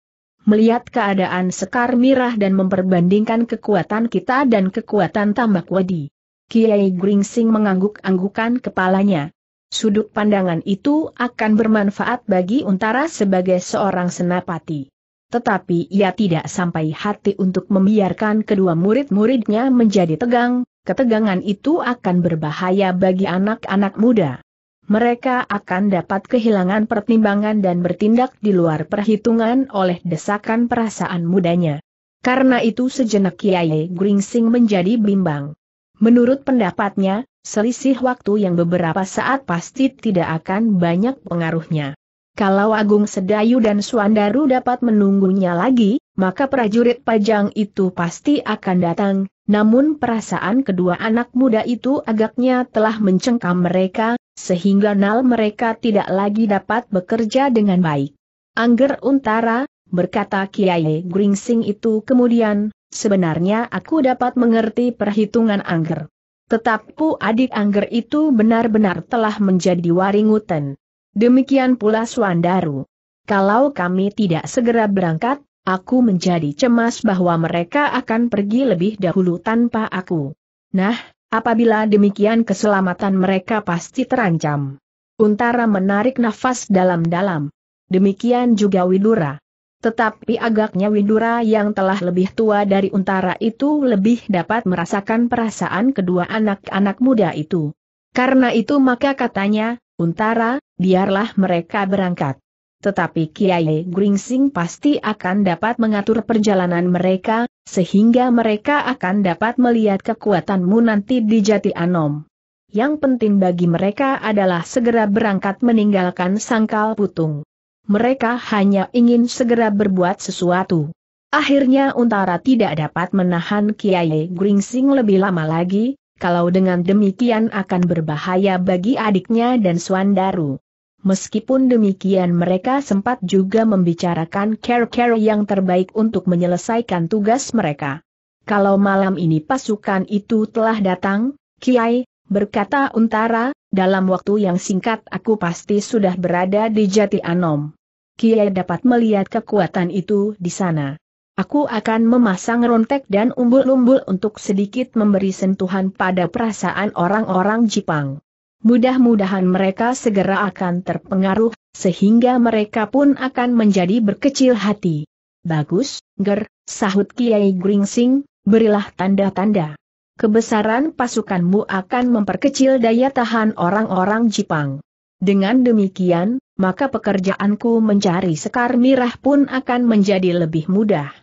melihat keadaan Sekar Mirah dan memperbandingkan kekuatan kita dan kekuatan tambak wadi. Kiai Gringsing mengangguk-anggukan kepalanya. Sudut pandangan itu akan bermanfaat bagi Untara sebagai seorang senapati. Tetapi ia tidak sampai hati untuk membiarkan kedua murid-muridnya menjadi tegang, ketegangan itu akan berbahaya bagi anak-anak muda mereka akan dapat kehilangan pertimbangan dan bertindak di luar perhitungan oleh desakan perasaan mudanya. Karena itu sejenak Kiai Gringsing menjadi bimbang. Menurut pendapatnya, selisih waktu yang beberapa saat pasti tidak akan banyak pengaruhnya. Kalau Agung Sedayu dan Suandaru dapat menunggunya lagi, maka prajurit pajang itu pasti akan datang, namun perasaan kedua anak muda itu agaknya telah mencengkam mereka, sehingga nal mereka tidak lagi dapat bekerja dengan baik. Angger Untara, berkata Kiai Gringsing itu kemudian, sebenarnya aku dapat mengerti perhitungan Angger. Tetapi adik Angger itu benar-benar telah menjadi waringuten. Demikian pula Suandaru. Kalau kami tidak segera berangkat, aku menjadi cemas bahwa mereka akan pergi lebih dahulu tanpa aku. Nah, apabila demikian keselamatan mereka pasti terancam. Untara menarik nafas dalam-dalam. Demikian juga Widura. Tetapi agaknya Widura yang telah lebih tua dari Untara itu lebih dapat merasakan perasaan kedua anak-anak muda itu. Karena itu maka katanya, Untara, biarlah mereka berangkat. Tetapi Kiai Gringsing pasti akan dapat mengatur perjalanan mereka, sehingga mereka akan dapat melihat kekuatanmu nanti di Jati Anom. Yang penting bagi mereka adalah segera berangkat meninggalkan sangkal putung. Mereka hanya ingin segera berbuat sesuatu. Akhirnya Untara tidak dapat menahan Kiai Gringsing lebih lama lagi, kalau dengan demikian akan berbahaya bagi adiknya dan Swandaru. Meskipun demikian mereka sempat juga membicarakan care-care yang terbaik untuk menyelesaikan tugas mereka. Kalau malam ini pasukan itu telah datang, Kiai, berkata Untara, dalam waktu yang singkat aku pasti sudah berada di Jati Anom. Kiai dapat melihat kekuatan itu di sana. Aku akan memasang rontek dan umbul-umbul untuk sedikit memberi sentuhan pada perasaan orang-orang Jepang mudah-mudahan mereka segera akan terpengaruh, sehingga mereka pun akan menjadi berkecil hati. Bagus, Ger, sahut Kiai Gringsing, berilah tanda-tanda. Kebesaran pasukanmu akan memperkecil daya tahan orang-orang Jepang. Dengan demikian, maka pekerjaanku mencari sekar mirah pun akan menjadi lebih mudah.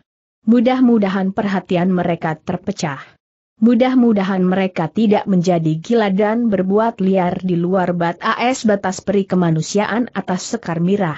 Mudah-mudahan perhatian mereka terpecah. Mudah-mudahan mereka tidak menjadi gila dan berbuat liar di luar batas batas peri kemanusiaan atas sekar mirah.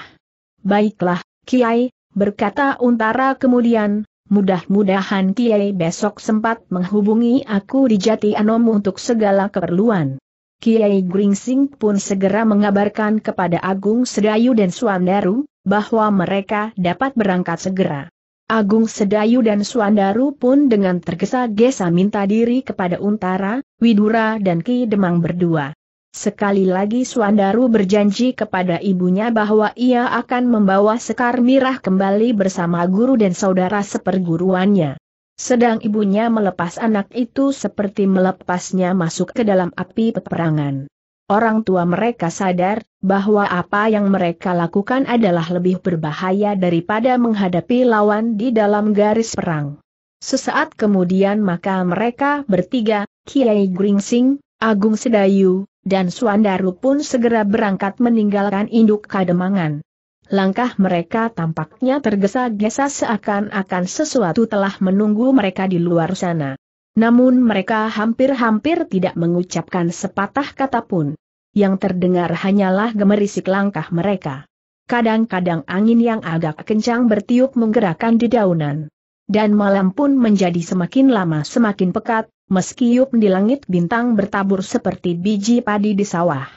Baiklah, Kiai, berkata Untara kemudian, mudah-mudahan Kiai besok sempat menghubungi aku di Jati Anom untuk segala keperluan. Kiai Gringsing pun segera mengabarkan kepada Agung Sedayu dan Suandaru, bahwa mereka dapat berangkat segera. Agung Sedayu dan Suandaru pun dengan tergesa-gesa minta diri kepada Untara, Widura dan Ki Demang berdua. Sekali lagi Suandaru berjanji kepada ibunya bahwa ia akan membawa Sekar Mirah kembali bersama guru dan saudara seperguruannya. Sedang ibunya melepas anak itu seperti melepasnya masuk ke dalam api peperangan. Orang tua mereka sadar bahwa apa yang mereka lakukan adalah lebih berbahaya daripada menghadapi lawan di dalam garis perang. Sesaat kemudian maka mereka bertiga, Kiai Gringsing, Agung Sedayu, dan Suandaru pun segera berangkat meninggalkan induk kademangan. Langkah mereka tampaknya tergesa-gesa seakan-akan sesuatu telah menunggu mereka di luar sana. Namun mereka hampir-hampir tidak mengucapkan sepatah kata pun. Yang terdengar hanyalah gemerisik langkah mereka. Kadang-kadang angin yang agak kencang bertiup menggerakkan dedaunan. Dan malam pun menjadi semakin lama semakin pekat, meski yuk di langit bintang bertabur seperti biji padi di sawah.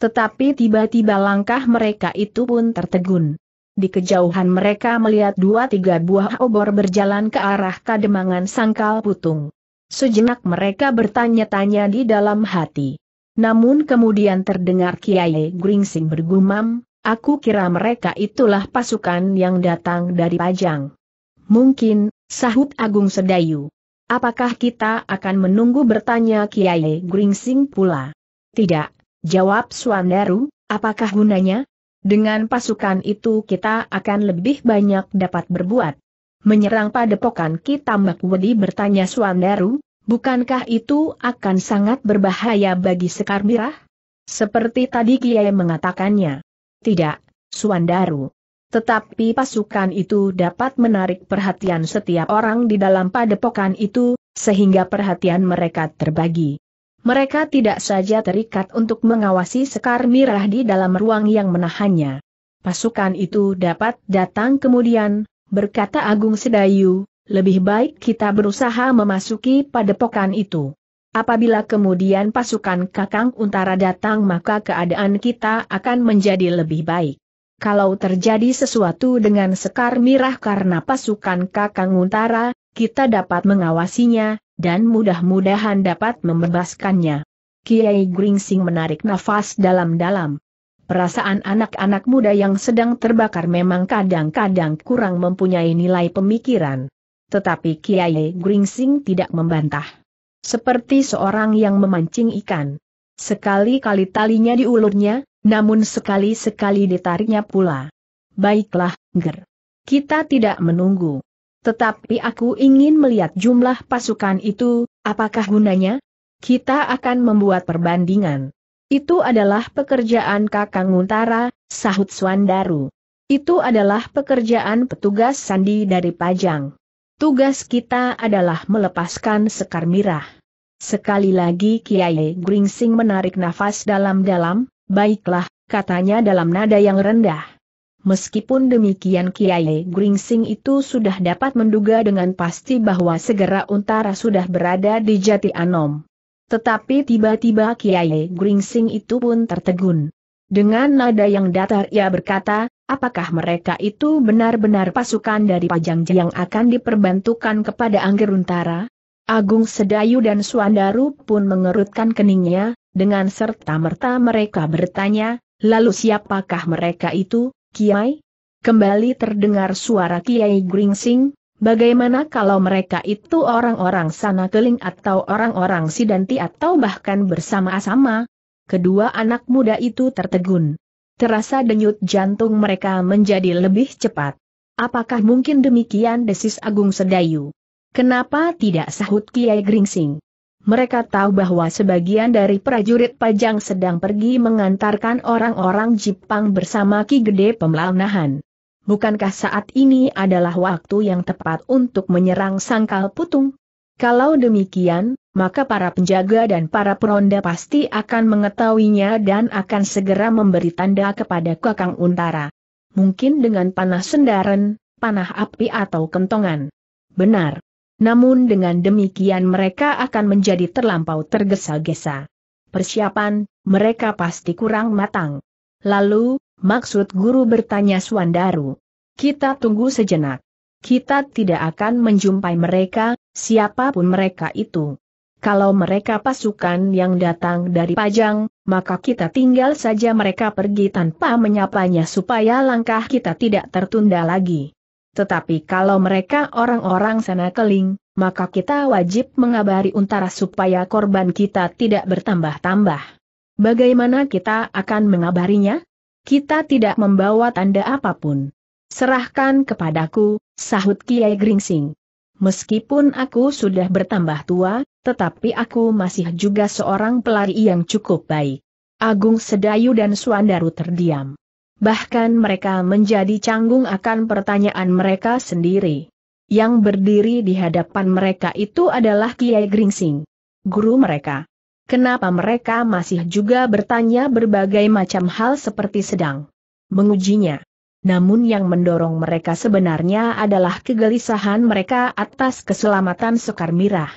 Tetapi tiba-tiba langkah mereka itu pun tertegun. Di kejauhan mereka melihat dua tiga buah obor berjalan ke arah kademangan sangkal putung. Sejenak mereka bertanya-tanya di dalam hati. Namun kemudian terdengar Kiai Gringsing bergumam, aku kira mereka itulah pasukan yang datang dari Pajang. Mungkin, sahut Agung Sedayu. Apakah kita akan menunggu bertanya Kiai Gringsing pula? Tidak, jawab Suandaru, apakah gunanya? Dengan pasukan itu kita akan lebih banyak dapat berbuat menyerang padepokan Kitambak Wedi bertanya Suandaru, bukankah itu akan sangat berbahaya bagi Sekar Mirah? Seperti tadi Kiai mengatakannya. Tidak, Suandaru. Tetapi pasukan itu dapat menarik perhatian setiap orang di dalam padepokan itu, sehingga perhatian mereka terbagi. Mereka tidak saja terikat untuk mengawasi Sekar Mirah di dalam ruang yang menahannya. Pasukan itu dapat datang kemudian, berkata Agung Sedayu, lebih baik kita berusaha memasuki padepokan itu. Apabila kemudian pasukan Kakang Untara datang maka keadaan kita akan menjadi lebih baik. Kalau terjadi sesuatu dengan Sekar Mirah karena pasukan Kakang Untara, kita dapat mengawasinya, dan mudah-mudahan dapat membebaskannya. Kiai Gringsing menarik nafas dalam-dalam. Perasaan anak-anak muda yang sedang terbakar memang kadang-kadang kurang mempunyai nilai pemikiran. Tetapi Kiai Gringsing tidak membantah. Seperti seorang yang memancing ikan. Sekali-kali talinya diulurnya, namun sekali-sekali ditariknya pula. Baiklah, Ger. Kita tidak menunggu. Tetapi aku ingin melihat jumlah pasukan itu, apakah gunanya? Kita akan membuat perbandingan. Itu adalah pekerjaan Kakang Untara, sahut Swandaru. Itu adalah pekerjaan petugas sandi dari Pajang. Tugas kita adalah melepaskan sekar mirah. Sekali lagi Kiai Gringsing menarik nafas dalam-dalam, baiklah, katanya dalam nada yang rendah. Meskipun demikian Kiai Gringsing itu sudah dapat menduga dengan pasti bahwa segera Untara sudah berada di Jati Anom. Tetapi tiba-tiba Kiai Gringsing itu pun tertegun. Dengan nada yang datar ia berkata, apakah mereka itu benar-benar pasukan dari Pajang yang akan diperbantukan kepada Anggeruntara? Agung Sedayu dan Suandaru pun mengerutkan keningnya, dengan serta-merta mereka bertanya, lalu siapakah mereka itu, Kiai? Kembali terdengar suara Kiai Gringsing, Bagaimana kalau mereka itu orang-orang sana keling atau orang-orang sidanti atau bahkan bersama-sama? Kedua anak muda itu tertegun. Terasa denyut jantung mereka menjadi lebih cepat. Apakah mungkin demikian desis Agung Sedayu? Kenapa tidak sahut Kiai Gringsing? Mereka tahu bahwa sebagian dari prajurit Pajang sedang pergi mengantarkan orang-orang Jepang bersama Ki Gede Pemlaunahan bukankah saat ini adalah waktu yang tepat untuk menyerang sangkal putung? Kalau demikian, maka para penjaga dan para peronda pasti akan mengetahuinya dan akan segera memberi tanda kepada Kakang Untara. Mungkin dengan panah sendaren, panah api atau kentongan. Benar. Namun dengan demikian mereka akan menjadi terlampau tergesa-gesa. Persiapan, mereka pasti kurang matang. Lalu, Maksud guru bertanya Swandaru. Kita tunggu sejenak. Kita tidak akan menjumpai mereka, siapapun mereka itu. Kalau mereka pasukan yang datang dari Pajang, maka kita tinggal saja mereka pergi tanpa menyapanya supaya langkah kita tidak tertunda lagi. Tetapi kalau mereka orang-orang sana keling, maka kita wajib mengabari untara supaya korban kita tidak bertambah-tambah. Bagaimana kita akan mengabarinya? kita tidak membawa tanda apapun. Serahkan kepadaku, sahut Kiai Gringsing. Meskipun aku sudah bertambah tua, tetapi aku masih juga seorang pelari yang cukup baik. Agung Sedayu dan Suandaru terdiam. Bahkan mereka menjadi canggung akan pertanyaan mereka sendiri. Yang berdiri di hadapan mereka itu adalah Kiai Gringsing. Guru mereka. Kenapa mereka masih juga bertanya berbagai macam hal seperti sedang mengujinya? Namun yang mendorong mereka sebenarnya adalah kegelisahan mereka atas keselamatan Sekar Mirah.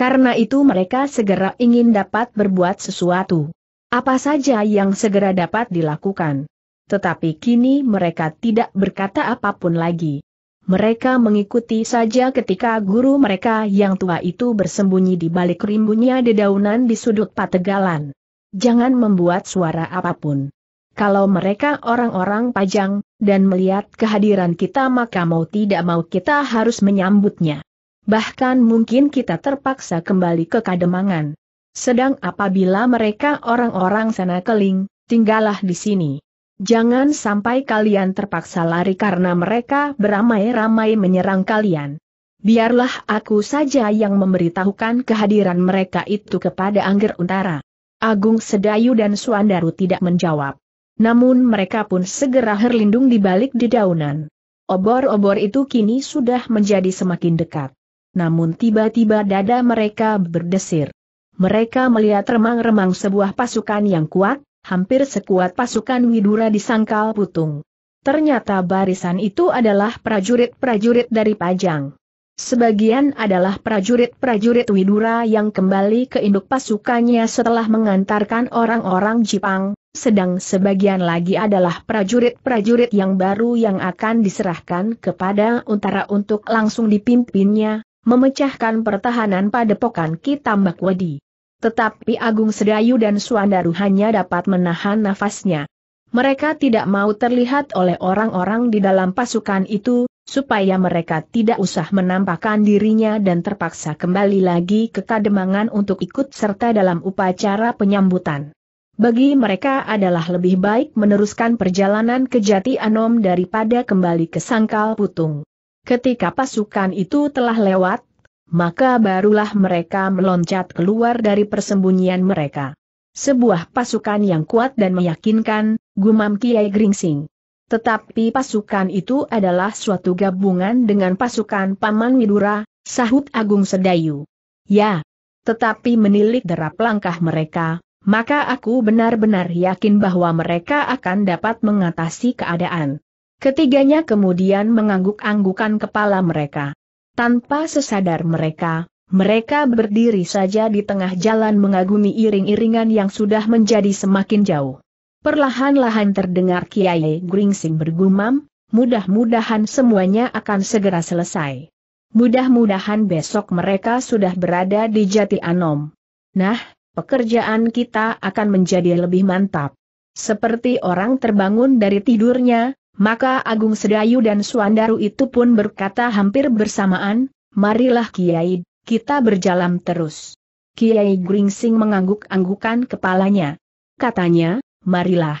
Karena itu mereka segera ingin dapat berbuat sesuatu. Apa saja yang segera dapat dilakukan. Tetapi kini mereka tidak berkata apapun lagi. Mereka mengikuti saja ketika guru mereka yang tua itu bersembunyi di balik rimbunnya dedaunan di sudut pategalan. Jangan membuat suara apapun. Kalau mereka orang-orang pajang, dan melihat kehadiran kita maka mau tidak mau kita harus menyambutnya. Bahkan mungkin kita terpaksa kembali ke kademangan. Sedang apabila mereka orang-orang sana keling, tinggallah di sini. Jangan sampai kalian terpaksa lari karena mereka beramai-ramai menyerang kalian. Biarlah aku saja yang memberitahukan kehadiran mereka itu kepada Angger Untara. Agung Sedayu dan Suandaru tidak menjawab. Namun mereka pun segera herlindung di balik dedaunan. Obor-obor itu kini sudah menjadi semakin dekat. Namun tiba-tiba dada mereka berdesir. Mereka melihat remang-remang sebuah pasukan yang kuat, hampir sekuat pasukan Widura di Sangkal Putung. Ternyata barisan itu adalah prajurit-prajurit dari Pajang. Sebagian adalah prajurit-prajurit Widura yang kembali ke induk pasukannya setelah mengantarkan orang-orang Jepang, sedang sebagian lagi adalah prajurit-prajurit yang baru yang akan diserahkan kepada Untara untuk langsung dipimpinnya, memecahkan pertahanan Padepokan Kitambak Wedi. Tetapi Agung Sedayu dan Suandaru hanya dapat menahan nafasnya. Mereka tidak mau terlihat oleh orang-orang di dalam pasukan itu, supaya mereka tidak usah menampakkan dirinya dan terpaksa kembali lagi ke kademangan untuk ikut serta dalam upacara penyambutan. Bagi mereka adalah lebih baik meneruskan perjalanan ke Jati Anom daripada kembali ke Sangkal Putung. Ketika pasukan itu telah lewat, maka barulah mereka meloncat keluar dari persembunyian mereka. Sebuah pasukan yang kuat dan meyakinkan, gumam Kiai Gringsing. Tetapi pasukan itu adalah suatu gabungan dengan pasukan Paman Widura, sahut Agung Sedayu. Ya, tetapi menilik derap langkah mereka, maka aku benar-benar yakin bahwa mereka akan dapat mengatasi keadaan. Ketiganya kemudian mengangguk-anggukan kepala mereka. Tanpa sesadar mereka, mereka berdiri saja di tengah jalan mengagumi iring-iringan yang sudah menjadi semakin jauh. Perlahan-lahan terdengar Kiai Gringsing bergumam, mudah-mudahan semuanya akan segera selesai. Mudah-mudahan besok mereka sudah berada di Jati Anom. Nah, pekerjaan kita akan menjadi lebih mantap. Seperti orang terbangun dari tidurnya, maka Agung Sedayu dan Suandaru itu pun berkata hampir bersamaan, marilah Kiai, kita berjalan terus. Kiai Gringsing mengangguk-anggukan kepalanya. Katanya, marilah.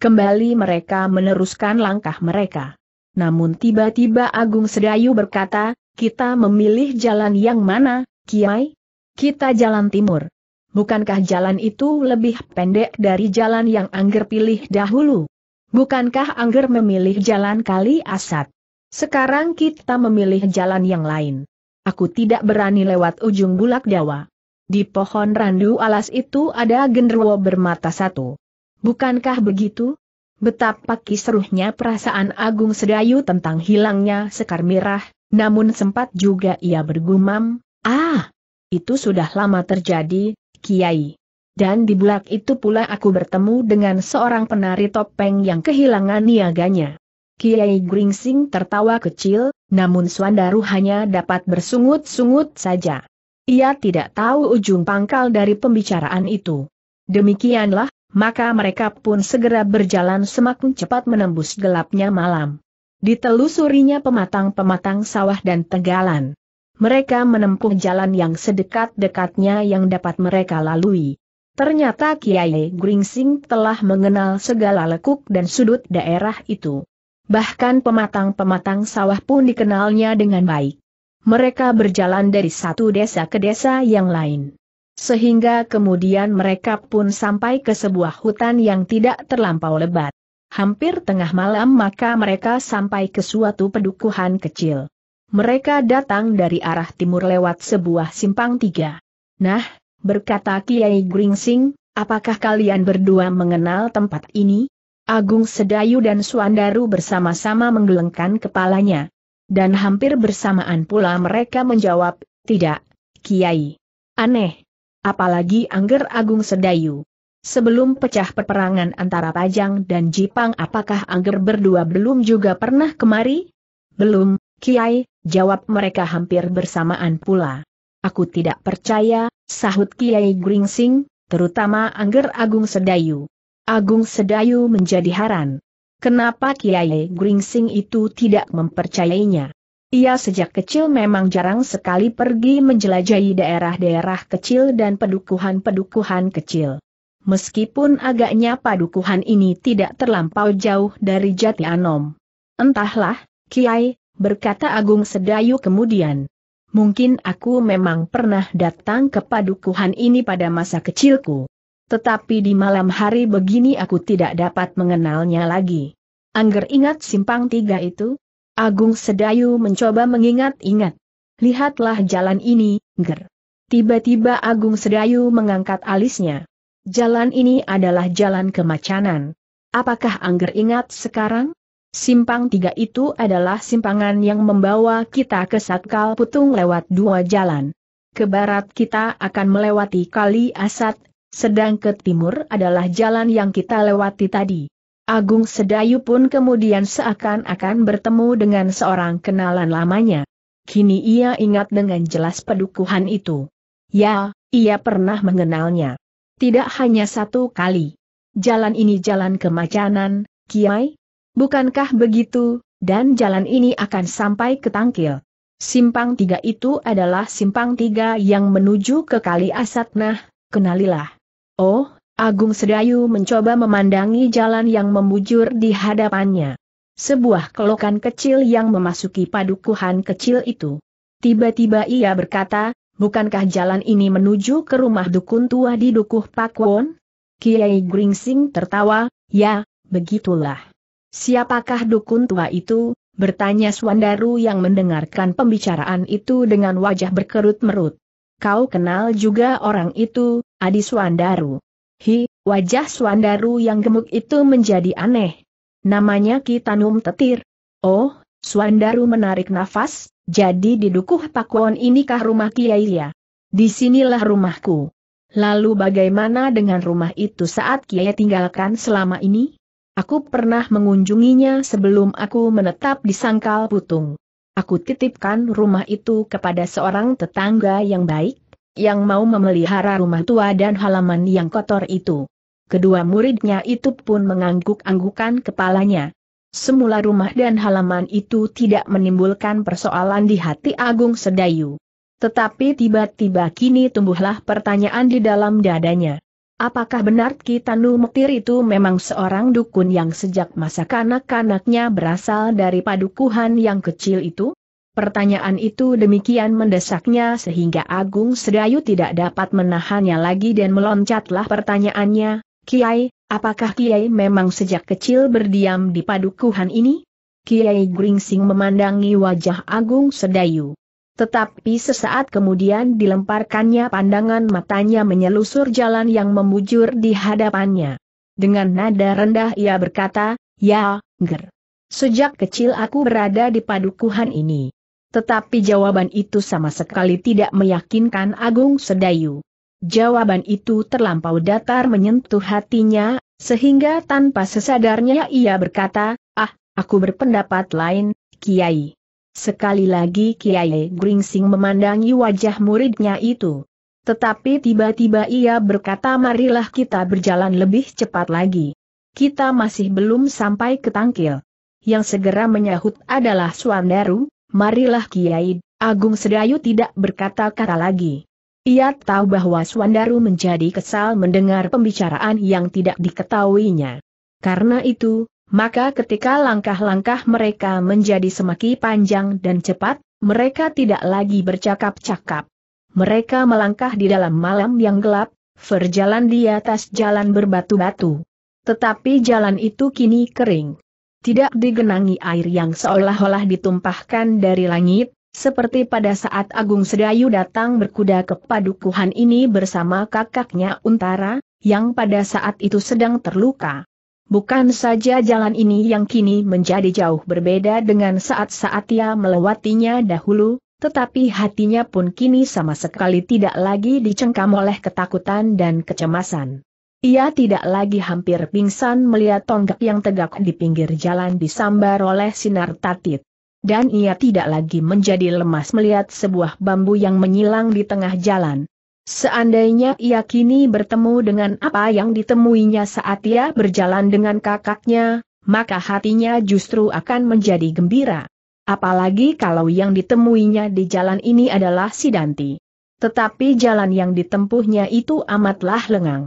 Kembali mereka meneruskan langkah mereka. Namun tiba-tiba Agung Sedayu berkata, kita memilih jalan yang mana, Kiai? Kita jalan timur. Bukankah jalan itu lebih pendek dari jalan yang Angger pilih dahulu? Bukankah Angger memilih jalan kali asat? Sekarang kita memilih jalan yang lain. Aku tidak berani lewat ujung bulak dawa. Di pohon randu alas itu ada genderwo bermata satu. Bukankah begitu? Betapa kisruhnya perasaan Agung Sedayu tentang hilangnya sekar mirah, namun sempat juga ia bergumam, Ah! Itu sudah lama terjadi, Kiai dan di bulak itu pula aku bertemu dengan seorang penari topeng yang kehilangan niaganya. Kiai Gringsing tertawa kecil, namun Swandaru hanya dapat bersungut-sungut saja. Ia tidak tahu ujung pangkal dari pembicaraan itu. Demikianlah, maka mereka pun segera berjalan semakin cepat menembus gelapnya malam. Ditelusurinya pematang-pematang sawah dan tegalan. Mereka menempuh jalan yang sedekat-dekatnya yang dapat mereka lalui. Ternyata Kiai Gringsing telah mengenal segala lekuk dan sudut daerah itu. Bahkan pematang-pematang sawah pun dikenalnya dengan baik. Mereka berjalan dari satu desa ke desa yang lain. Sehingga kemudian mereka pun sampai ke sebuah hutan yang tidak terlampau lebat. Hampir tengah malam maka mereka sampai ke suatu pedukuhan kecil. Mereka datang dari arah timur lewat sebuah simpang tiga. Nah, berkata Kiai Gringsing, apakah kalian berdua mengenal tempat ini? Agung Sedayu dan Suandaru bersama-sama menggelengkan kepalanya. Dan hampir bersamaan pula mereka menjawab, tidak, Kiai. Aneh. Apalagi Angger Agung Sedayu. Sebelum pecah peperangan antara Pajang dan Jipang apakah Angger berdua belum juga pernah kemari? Belum, Kiai, jawab mereka hampir bersamaan pula. Aku tidak percaya, sahut Kiai Gringsing, terutama Angger Agung Sedayu. Agung Sedayu menjadi haran. Kenapa Kiai Gringsing itu tidak mempercayainya? Ia sejak kecil memang jarang sekali pergi menjelajahi daerah-daerah kecil dan pedukuhan-pedukuhan kecil. Meskipun agaknya padukuhan ini tidak terlampau jauh dari Jati Anom. Entahlah, Kiai, berkata Agung Sedayu kemudian. Mungkin aku memang pernah datang ke padukuhan ini pada masa kecilku. Tetapi di malam hari begini aku tidak dapat mengenalnya lagi. Angger ingat simpang tiga itu? Agung Sedayu mencoba mengingat-ingat. Lihatlah jalan ini, Ger. Tiba-tiba Agung Sedayu mengangkat alisnya. Jalan ini adalah jalan kemacanan. Apakah Angger ingat sekarang? Simpang tiga itu adalah simpangan yang membawa kita ke Satkal Putung lewat dua jalan. Ke barat kita akan melewati Kali Asat, sedang ke timur adalah jalan yang kita lewati tadi. Agung Sedayu pun kemudian seakan-akan bertemu dengan seorang kenalan lamanya. Kini ia ingat dengan jelas pedukuhan itu. Ya, ia pernah mengenalnya. Tidak hanya satu kali. Jalan ini jalan kemacanan, Kiai, Bukankah begitu, dan jalan ini akan sampai ke Tangkil. Simpang tiga itu adalah simpang tiga yang menuju ke Kali Asatnah, kenalilah. Oh, Agung Sedayu mencoba memandangi jalan yang membujur di hadapannya. Sebuah kelokan kecil yang memasuki padukuhan kecil itu. Tiba-tiba ia berkata, bukankah jalan ini menuju ke rumah dukun tua di Dukuh Pakwon? Kiai Gringsing tertawa, ya, begitulah. Siapakah dukun tua itu? Bertanya Swandaru yang mendengarkan pembicaraan itu dengan wajah berkerut merut. Kau kenal juga orang itu, Adi Swandaru. Hi, wajah Swandaru yang gemuk itu menjadi aneh. Namanya Kitanum Tetir. Oh, Swandaru menarik nafas, jadi di Dukuh Pakuan inikah rumah Kiai ya? Disinilah rumahku. Lalu bagaimana dengan rumah itu saat Kiai tinggalkan selama ini? Aku pernah mengunjunginya sebelum aku menetap di Sangkal Putung. Aku titipkan rumah itu kepada seorang tetangga yang baik, yang mau memelihara rumah tua dan halaman yang kotor itu. Kedua muridnya itu pun mengangguk-anggukan kepalanya. Semula rumah dan halaman itu tidak menimbulkan persoalan di hati Agung Sedayu. Tetapi tiba-tiba kini tumbuhlah pertanyaan di dalam dadanya. Apakah benar Kitanu Mektir itu memang seorang dukun yang sejak masa kanak-kanaknya berasal dari padukuhan yang kecil itu? Pertanyaan itu demikian mendesaknya sehingga Agung Sedayu tidak dapat menahannya lagi dan meloncatlah pertanyaannya, Kiai, apakah Kiai memang sejak kecil berdiam di padukuhan ini? Kiai Gringsing memandangi wajah Agung Sedayu. Tetapi sesaat kemudian dilemparkannya pandangan matanya menyelusur jalan yang membujur di hadapannya. Dengan nada rendah ia berkata, Ya, Ger. Sejak kecil aku berada di padukuhan ini. Tetapi jawaban itu sama sekali tidak meyakinkan Agung Sedayu. Jawaban itu terlampau datar menyentuh hatinya, sehingga tanpa sesadarnya ia berkata, Ah, aku berpendapat lain, Kiai. Sekali lagi Kiai Gringsing memandangi wajah muridnya itu. Tetapi tiba-tiba ia berkata marilah kita berjalan lebih cepat lagi. Kita masih belum sampai ke Tangkil. Yang segera menyahut adalah Suandaru, marilah Kiai, Agung Sedayu tidak berkata-kata lagi. Ia tahu bahwa Suandaru menjadi kesal mendengar pembicaraan yang tidak diketahuinya. Karena itu, maka ketika langkah-langkah mereka menjadi semakin panjang dan cepat, mereka tidak lagi bercakap-cakap. Mereka melangkah di dalam malam yang gelap, berjalan di atas jalan berbatu-batu. Tetapi jalan itu kini kering. Tidak digenangi air yang seolah-olah ditumpahkan dari langit, seperti pada saat Agung Sedayu datang berkuda ke padukuhan ini bersama kakaknya Untara, yang pada saat itu sedang terluka. Bukan saja jalan ini yang kini menjadi jauh berbeda dengan saat-saat ia melewatinya dahulu, tetapi hatinya pun kini sama sekali tidak lagi dicengkam oleh ketakutan dan kecemasan. Ia tidak lagi hampir pingsan melihat tonggak yang tegak di pinggir jalan disambar oleh sinar tatit. Dan ia tidak lagi menjadi lemas melihat sebuah bambu yang menyilang di tengah jalan, Seandainya ia kini bertemu dengan apa yang ditemuinya saat ia berjalan dengan kakaknya, maka hatinya justru akan menjadi gembira. Apalagi kalau yang ditemuinya di jalan ini adalah Sidanti. Tetapi jalan yang ditempuhnya itu amatlah lengang.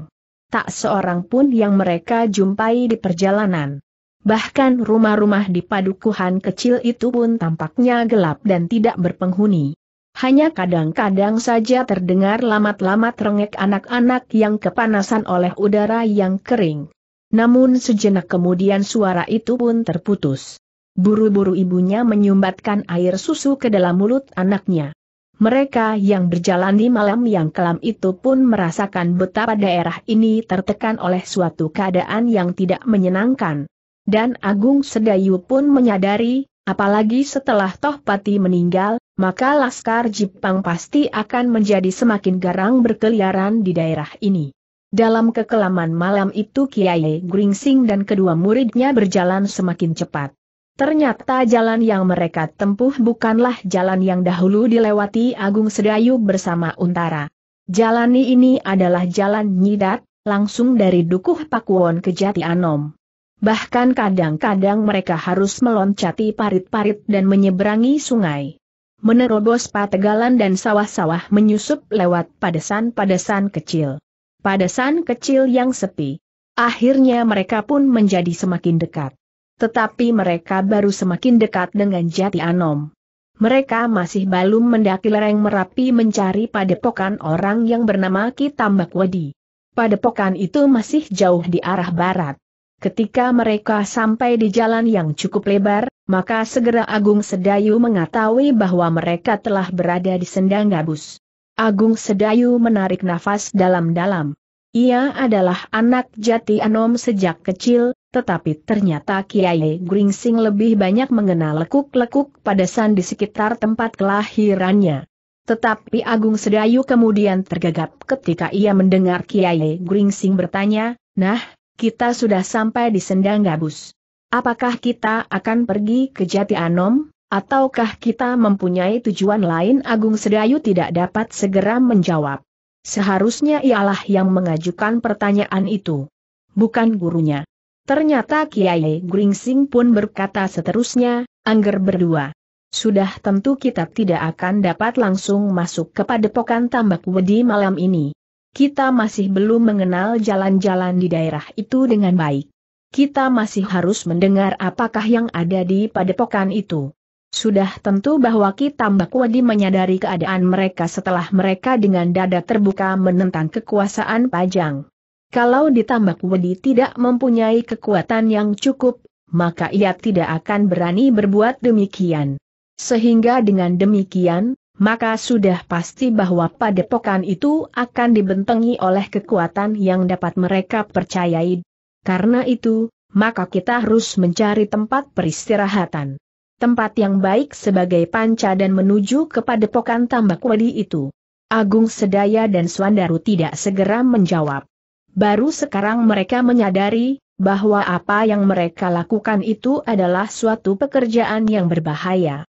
Tak seorang pun yang mereka jumpai di perjalanan. Bahkan rumah-rumah di padukuhan kecil itu pun tampaknya gelap dan tidak berpenghuni. Hanya kadang-kadang saja terdengar lamat-lamat rengek anak-anak yang kepanasan oleh udara yang kering. Namun sejenak kemudian suara itu pun terputus. Buru-buru ibunya menyumbatkan air susu ke dalam mulut anaknya. Mereka yang berjalan di malam yang kelam itu pun merasakan betapa daerah ini tertekan oleh suatu keadaan yang tidak menyenangkan. Dan Agung Sedayu pun menyadari, apalagi setelah Tohpati meninggal, maka Laskar Jepang pasti akan menjadi semakin garang berkeliaran di daerah ini. Dalam kekelaman malam itu Kiai Gringsing dan kedua muridnya berjalan semakin cepat. Ternyata jalan yang mereka tempuh bukanlah jalan yang dahulu dilewati Agung Sedayu bersama Untara. Jalan ini adalah jalan nyidat, langsung dari Dukuh Pakuwon ke Jati Anom. Bahkan kadang-kadang mereka harus meloncati parit-parit dan menyeberangi sungai menerobos pategalan dan sawah-sawah menyusup lewat padesan-padesan kecil. Padesan kecil yang sepi. Akhirnya mereka pun menjadi semakin dekat. Tetapi mereka baru semakin dekat dengan Jati Anom. Mereka masih belum mendaki lereng Merapi mencari padepokan orang yang bernama Ki Tambak Wedi. Padepokan itu masih jauh di arah barat. Ketika mereka sampai di jalan yang cukup lebar, maka segera Agung Sedayu mengetahui bahwa mereka telah berada di sendang gabus. Agung Sedayu menarik nafas dalam-dalam. Ia adalah anak jati Anom sejak kecil, tetapi ternyata Kiai Gringsing lebih banyak mengenal lekuk-lekuk pada san di sekitar tempat kelahirannya. Tetapi Agung Sedayu kemudian tergagap ketika ia mendengar Kiai Gringsing bertanya, Nah, kita sudah sampai di sendang gabus. Apakah kita akan pergi ke Jati Anom, ataukah kita mempunyai tujuan lain Agung Sedayu tidak dapat segera menjawab. Seharusnya ialah yang mengajukan pertanyaan itu. Bukan gurunya. Ternyata Kiai Gringsing pun berkata seterusnya, Angger berdua. Sudah tentu kita tidak akan dapat langsung masuk ke padepokan tambak wedi malam ini. Kita masih belum mengenal jalan-jalan di daerah itu dengan baik kita masih harus mendengar apakah yang ada di padepokan itu. Sudah tentu bahwa kita Mbak Wadi menyadari keadaan mereka setelah mereka dengan dada terbuka menentang kekuasaan Pajang. Kalau ditambah Wadi tidak mempunyai kekuatan yang cukup, maka ia tidak akan berani berbuat demikian. Sehingga dengan demikian, maka sudah pasti bahwa padepokan itu akan dibentengi oleh kekuatan yang dapat mereka percayai. Karena itu, maka kita harus mencari tempat peristirahatan. Tempat yang baik sebagai panca dan menuju kepada pokan tambak wadi itu. Agung Sedaya dan Swandaru tidak segera menjawab. Baru sekarang mereka menyadari, bahwa apa yang mereka lakukan itu adalah suatu pekerjaan yang berbahaya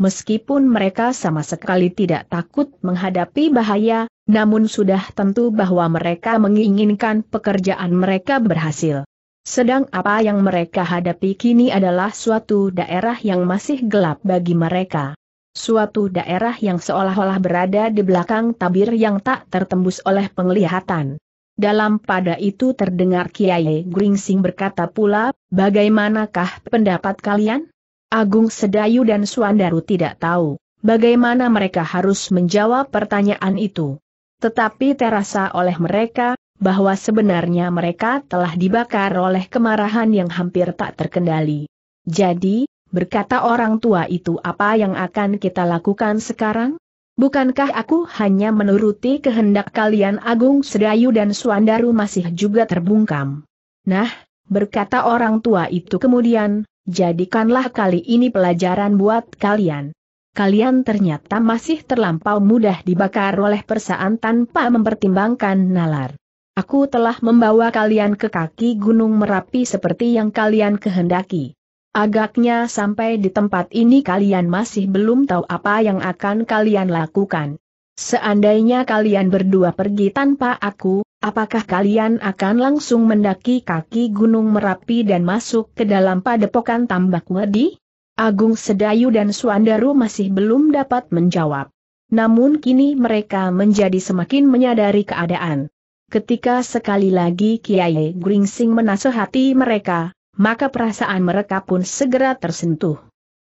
meskipun mereka sama sekali tidak takut menghadapi bahaya, namun sudah tentu bahwa mereka menginginkan pekerjaan mereka berhasil. Sedang apa yang mereka hadapi kini adalah suatu daerah yang masih gelap bagi mereka. Suatu daerah yang seolah-olah berada di belakang tabir yang tak tertembus oleh penglihatan. Dalam pada itu terdengar Kiai Gringsing berkata pula, bagaimanakah pendapat kalian? Agung Sedayu dan Suandaru tidak tahu bagaimana mereka harus menjawab pertanyaan itu. Tetapi terasa oleh mereka bahwa sebenarnya mereka telah dibakar oleh kemarahan yang hampir tak terkendali. Jadi, berkata orang tua itu apa yang akan kita lakukan sekarang? Bukankah aku hanya menuruti kehendak kalian Agung Sedayu dan Suandaru masih juga terbungkam? Nah, berkata orang tua itu kemudian, Jadikanlah kali ini pelajaran buat kalian. Kalian ternyata masih terlampau mudah dibakar oleh perasaan tanpa mempertimbangkan nalar. Aku telah membawa kalian ke kaki Gunung Merapi seperti yang kalian kehendaki. Agaknya sampai di tempat ini kalian masih belum tahu apa yang akan kalian lakukan. Seandainya kalian berdua pergi tanpa aku, apakah kalian akan langsung mendaki kaki Gunung Merapi dan masuk ke dalam padepokan tambak wedi? Agung Sedayu dan Suandaru masih belum dapat menjawab. Namun kini mereka menjadi semakin menyadari keadaan. Ketika sekali lagi Kiai Gringsing menasehati mereka, maka perasaan mereka pun segera tersentuh.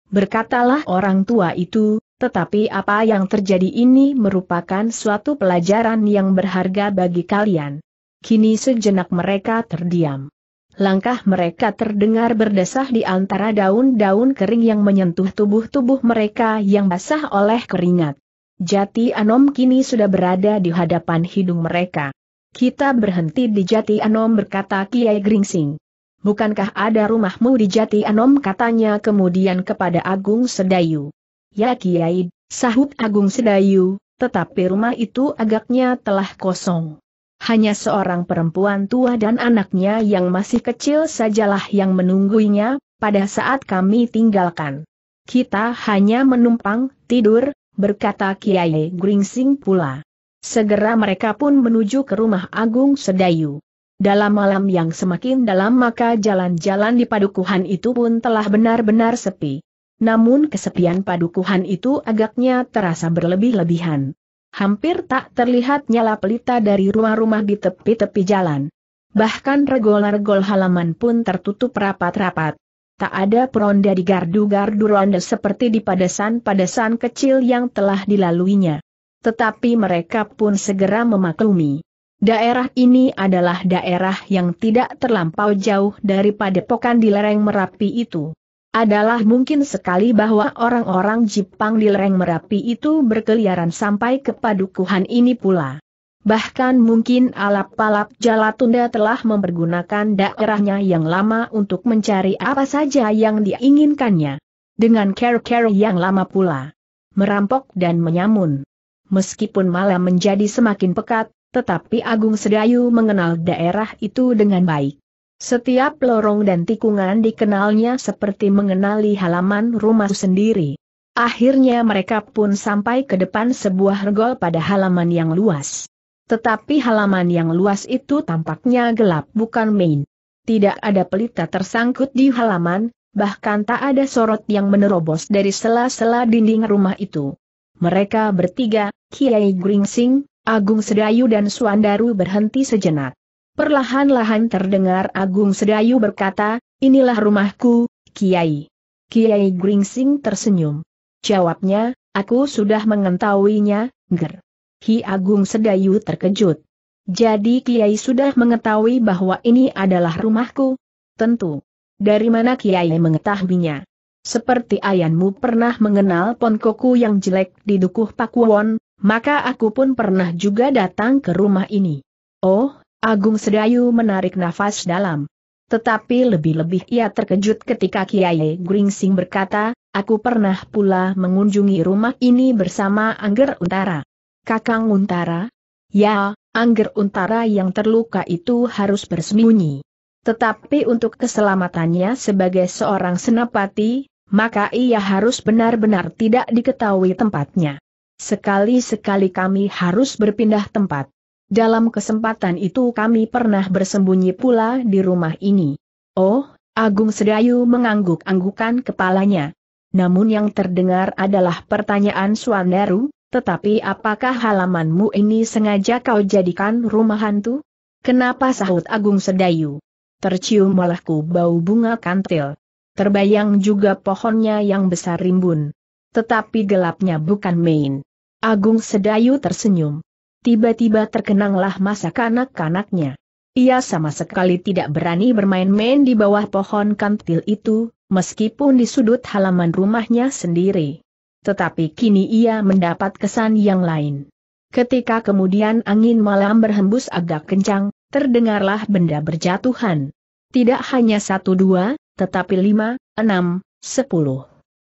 Berkatalah orang tua itu, tetapi apa yang terjadi ini merupakan suatu pelajaran yang berharga bagi kalian. Kini sejenak mereka terdiam. Langkah mereka terdengar berdesah di antara daun-daun kering yang menyentuh tubuh-tubuh mereka yang basah oleh keringat. Jati Anom kini sudah berada di hadapan hidung mereka. Kita berhenti di Jati Anom berkata Kiai Gringsing. Bukankah ada rumahmu di Jati Anom katanya kemudian kepada Agung Sedayu. Ya Kiai, sahut Agung Sedayu, tetapi rumah itu agaknya telah kosong. Hanya seorang perempuan tua dan anaknya yang masih kecil sajalah yang menunggunya pada saat kami tinggalkan. Kita hanya menumpang, tidur, berkata Kiai Gringsing pula. Segera mereka pun menuju ke rumah Agung Sedayu. Dalam malam yang semakin dalam maka jalan-jalan di padukuhan itu pun telah benar-benar sepi namun kesepian padukuhan itu agaknya terasa berlebih-lebihan. Hampir tak terlihat nyala pelita dari rumah-rumah di tepi-tepi jalan. Bahkan regol-regol halaman pun tertutup rapat-rapat. Tak ada peronda di gardu-gardu ronda seperti di padesan-padesan kecil yang telah dilaluinya. Tetapi mereka pun segera memaklumi. Daerah ini adalah daerah yang tidak terlampau jauh daripada padepokan di lereng Merapi itu adalah mungkin sekali bahwa orang-orang Jepang di lereng Merapi itu berkeliaran sampai ke padukuhan ini pula. Bahkan mungkin alap-alap Jalatunda telah mempergunakan daerahnya yang lama untuk mencari apa saja yang diinginkannya. Dengan care-care yang lama pula. Merampok dan menyamun. Meskipun malam menjadi semakin pekat, tetapi Agung Sedayu mengenal daerah itu dengan baik. Setiap lorong dan tikungan dikenalnya seperti mengenali halaman rumah sendiri. Akhirnya mereka pun sampai ke depan sebuah regol pada halaman yang luas. Tetapi halaman yang luas itu tampaknya gelap bukan main. Tidak ada pelita tersangkut di halaman, bahkan tak ada sorot yang menerobos dari sela-sela dinding rumah itu. Mereka bertiga, Kiai Gringsing, Agung Sedayu dan Suandaru berhenti sejenak. Perlahan-lahan terdengar Agung Sedayu berkata, inilah rumahku, Kiai. Kiai Gringsing tersenyum. Jawabnya, aku sudah mengetahuinya, Ger. Hi Agung Sedayu terkejut. Jadi Kiai sudah mengetahui bahwa ini adalah rumahku? Tentu. Dari mana Kiai mengetahuinya? Seperti ayahmu pernah mengenal ponkoku yang jelek di Dukuh Pakuwon, maka aku pun pernah juga datang ke rumah ini. Oh, Agung Sedayu menarik nafas dalam. Tetapi lebih-lebih ia terkejut ketika Kiai Gringsing berkata, aku pernah pula mengunjungi rumah ini bersama Angger Untara. Kakang Untara? Ya, Angger Untara yang terluka itu harus bersembunyi. Tetapi untuk keselamatannya sebagai seorang senapati, maka ia harus benar-benar tidak diketahui tempatnya. Sekali-sekali kami harus berpindah tempat. Dalam kesempatan itu kami pernah bersembunyi pula di rumah ini. Oh, Agung Sedayu mengangguk-anggukan kepalanya. Namun yang terdengar adalah pertanyaan Suandaru, tetapi apakah halamanmu ini sengaja kau jadikan rumah hantu? Kenapa sahut Agung Sedayu? Tercium olehku bau bunga kantil. Terbayang juga pohonnya yang besar rimbun. Tetapi gelapnya bukan main. Agung Sedayu tersenyum tiba-tiba terkenanglah masa kanak-kanaknya. Ia sama sekali tidak berani bermain-main di bawah pohon kantil itu, meskipun di sudut halaman rumahnya sendiri. Tetapi kini ia mendapat kesan yang lain. Ketika kemudian angin malam berhembus agak kencang, terdengarlah benda berjatuhan. Tidak hanya satu dua, tetapi lima, enam, sepuluh.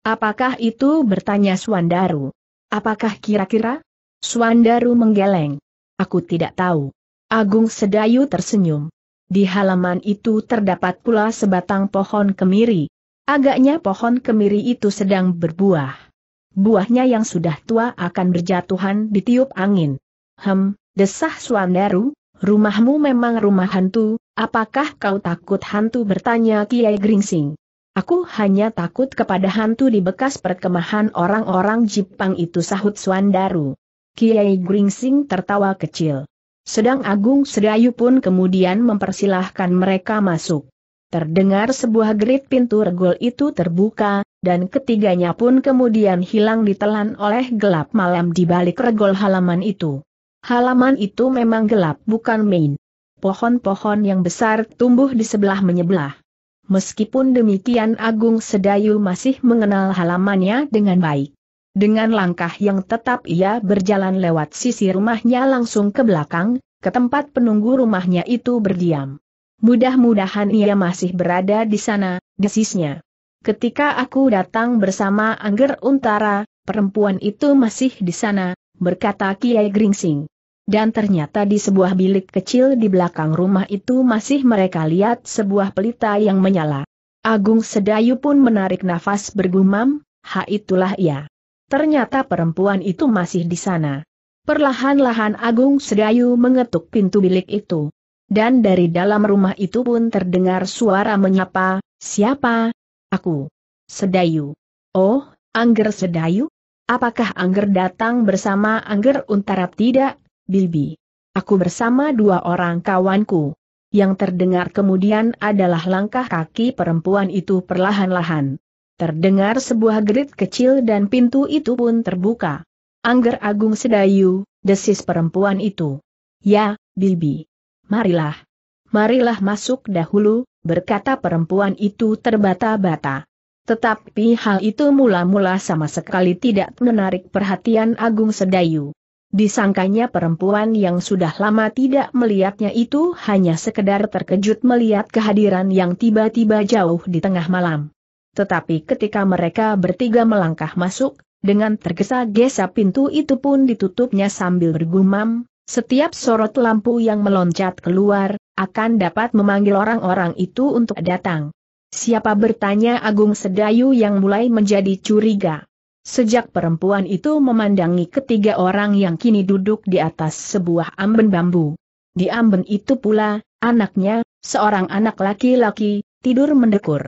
Apakah itu bertanya Suandaru? Apakah kira-kira? Suandaru menggeleng. Aku tidak tahu. Agung Sedayu tersenyum. Di halaman itu terdapat pula sebatang pohon kemiri. Agaknya pohon kemiri itu sedang berbuah. Buahnya yang sudah tua akan berjatuhan di tiup angin. Hem, desah Suandaru, rumahmu memang rumah hantu, apakah kau takut hantu bertanya Kiai Gringsing. Aku hanya takut kepada hantu di bekas perkemahan orang-orang Jepang itu sahut Suandaru. Kiai Gringsing tertawa kecil. Sedang Agung Sedayu pun kemudian mempersilahkan mereka masuk. Terdengar sebuah gerit pintu regol itu terbuka, dan ketiganya pun kemudian hilang ditelan oleh gelap malam di balik regol halaman itu. Halaman itu memang gelap bukan main. Pohon-pohon yang besar tumbuh di sebelah menyebelah. Meskipun demikian Agung Sedayu masih mengenal halamannya dengan baik. Dengan langkah yang tetap ia berjalan lewat sisi rumahnya langsung ke belakang, ke tempat penunggu rumahnya itu berdiam. Mudah-mudahan ia masih berada di sana, desisnya. Ketika aku datang bersama Angger Untara, perempuan itu masih di sana, berkata Kiai Gringsing. Dan ternyata di sebuah bilik kecil di belakang rumah itu masih mereka lihat sebuah pelita yang menyala. Agung Sedayu pun menarik nafas bergumam, ha itulah ia. Ternyata perempuan itu masih di sana. Perlahan-lahan Agung Sedayu mengetuk pintu bilik itu. Dan dari dalam rumah itu pun terdengar suara menyapa, siapa? Aku. Sedayu. Oh, Angger Sedayu? Apakah Angger datang bersama Angger Untarap tidak, Bilbi? Aku bersama dua orang kawanku. Yang terdengar kemudian adalah langkah kaki perempuan itu perlahan-lahan. Terdengar sebuah gerit kecil dan pintu itu pun terbuka. Angger Agung Sedayu, desis perempuan itu. Ya, Bibi. Marilah. Marilah masuk dahulu, berkata perempuan itu terbata-bata. Tetapi hal itu mula-mula sama sekali tidak menarik perhatian Agung Sedayu. Disangkanya perempuan yang sudah lama tidak melihatnya itu hanya sekedar terkejut melihat kehadiran yang tiba-tiba jauh di tengah malam tetapi ketika mereka bertiga melangkah masuk, dengan tergesa-gesa pintu itu pun ditutupnya sambil bergumam, setiap sorot lampu yang meloncat keluar, akan dapat memanggil orang-orang itu untuk datang. Siapa bertanya Agung Sedayu yang mulai menjadi curiga. Sejak perempuan itu memandangi ketiga orang yang kini duduk di atas sebuah amben bambu. Di amben itu pula, anaknya, seorang anak laki-laki, tidur mendekur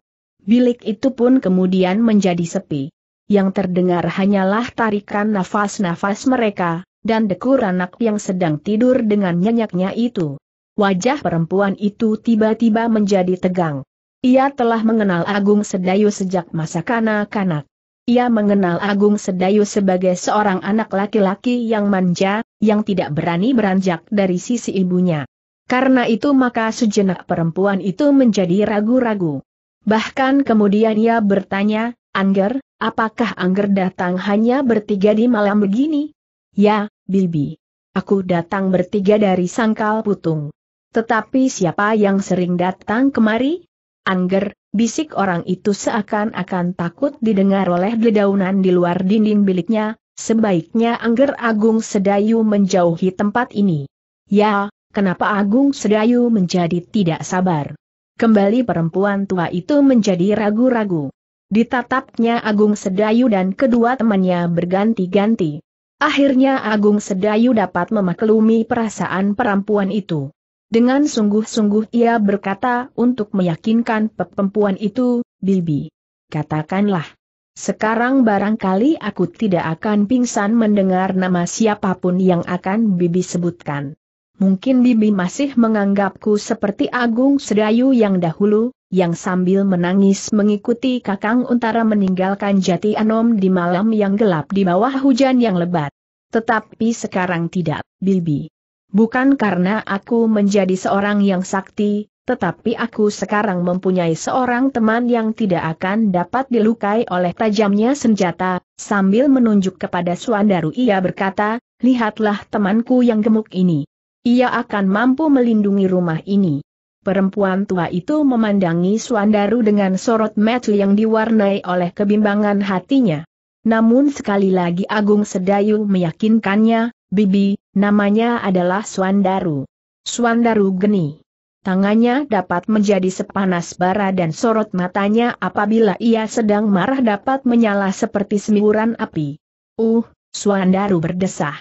bilik itu pun kemudian menjadi sepi. Yang terdengar hanyalah tarikan nafas-nafas mereka, dan dekur anak yang sedang tidur dengan nyenyaknya itu. Wajah perempuan itu tiba-tiba menjadi tegang. Ia telah mengenal Agung Sedayu sejak masa kanak-kanak. Ia mengenal Agung Sedayu sebagai seorang anak laki-laki yang manja, yang tidak berani beranjak dari sisi ibunya. Karena itu maka sejenak perempuan itu menjadi ragu-ragu. Bahkan kemudian ia bertanya, Angger, apakah Angger datang hanya bertiga di malam begini? Ya, Bibi. Aku datang bertiga dari sangkal putung. Tetapi siapa yang sering datang kemari? Angger, bisik orang itu seakan-akan takut didengar oleh dedaunan di luar dinding biliknya, sebaiknya Angger Agung Sedayu menjauhi tempat ini. Ya, kenapa Agung Sedayu menjadi tidak sabar? Kembali perempuan tua itu menjadi ragu-ragu. Ditatapnya Agung Sedayu dan kedua temannya berganti-ganti. Akhirnya Agung Sedayu dapat memaklumi perasaan perempuan itu. Dengan sungguh-sungguh ia berkata untuk meyakinkan perempuan itu, Bibi. Katakanlah. Sekarang barangkali aku tidak akan pingsan mendengar nama siapapun yang akan Bibi sebutkan mungkin Bibi masih menganggapku seperti Agung Sedayu yang dahulu, yang sambil menangis mengikuti Kakang Untara meninggalkan Jati Anom di malam yang gelap di bawah hujan yang lebat. Tetapi sekarang tidak, Bibi. Bukan karena aku menjadi seorang yang sakti, tetapi aku sekarang mempunyai seorang teman yang tidak akan dapat dilukai oleh tajamnya senjata, sambil menunjuk kepada Suandaru ia berkata, lihatlah temanku yang gemuk ini. Ia akan mampu melindungi rumah ini. Perempuan tua itu memandangi Suandaru dengan sorot mata yang diwarnai oleh kebimbangan hatinya. Namun sekali lagi Agung Sedayu meyakinkannya, Bibi, namanya adalah Suandaru. Suandaru geni. Tangannya dapat menjadi sepanas bara dan sorot matanya apabila ia sedang marah dapat menyala seperti semburan api. Uh, Suandaru berdesah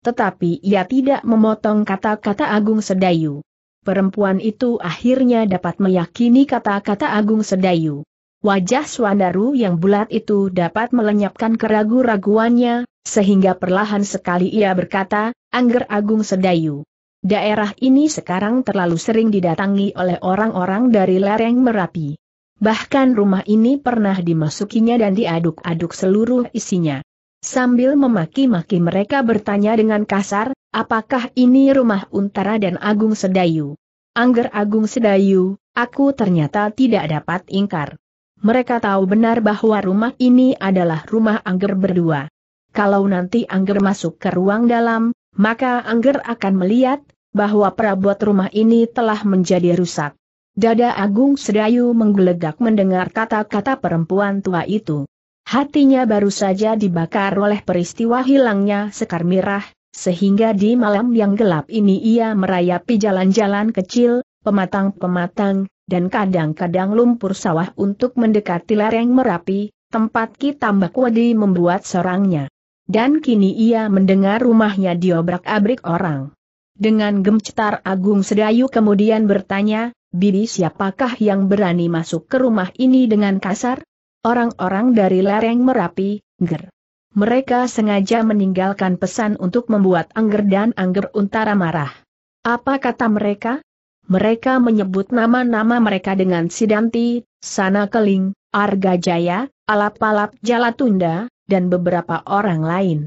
tetapi ia tidak memotong kata-kata Agung Sedayu. Perempuan itu akhirnya dapat meyakini kata-kata Agung Sedayu. Wajah Swandaru yang bulat itu dapat melenyapkan keragu-raguannya, sehingga perlahan sekali ia berkata, Angger Agung Sedayu. Daerah ini sekarang terlalu sering didatangi oleh orang-orang dari lereng Merapi. Bahkan rumah ini pernah dimasukinya dan diaduk-aduk seluruh isinya. Sambil memaki-maki mereka bertanya dengan kasar, apakah ini rumah Untara dan Agung Sedayu? Angger Agung Sedayu, aku ternyata tidak dapat ingkar. Mereka tahu benar bahwa rumah ini adalah rumah Angger berdua. Kalau nanti Angger masuk ke ruang dalam, maka Angger akan melihat bahwa perabot rumah ini telah menjadi rusak. Dada Agung Sedayu menggelegak mendengar kata-kata perempuan tua itu. Hatinya baru saja dibakar oleh peristiwa hilangnya sekar mirah, sehingga di malam yang gelap ini ia merayapi jalan-jalan kecil, pematang-pematang, dan kadang-kadang lumpur sawah untuk mendekati lereng Merapi, tempat Mbak Wadi membuat serangnya. Dan kini ia mendengar rumahnya diobrak-abrik orang. Dengan gemcetar Agung Sedayu kemudian bertanya, Bibi siapakah yang berani masuk ke rumah ini dengan kasar? Orang-orang dari lereng Merapi, ger. Mereka sengaja meninggalkan pesan untuk membuat Angger dan Angger Untara marah. Apa kata mereka? Mereka menyebut nama-nama mereka dengan Sidanti, Sana Keling, Arga Jaya, Alap-Alap Jalatunda, dan beberapa orang lain.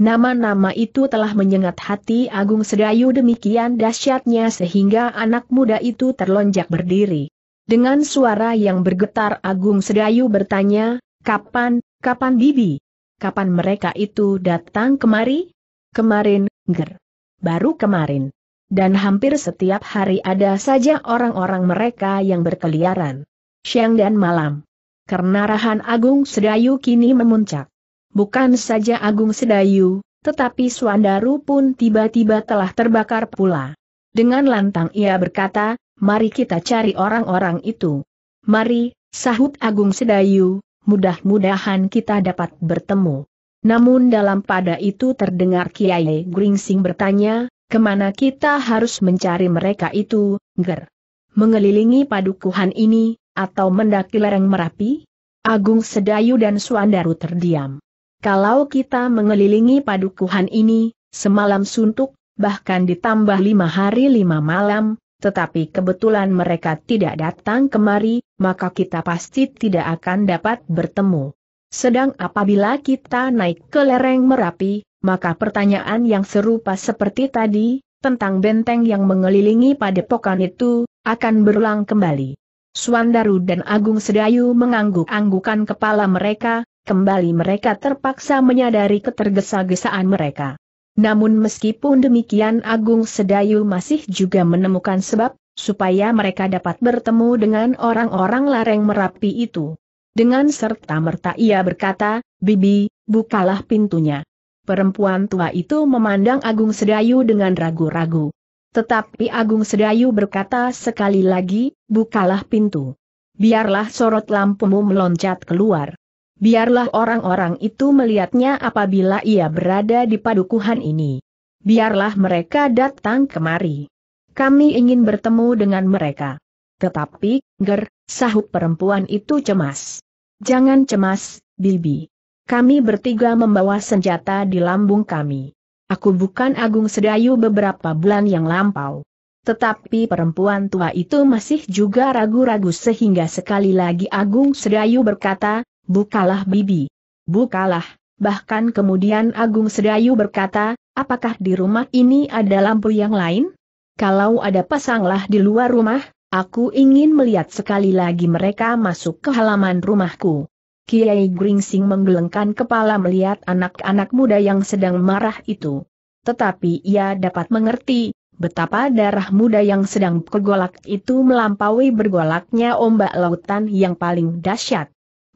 Nama-nama itu telah menyengat hati Agung Sedayu demikian dahsyatnya sehingga anak muda itu terlonjak berdiri. Dengan suara yang bergetar Agung Sedayu bertanya, kapan, kapan Bibi? Kapan mereka itu datang kemari? Kemarin, ger. Baru kemarin. Dan hampir setiap hari ada saja orang-orang mereka yang berkeliaran. Siang dan malam. Karena rahan Agung Sedayu kini memuncak. Bukan saja Agung Sedayu, tetapi Suandaru pun tiba-tiba telah terbakar pula. Dengan lantang ia berkata, mari kita cari orang-orang itu. Mari, sahut Agung Sedayu, mudah-mudahan kita dapat bertemu. Namun dalam pada itu terdengar Kiai Gringsing bertanya, kemana kita harus mencari mereka itu, Ger? Mengelilingi padukuhan ini, atau mendaki lereng Merapi? Agung Sedayu dan Suandaru terdiam. Kalau kita mengelilingi padukuhan ini, semalam suntuk, bahkan ditambah lima hari lima malam, tetapi kebetulan mereka tidak datang kemari, maka kita pasti tidak akan dapat bertemu. Sedang apabila kita naik ke lereng Merapi, maka pertanyaan yang serupa seperti tadi, tentang benteng yang mengelilingi padepokan itu, akan berulang kembali. Suandaru dan Agung Sedayu mengangguk-anggukan kepala mereka, kembali mereka terpaksa menyadari ketergesa-gesaan mereka. Namun meskipun demikian Agung Sedayu masih juga menemukan sebab, supaya mereka dapat bertemu dengan orang-orang lareng Merapi itu. Dengan serta-merta ia berkata, Bibi, bukalah pintunya. Perempuan tua itu memandang Agung Sedayu dengan ragu-ragu. Tetapi Agung Sedayu berkata sekali lagi, bukalah pintu. Biarlah sorot lampumu meloncat keluar. Biarlah orang-orang itu melihatnya apabila ia berada di padukuhan ini. Biarlah mereka datang kemari. Kami ingin bertemu dengan mereka. Tetapi, Ger, sahut perempuan itu cemas. Jangan cemas, Bibi. Kami bertiga membawa senjata di lambung kami. Aku bukan Agung Sedayu beberapa bulan yang lampau. Tetapi perempuan tua itu masih juga ragu-ragu sehingga sekali lagi Agung Sedayu berkata, bukalah bibi. Bukalah, bahkan kemudian Agung Sedayu berkata, apakah di rumah ini ada lampu yang lain? Kalau ada pasanglah di luar rumah, aku ingin melihat sekali lagi mereka masuk ke halaman rumahku. Kiai Gringsing menggelengkan kepala melihat anak-anak muda yang sedang marah itu. Tetapi ia dapat mengerti, betapa darah muda yang sedang bergolak itu melampaui bergolaknya ombak lautan yang paling dahsyat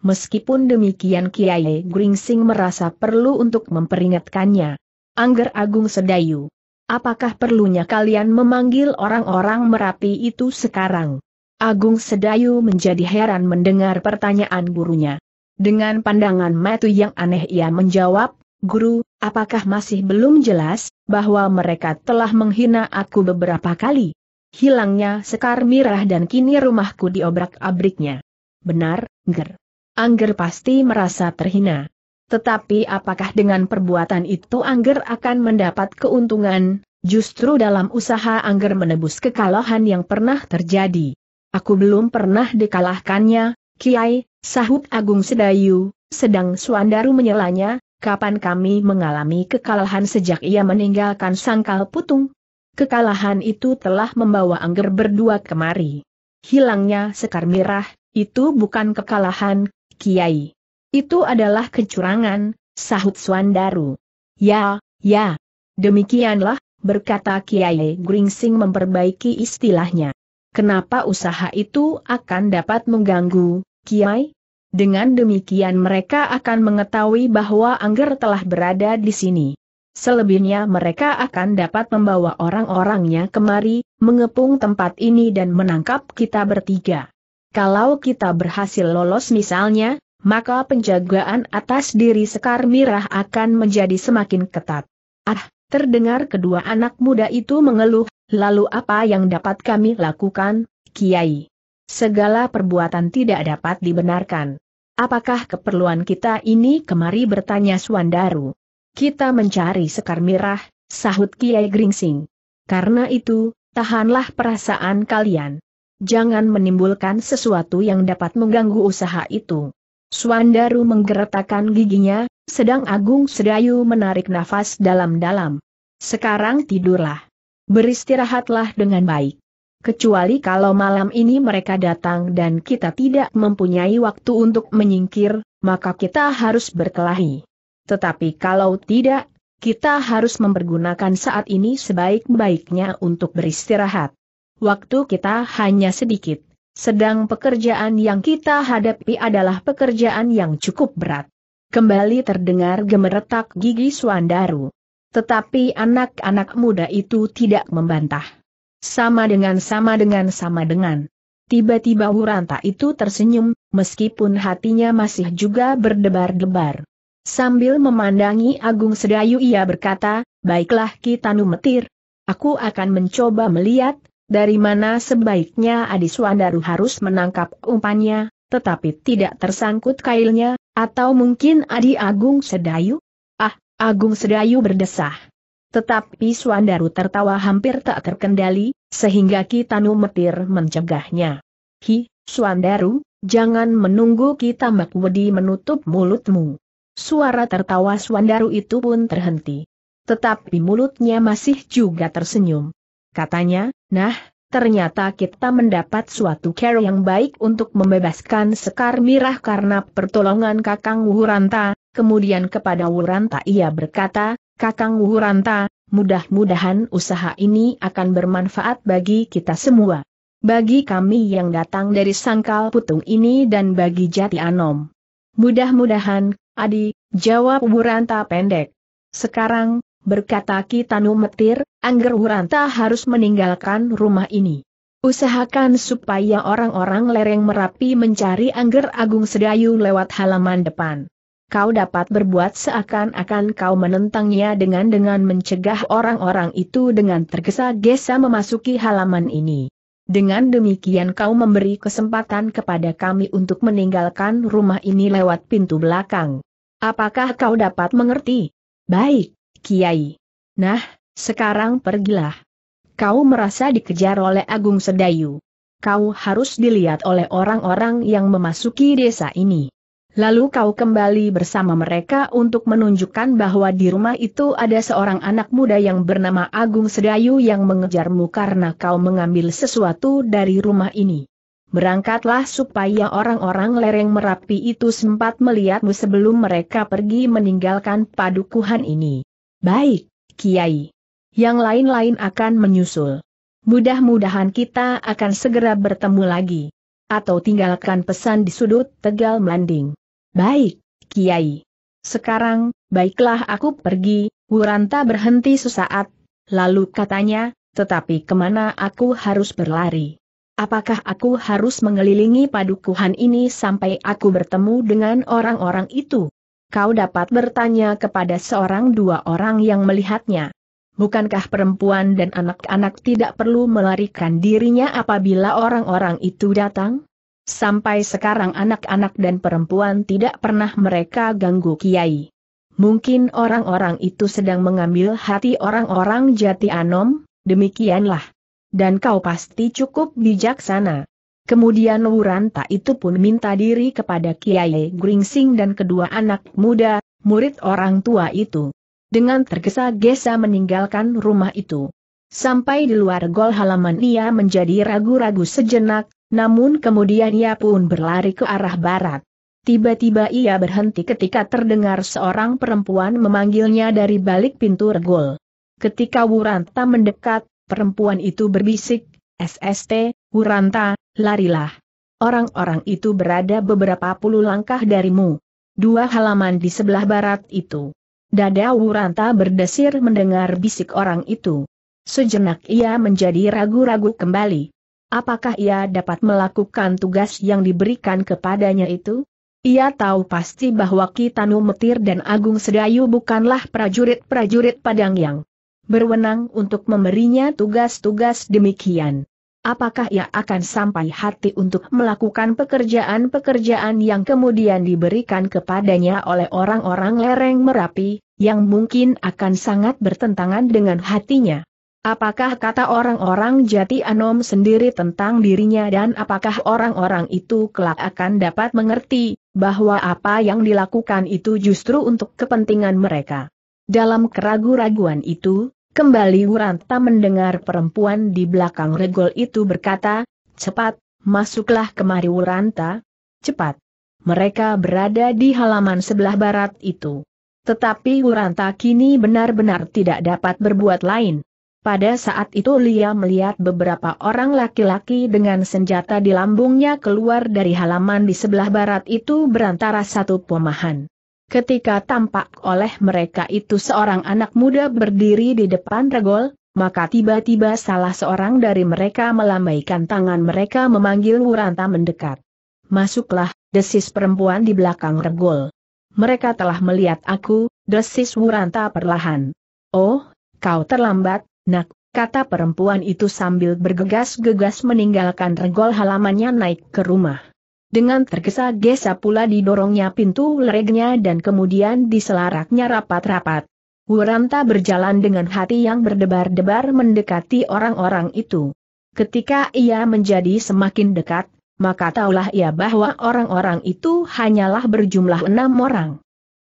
meskipun demikian Kiai Gringsing merasa perlu untuk memperingatkannya. Angger Agung Sedayu. Apakah perlunya kalian memanggil orang-orang Merapi itu sekarang? Agung Sedayu menjadi heran mendengar pertanyaan gurunya. Dengan pandangan metu yang aneh ia menjawab, Guru, apakah masih belum jelas, bahwa mereka telah menghina aku beberapa kali? Hilangnya sekar mirah dan kini rumahku diobrak-abriknya. Benar, Ger. Angger pasti merasa terhina. Tetapi apakah dengan perbuatan itu Angger akan mendapat keuntungan, justru dalam usaha Angger menebus kekalahan yang pernah terjadi. Aku belum pernah dikalahkannya, Kiai, sahut Agung Sedayu, sedang Suandaru menyelanya, kapan kami mengalami kekalahan sejak ia meninggalkan sangkal putung? Kekalahan itu telah membawa Angger berdua kemari. Hilangnya sekar mirah, itu bukan kekalahan, Kiai. Itu adalah kecurangan, sahut Swandaru. Ya, ya. Demikianlah, berkata Kiai Gringsing memperbaiki istilahnya. Kenapa usaha itu akan dapat mengganggu, Kiai? Dengan demikian mereka akan mengetahui bahwa Angger telah berada di sini. Selebihnya mereka akan dapat membawa orang-orangnya kemari, mengepung tempat ini dan menangkap kita bertiga. Kalau kita berhasil lolos misalnya, maka penjagaan atas diri Sekar Mirah akan menjadi semakin ketat. Ah, terdengar kedua anak muda itu mengeluh, lalu apa yang dapat kami lakukan, Kiai? Segala perbuatan tidak dapat dibenarkan. Apakah keperluan kita ini kemari bertanya Suandaru? Kita mencari Sekar Mirah, sahut Kiai Gringsing. Karena itu, tahanlah perasaan kalian jangan menimbulkan sesuatu yang dapat mengganggu usaha itu. Suandaru menggeretakkan giginya, sedang Agung Sedayu menarik nafas dalam-dalam. Sekarang tidurlah. Beristirahatlah dengan baik. Kecuali kalau malam ini mereka datang dan kita tidak mempunyai waktu untuk menyingkir, maka kita harus berkelahi. Tetapi kalau tidak, kita harus mempergunakan saat ini sebaik-baiknya untuk beristirahat waktu kita hanya sedikit. Sedang pekerjaan yang kita hadapi adalah pekerjaan yang cukup berat. Kembali terdengar gemeretak gigi Suandaru. Tetapi anak-anak muda itu tidak membantah. Sama dengan sama dengan sama dengan. Tiba-tiba Wuranta itu tersenyum, meskipun hatinya masih juga berdebar-debar. Sambil memandangi Agung Sedayu ia berkata, baiklah kita Metir, Aku akan mencoba melihat dari mana sebaiknya Adi Suandaru harus menangkap umpannya, tetapi tidak tersangkut kailnya, atau mungkin Adi Agung Sedayu? Ah, Agung Sedayu berdesah. Tetapi Swandaru tertawa hampir tak terkendali, sehingga Kitanu Metir mencegahnya. Hi, Swandaru, jangan menunggu kita Makwedi menutup mulutmu. Suara tertawa Swandaru itu pun terhenti. Tetapi mulutnya masih juga tersenyum. Katanya, Nah, ternyata kita mendapat suatu care yang baik untuk membebaskan Sekar Mirah karena pertolongan Kakang Wuranta. kemudian kepada Wuranta ia berkata, Kakang Wuranta, mudah-mudahan usaha ini akan bermanfaat bagi kita semua. Bagi kami yang datang dari sangkal putung ini dan bagi jati anom. Mudah-mudahan, Adi, jawab Wuranta pendek. Sekarang, berkata Kitanu Metir, Angger Wuranta harus meninggalkan rumah ini. Usahakan supaya orang-orang lereng Merapi mencari Angger Agung Sedayu lewat halaman depan. Kau dapat berbuat seakan-akan kau menentangnya dengan dengan mencegah orang-orang itu dengan tergesa-gesa memasuki halaman ini. Dengan demikian kau memberi kesempatan kepada kami untuk meninggalkan rumah ini lewat pintu belakang. Apakah kau dapat mengerti? Baik. Kiai. Nah, sekarang pergilah. Kau merasa dikejar oleh Agung Sedayu. Kau harus dilihat oleh orang-orang yang memasuki desa ini. Lalu kau kembali bersama mereka untuk menunjukkan bahwa di rumah itu ada seorang anak muda yang bernama Agung Sedayu yang mengejarmu karena kau mengambil sesuatu dari rumah ini. Berangkatlah supaya orang-orang lereng Merapi itu sempat melihatmu sebelum mereka pergi meninggalkan padukuhan ini. Baik, Kiai. Yang lain-lain akan menyusul. Mudah-mudahan kita akan segera bertemu lagi. Atau tinggalkan pesan di sudut Tegal Melanding. Baik, Kiai. Sekarang, baiklah aku pergi, Wuranta berhenti sesaat, lalu katanya, tetapi kemana aku harus berlari? Apakah aku harus mengelilingi padukuhan ini sampai aku bertemu dengan orang-orang itu? kau dapat bertanya kepada seorang dua orang yang melihatnya. Bukankah perempuan dan anak-anak tidak perlu melarikan dirinya apabila orang-orang itu datang? Sampai sekarang anak-anak dan perempuan tidak pernah mereka ganggu kiai. Mungkin orang-orang itu sedang mengambil hati orang-orang jati anom, demikianlah. Dan kau pasti cukup bijaksana. Kemudian Wuranta itu pun minta diri kepada Kiai Gringsing dan kedua anak muda, murid orang tua itu. Dengan tergesa-gesa meninggalkan rumah itu. Sampai di luar gol halaman ia menjadi ragu-ragu sejenak, namun kemudian ia pun berlari ke arah barat. Tiba-tiba ia berhenti ketika terdengar seorang perempuan memanggilnya dari balik pintu regol. Ketika Wuranta mendekat, perempuan itu berbisik, SST, Wuranta, larilah. Orang-orang itu berada beberapa puluh langkah darimu. Dua halaman di sebelah barat itu. Dada Wuranta berdesir mendengar bisik orang itu. Sejenak ia menjadi ragu-ragu kembali. Apakah ia dapat melakukan tugas yang diberikan kepadanya itu? Ia tahu pasti bahwa Kitanu Metir dan Agung Sedayu bukanlah prajurit-prajurit Padang yang berwenang untuk memberinya tugas-tugas demikian apakah ia akan sampai hati untuk melakukan pekerjaan-pekerjaan yang kemudian diberikan kepadanya oleh orang-orang lereng Merapi, yang mungkin akan sangat bertentangan dengan hatinya. Apakah kata orang-orang jati anom sendiri tentang dirinya dan apakah orang-orang itu kelak akan dapat mengerti, bahwa apa yang dilakukan itu justru untuk kepentingan mereka. Dalam keraguan raguan itu, Kembali Wuranta mendengar perempuan di belakang regol itu berkata, cepat, masuklah kemari Wuranta, cepat. Mereka berada di halaman sebelah barat itu. Tetapi Wuranta kini benar-benar tidak dapat berbuat lain. Pada saat itu Lia melihat beberapa orang laki-laki dengan senjata di lambungnya keluar dari halaman di sebelah barat itu berantara satu pemahan. Ketika tampak oleh mereka itu seorang anak muda berdiri di depan regol, maka tiba-tiba salah seorang dari mereka melambaikan tangan mereka memanggil Wuranta mendekat. Masuklah, desis perempuan di belakang regol. Mereka telah melihat aku, desis Wuranta perlahan. Oh, kau terlambat, nak, kata perempuan itu sambil bergegas-gegas meninggalkan regol halamannya naik ke rumah. Dengan tergesa-gesa pula didorongnya pintu leregnya dan kemudian diselaraknya rapat-rapat. Wuranta berjalan dengan hati yang berdebar-debar mendekati orang-orang itu. Ketika ia menjadi semakin dekat, maka taulah ia bahwa orang-orang itu hanyalah berjumlah enam orang.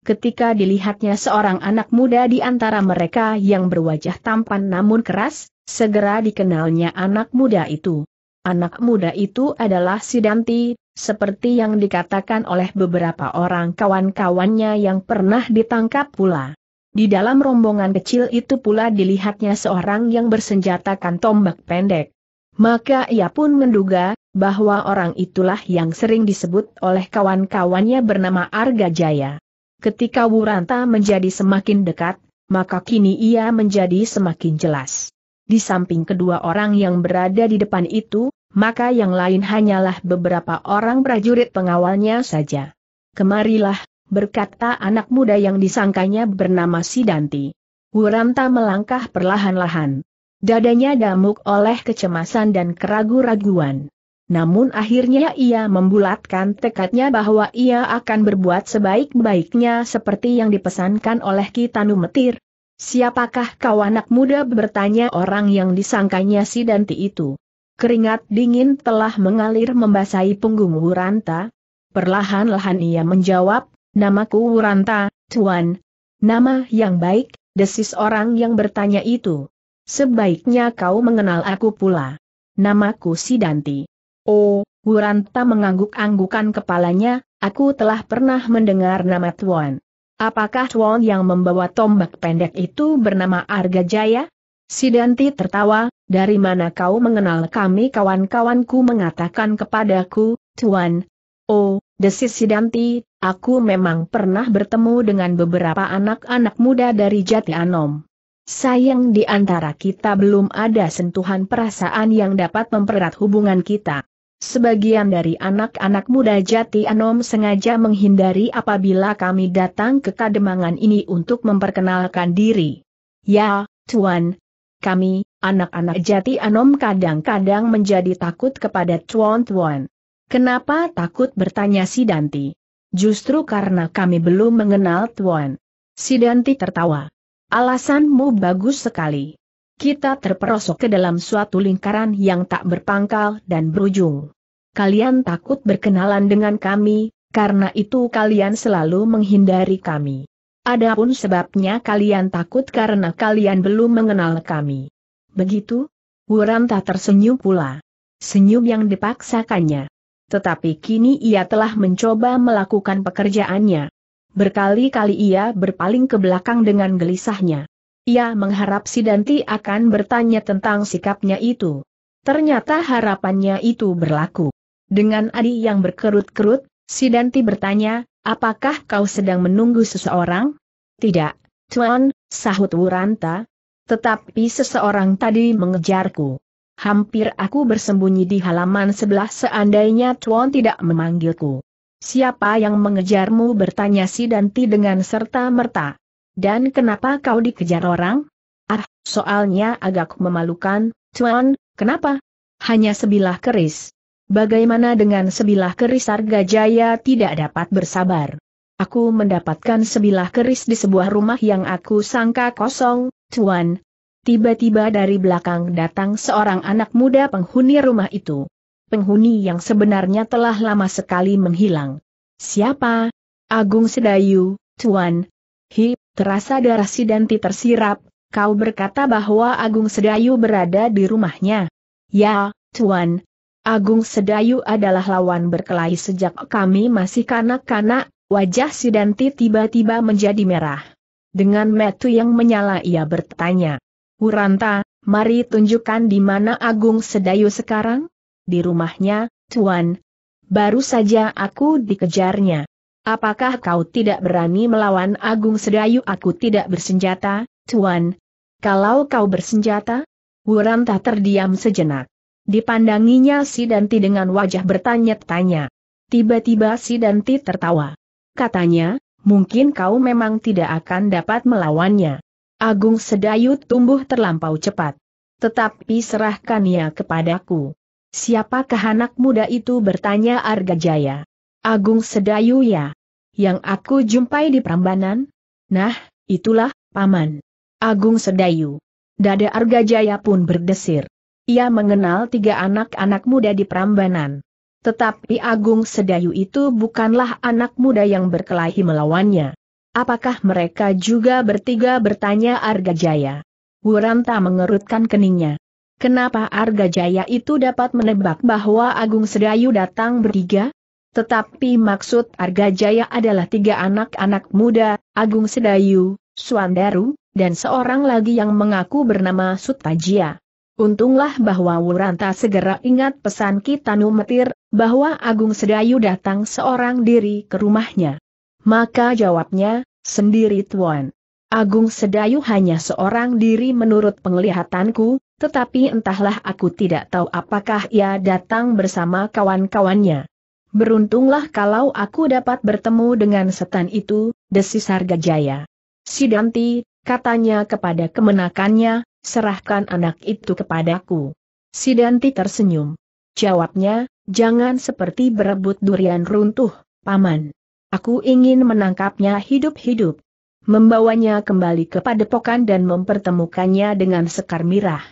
Ketika dilihatnya seorang anak muda di antara mereka yang berwajah tampan namun keras, segera dikenalnya anak muda itu. Anak muda itu adalah Sidanti, seperti yang dikatakan oleh beberapa orang kawan-kawannya yang pernah ditangkap pula. Di dalam rombongan kecil itu pula dilihatnya seorang yang bersenjatakan tombak pendek. Maka ia pun menduga, bahwa orang itulah yang sering disebut oleh kawan-kawannya bernama Arga Jaya. Ketika Wuranta menjadi semakin dekat, maka kini ia menjadi semakin jelas. Di samping kedua orang yang berada di depan itu, maka yang lain hanyalah beberapa orang prajurit pengawalnya saja. Kemarilah, berkata anak muda yang disangkanya bernama Sidanti. Wuranta melangkah perlahan-lahan. Dadanya damuk oleh kecemasan dan keragu-raguan. Namun akhirnya ia membulatkan tekadnya bahwa ia akan berbuat sebaik-baiknya seperti yang dipesankan oleh Kitanu Metir. Siapakah kau anak muda bertanya orang yang disangkanya si Danti itu? Keringat dingin telah mengalir membasahi punggung Wuranta. Perlahan-lahan ia menjawab, namaku Wuranta, Tuan. Nama yang baik, desis orang yang bertanya itu. Sebaiknya kau mengenal aku pula. Namaku Sidanti. Oh, Wuranta mengangguk-anggukan kepalanya, aku telah pernah mendengar nama Tuan. Apakah Tuan yang membawa tombak pendek itu bernama Arga Jaya? Sidanti tertawa, dari mana kau mengenal kami kawan-kawanku mengatakan kepadaku, Tuan. Oh, desis Sidanti, aku memang pernah bertemu dengan beberapa anak-anak muda dari Jati Anom. Sayang di antara kita belum ada sentuhan perasaan yang dapat mempererat hubungan kita. Sebagian dari anak-anak muda Jati Anom sengaja menghindari apabila kami datang ke Kademangan ini untuk memperkenalkan diri. Ya, Tuan, kami, anak-anak jati anom kadang-kadang menjadi takut kepada tuan-tuan. Kenapa takut bertanya si Danti? Justru karena kami belum mengenal tuan. Si Danti tertawa. Alasanmu bagus sekali. Kita terperosok ke dalam suatu lingkaran yang tak berpangkal dan berujung. Kalian takut berkenalan dengan kami, karena itu kalian selalu menghindari kami. Adapun sebabnya kalian takut karena kalian belum mengenal kami. Begitu? Wuranta tersenyum pula. Senyum yang dipaksakannya. Tetapi kini ia telah mencoba melakukan pekerjaannya. Berkali-kali ia berpaling ke belakang dengan gelisahnya. Ia mengharap si Danti akan bertanya tentang sikapnya itu. Ternyata harapannya itu berlaku. Dengan adi yang berkerut-kerut, si Danti bertanya, Apakah kau sedang menunggu seseorang? Tidak, Tuan, sahut Wuranta. Tetapi seseorang tadi mengejarku. Hampir aku bersembunyi di halaman sebelah seandainya Tuan tidak memanggilku. Siapa yang mengejarmu bertanya si Danti dengan serta-merta. Dan kenapa kau dikejar orang? Ah, soalnya agak memalukan, Tuan, kenapa? Hanya sebilah keris. Bagaimana dengan sebilah keris Arga Jaya tidak dapat bersabar? Aku mendapatkan sebilah keris di sebuah rumah yang aku sangka kosong, Tuan. Tiba-tiba dari belakang datang seorang anak muda penghuni rumah itu. Penghuni yang sebenarnya telah lama sekali menghilang. Siapa? Agung Sedayu, Tuan. Hi, terasa darah Sidanti tersirap, kau berkata bahwa Agung Sedayu berada di rumahnya. Ya, Tuan, Agung Sedayu adalah lawan berkelahi sejak kami masih kanak-kanak, wajah Sidanti tiba-tiba menjadi merah. Dengan metu yang menyala ia bertanya, Wuranta, mari tunjukkan di mana Agung Sedayu sekarang? Di rumahnya, Tuan. Baru saja aku dikejarnya. Apakah kau tidak berani melawan Agung Sedayu? Aku tidak bersenjata, Tuan. Kalau kau bersenjata? Wuranta terdiam sejenak. Dipandanginya si Danti dengan wajah bertanya-tanya. Tiba-tiba si Danti tertawa. Katanya, mungkin kau memang tidak akan dapat melawannya. Agung Sedayu tumbuh terlampau cepat. Tetapi serahkan ia kepadaku. Siapakah anak muda itu bertanya Arga Jaya. Agung Sedayu ya. Yang aku jumpai di Prambanan? Nah, itulah, Paman. Agung Sedayu. Dada Arga Jaya pun berdesir. Ia mengenal tiga anak-anak muda di Prambanan. Tetapi Agung Sedayu itu bukanlah anak muda yang berkelahi melawannya. Apakah mereka juga bertiga bertanya Arga Jaya? Wuranta mengerutkan keningnya. Kenapa Arga Jaya itu dapat menebak bahwa Agung Sedayu datang bertiga? Tetapi maksud Arga Jaya adalah tiga anak-anak muda, Agung Sedayu, Suandaru, dan seorang lagi yang mengaku bernama Sutajia. Untunglah bahwa Wuranta segera ingat pesan Kitanu Metir, bahwa Agung Sedayu datang seorang diri ke rumahnya. Maka jawabnya, sendiri Tuan. Agung Sedayu hanya seorang diri menurut penglihatanku, tetapi entahlah aku tidak tahu apakah ia datang bersama kawan-kawannya. Beruntunglah kalau aku dapat bertemu dengan setan itu, desis harga jaya. Sidanti, katanya kepada kemenakannya, serahkan anak itu kepadaku. Sidanti tersenyum. Jawabnya, jangan seperti berebut durian runtuh, Paman. Aku ingin menangkapnya hidup-hidup. Membawanya kembali ke padepokan dan mempertemukannya dengan sekar mirah.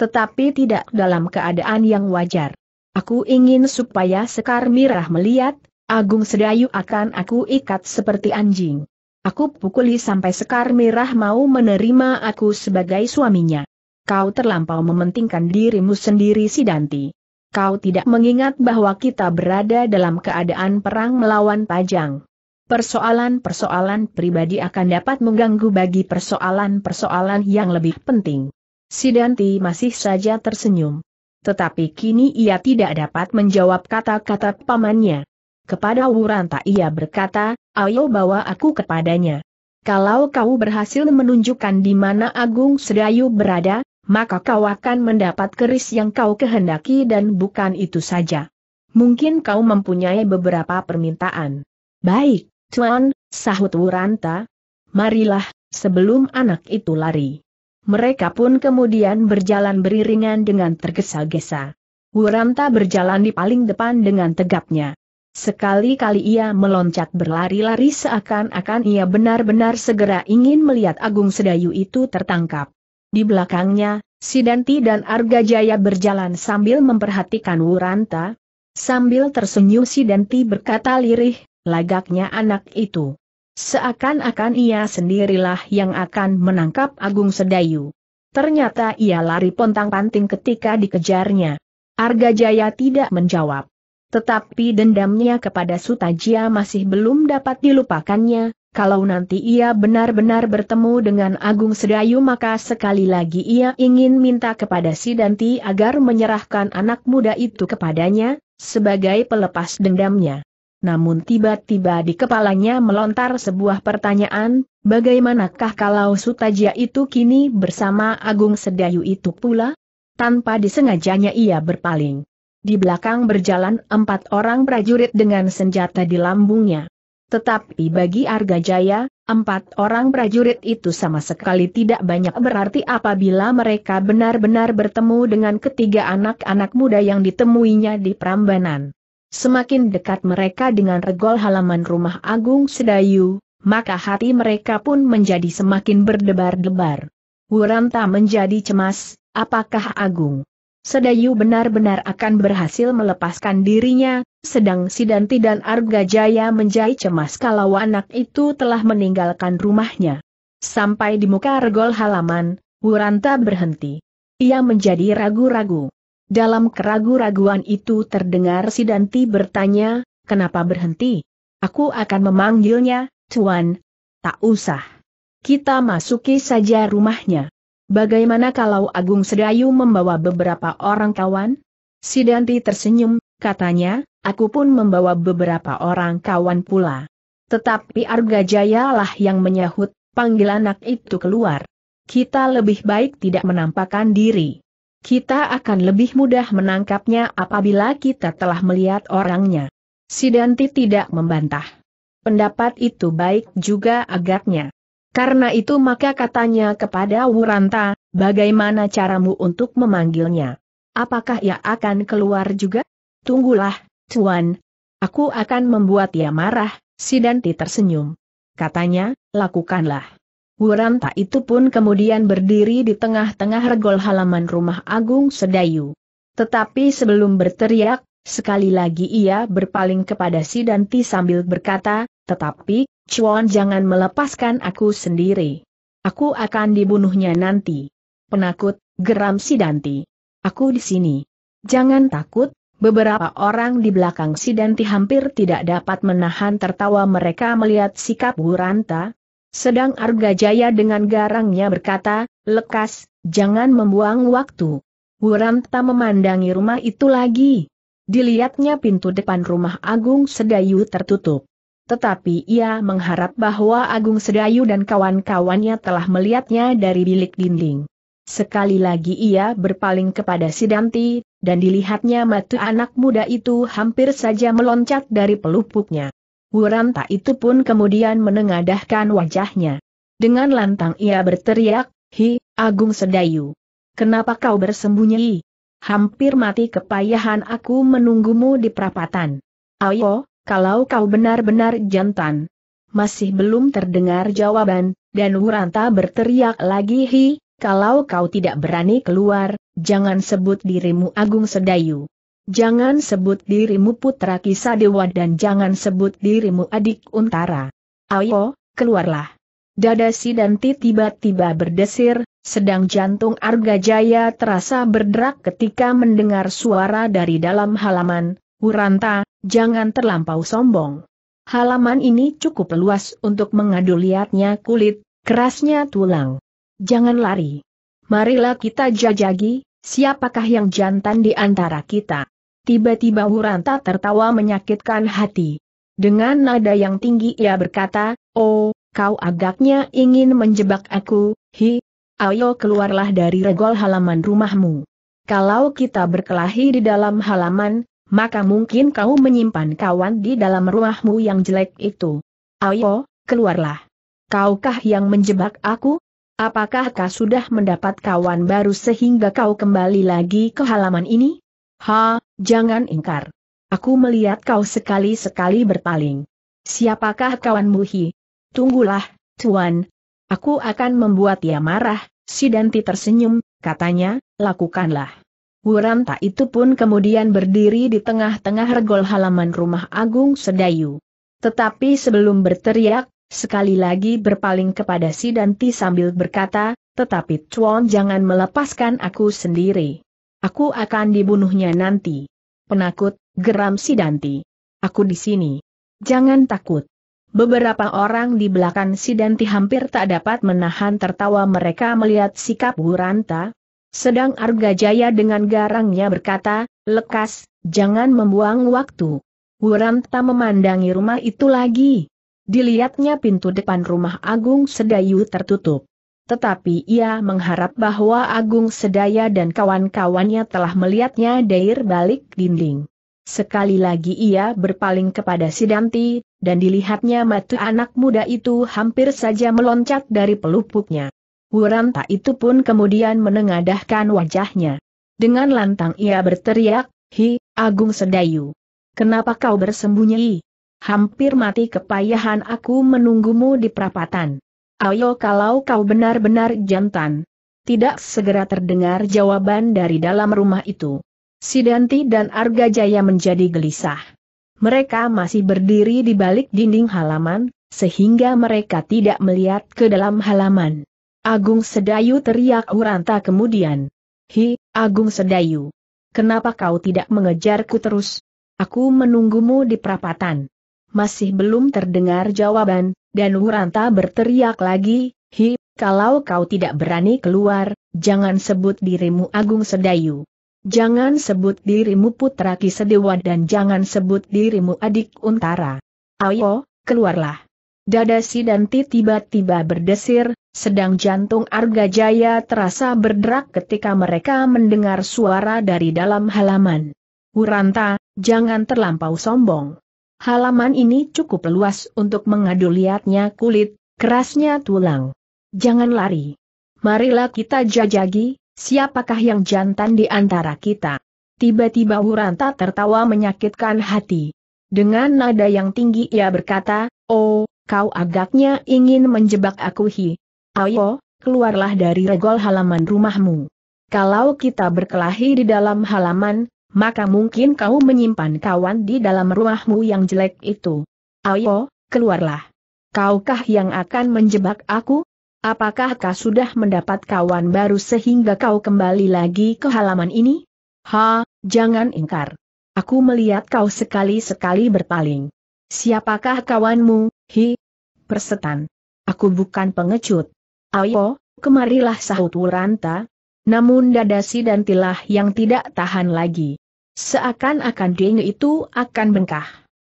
Tetapi tidak dalam keadaan yang wajar. Aku ingin supaya sekar mirah melihat, Agung Sedayu akan aku ikat seperti anjing. Aku pukuli sampai Sekar Merah mau menerima aku sebagai suaminya. Kau terlampau mementingkan dirimu sendiri si Danti. Kau tidak mengingat bahwa kita berada dalam keadaan perang melawan Pajang. Persoalan-persoalan pribadi akan dapat mengganggu bagi persoalan-persoalan yang lebih penting. Sidanti masih saja tersenyum. Tetapi kini ia tidak dapat menjawab kata-kata pamannya. Kepada Wuranta ia berkata, Ayo bawa aku kepadanya. Kalau kau berhasil menunjukkan di mana Agung Sedayu berada, maka kau akan mendapat keris yang kau kehendaki dan bukan itu saja. Mungkin kau mempunyai beberapa permintaan. Baik, Tuan, sahut Wuranta. Marilah, sebelum anak itu lari. Mereka pun kemudian berjalan beriringan dengan tergesa-gesa. Wuranta berjalan di paling depan dengan tegapnya. Sekali-kali ia meloncat berlari-lari seakan-akan ia benar-benar segera ingin melihat Agung Sedayu itu tertangkap. Di belakangnya, Sidanti dan Arga Jaya berjalan sambil memperhatikan Wuranta. Sambil tersenyum Sidanti berkata lirih, lagaknya anak itu. Seakan-akan ia sendirilah yang akan menangkap Agung Sedayu. Ternyata ia lari pontang-panting ketika dikejarnya. Arga Jaya tidak menjawab. Tetapi dendamnya kepada Sutajia masih belum dapat dilupakannya, kalau nanti ia benar-benar bertemu dengan Agung Sedayu maka sekali lagi ia ingin minta kepada si Danti agar menyerahkan anak muda itu kepadanya, sebagai pelepas dendamnya. Namun tiba-tiba di kepalanya melontar sebuah pertanyaan, bagaimanakah kalau Sutajia itu kini bersama Agung Sedayu itu pula? Tanpa disengajanya ia berpaling. Di belakang berjalan empat orang prajurit dengan senjata di lambungnya. Tetapi bagi Arga Jaya, empat orang prajurit itu sama sekali tidak banyak berarti apabila mereka benar-benar bertemu dengan ketiga anak-anak muda yang ditemuinya di Prambanan. Semakin dekat mereka dengan regol halaman rumah Agung Sedayu, maka hati mereka pun menjadi semakin berdebar-debar. Wuranta menjadi cemas, apakah Agung Sedayu benar-benar akan berhasil melepaskan dirinya, sedang Sidanti dan Arga Jaya menjai cemas kalau anak itu telah meninggalkan rumahnya. Sampai di muka regol halaman, Wuranta berhenti. Ia menjadi ragu-ragu. Dalam keragu-raguan itu terdengar Sidanti bertanya, kenapa berhenti? Aku akan memanggilnya, Tuan. Tak usah. Kita masuki saja rumahnya. Bagaimana kalau Agung Sedayu membawa beberapa orang kawan? Sidanti tersenyum, katanya, aku pun membawa beberapa orang kawan pula. Tetapi Arga lah yang menyahut, panggil anak itu keluar. Kita lebih baik tidak menampakkan diri. Kita akan lebih mudah menangkapnya apabila kita telah melihat orangnya. Sidanti tidak membantah. Pendapat itu baik juga agaknya. Karena itu maka katanya kepada Wuranta, bagaimana caramu untuk memanggilnya? Apakah ia akan keluar juga? Tunggulah, Tuan. Aku akan membuat ia marah, Sidanti tersenyum. Katanya, lakukanlah. Wuranta itu pun kemudian berdiri di tengah-tengah regol halaman rumah Agung Sedayu. Tetapi sebelum berteriak, sekali lagi ia berpaling kepada Sidanti sambil berkata, tetapi, Chuan jangan melepaskan aku sendiri. Aku akan dibunuhnya nanti. Penakut, geram si Danti. Aku di sini. Jangan takut, beberapa orang di belakang si Danti hampir tidak dapat menahan tertawa mereka melihat sikap Wuranta. Sedang Arga Jaya dengan garangnya berkata, lekas, jangan membuang waktu. Wuranta memandangi rumah itu lagi. Dilihatnya pintu depan rumah Agung Sedayu tertutup. Tetapi ia mengharap bahwa Agung Sedayu dan kawan-kawannya telah melihatnya dari bilik dinding. Sekali lagi ia berpaling kepada Sidanti, dan dilihatnya mata anak muda itu hampir saja meloncat dari pelupuknya. Wuranta itu pun kemudian menengadahkan wajahnya. Dengan lantang ia berteriak, Hi, Agung Sedayu. Kenapa kau bersembunyi? Hampir mati kepayahan aku menunggumu di perapatan. Ayo, kalau kau benar-benar jantan. Masih belum terdengar jawaban, dan Wuranta berteriak lagi hi, kalau kau tidak berani keluar, jangan sebut dirimu Agung Sedayu. Jangan sebut dirimu Putra Kisadewa dan jangan sebut dirimu Adik Untara. Ayo, keluarlah. Dada si Danti tiba-tiba berdesir, sedang jantung Arga Jaya terasa berderak ketika mendengar suara dari dalam halaman, Wuranta, Jangan terlampau sombong. Halaman ini cukup luas untuk mengadu liatnya kulit, kerasnya tulang. Jangan lari. Marilah kita jajagi, siapakah yang jantan di antara kita. Tiba-tiba Huranta tertawa menyakitkan hati. Dengan nada yang tinggi ia berkata, Oh, kau agaknya ingin menjebak aku, hi, ayo keluarlah dari regol halaman rumahmu. Kalau kita berkelahi di dalam halaman, maka mungkin kau menyimpan kawan di dalam rumahmu yang jelek itu. Ayo, keluarlah. Kaukah yang menjebak aku? Apakah kau sudah mendapat kawan baru sehingga kau kembali lagi ke halaman ini? Ha, jangan ingkar. Aku melihat kau sekali-sekali berpaling. Siapakah kawanmu hi? Tunggulah, Tuan. Aku akan membuat dia marah, si Danti tersenyum, katanya, lakukanlah. Wuranta itu pun kemudian berdiri di tengah-tengah regol halaman rumah Agung Sedayu. Tetapi sebelum berteriak, sekali lagi berpaling kepada si Danti sambil berkata, tetapi Chuan jangan melepaskan aku sendiri. Aku akan dibunuhnya nanti. Penakut, geram si Danti. Aku di sini. Jangan takut. Beberapa orang di belakang Sidanti hampir tak dapat menahan tertawa mereka melihat sikap Wuranta. Sedang Arga Jaya dengan garangnya berkata, lekas, jangan membuang waktu. Wuranta memandangi rumah itu lagi. Dilihatnya pintu depan rumah Agung Sedayu tertutup. Tetapi ia mengharap bahwa Agung Sedaya dan kawan-kawannya telah melihatnya dair balik dinding. Sekali lagi ia berpaling kepada Sidanti, dan dilihatnya mata anak muda itu hampir saja meloncat dari pelupuknya. Wuranta itu pun kemudian menengadahkan wajahnya. Dengan lantang ia berteriak, Hi, Agung Sedayu. Kenapa kau bersembunyi? Hampir mati kepayahan aku menunggumu di perapatan. Ayo kalau kau benar-benar jantan. Tidak segera terdengar jawaban dari dalam rumah itu. Sidanti dan Arga Jaya menjadi gelisah. Mereka masih berdiri di balik dinding halaman, sehingga mereka tidak melihat ke dalam halaman. Agung Sedayu teriak Huranta kemudian. Hi, Agung Sedayu. Kenapa kau tidak mengejarku terus? Aku menunggumu di perapatan. Masih belum terdengar jawaban, dan Huranta berteriak lagi, Hi, kalau kau tidak berani keluar, jangan sebut dirimu Agung Sedayu. Jangan sebut dirimu Putra Kisedewa dan jangan sebut dirimu Adik Untara. Ayo, keluarlah. Dada si Danti tiba-tiba berdesir, sedang jantung Arga Jaya terasa berderak ketika mereka mendengar suara dari dalam halaman. Uranta, jangan terlampau sombong. Halaman ini cukup luas untuk mengadu liatnya kulit, kerasnya tulang. Jangan lari. Marilah kita jajagi, siapakah yang jantan di antara kita. Tiba-tiba Uranta tertawa menyakitkan hati. Dengan nada yang tinggi ia berkata, Oh, kau agaknya ingin menjebak aku hi, Ayo, keluarlah dari regol halaman rumahmu. Kalau kita berkelahi di dalam halaman, maka mungkin kau menyimpan kawan di dalam rumahmu yang jelek itu. Ayo, keluarlah. Kaukah yang akan menjebak aku? Apakah kau sudah mendapat kawan baru sehingga kau kembali lagi ke halaman ini? Ha, jangan ingkar. Aku melihat kau sekali-sekali berpaling. Siapakah kawanmu, hi? Persetan. Aku bukan pengecut. Ayo, kemarilah sahut Wuranta. Namun dadasi dan tilah yang tidak tahan lagi. Seakan-akan Deng itu akan bengkah.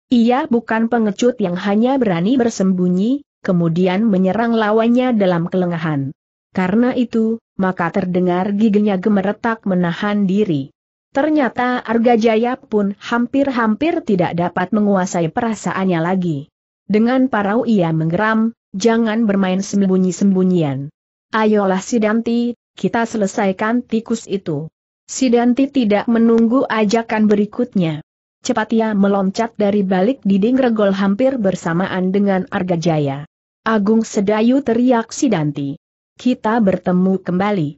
Ia bukan pengecut yang hanya berani bersembunyi, kemudian menyerang lawannya dalam kelengahan. Karena itu, maka terdengar giginya gemeretak menahan diri. Ternyata Arga Jaya pun hampir-hampir tidak dapat menguasai perasaannya lagi. Dengan parau ia menggeram, Jangan bermain sembunyi-sembunyian. Ayolah Sidanti, kita selesaikan tikus itu. Sidanti tidak menunggu ajakan berikutnya. Cepat ia meloncat dari balik dinding regol hampir bersamaan dengan Argajaya. Agung Sedayu teriak Sidanti. Kita bertemu kembali.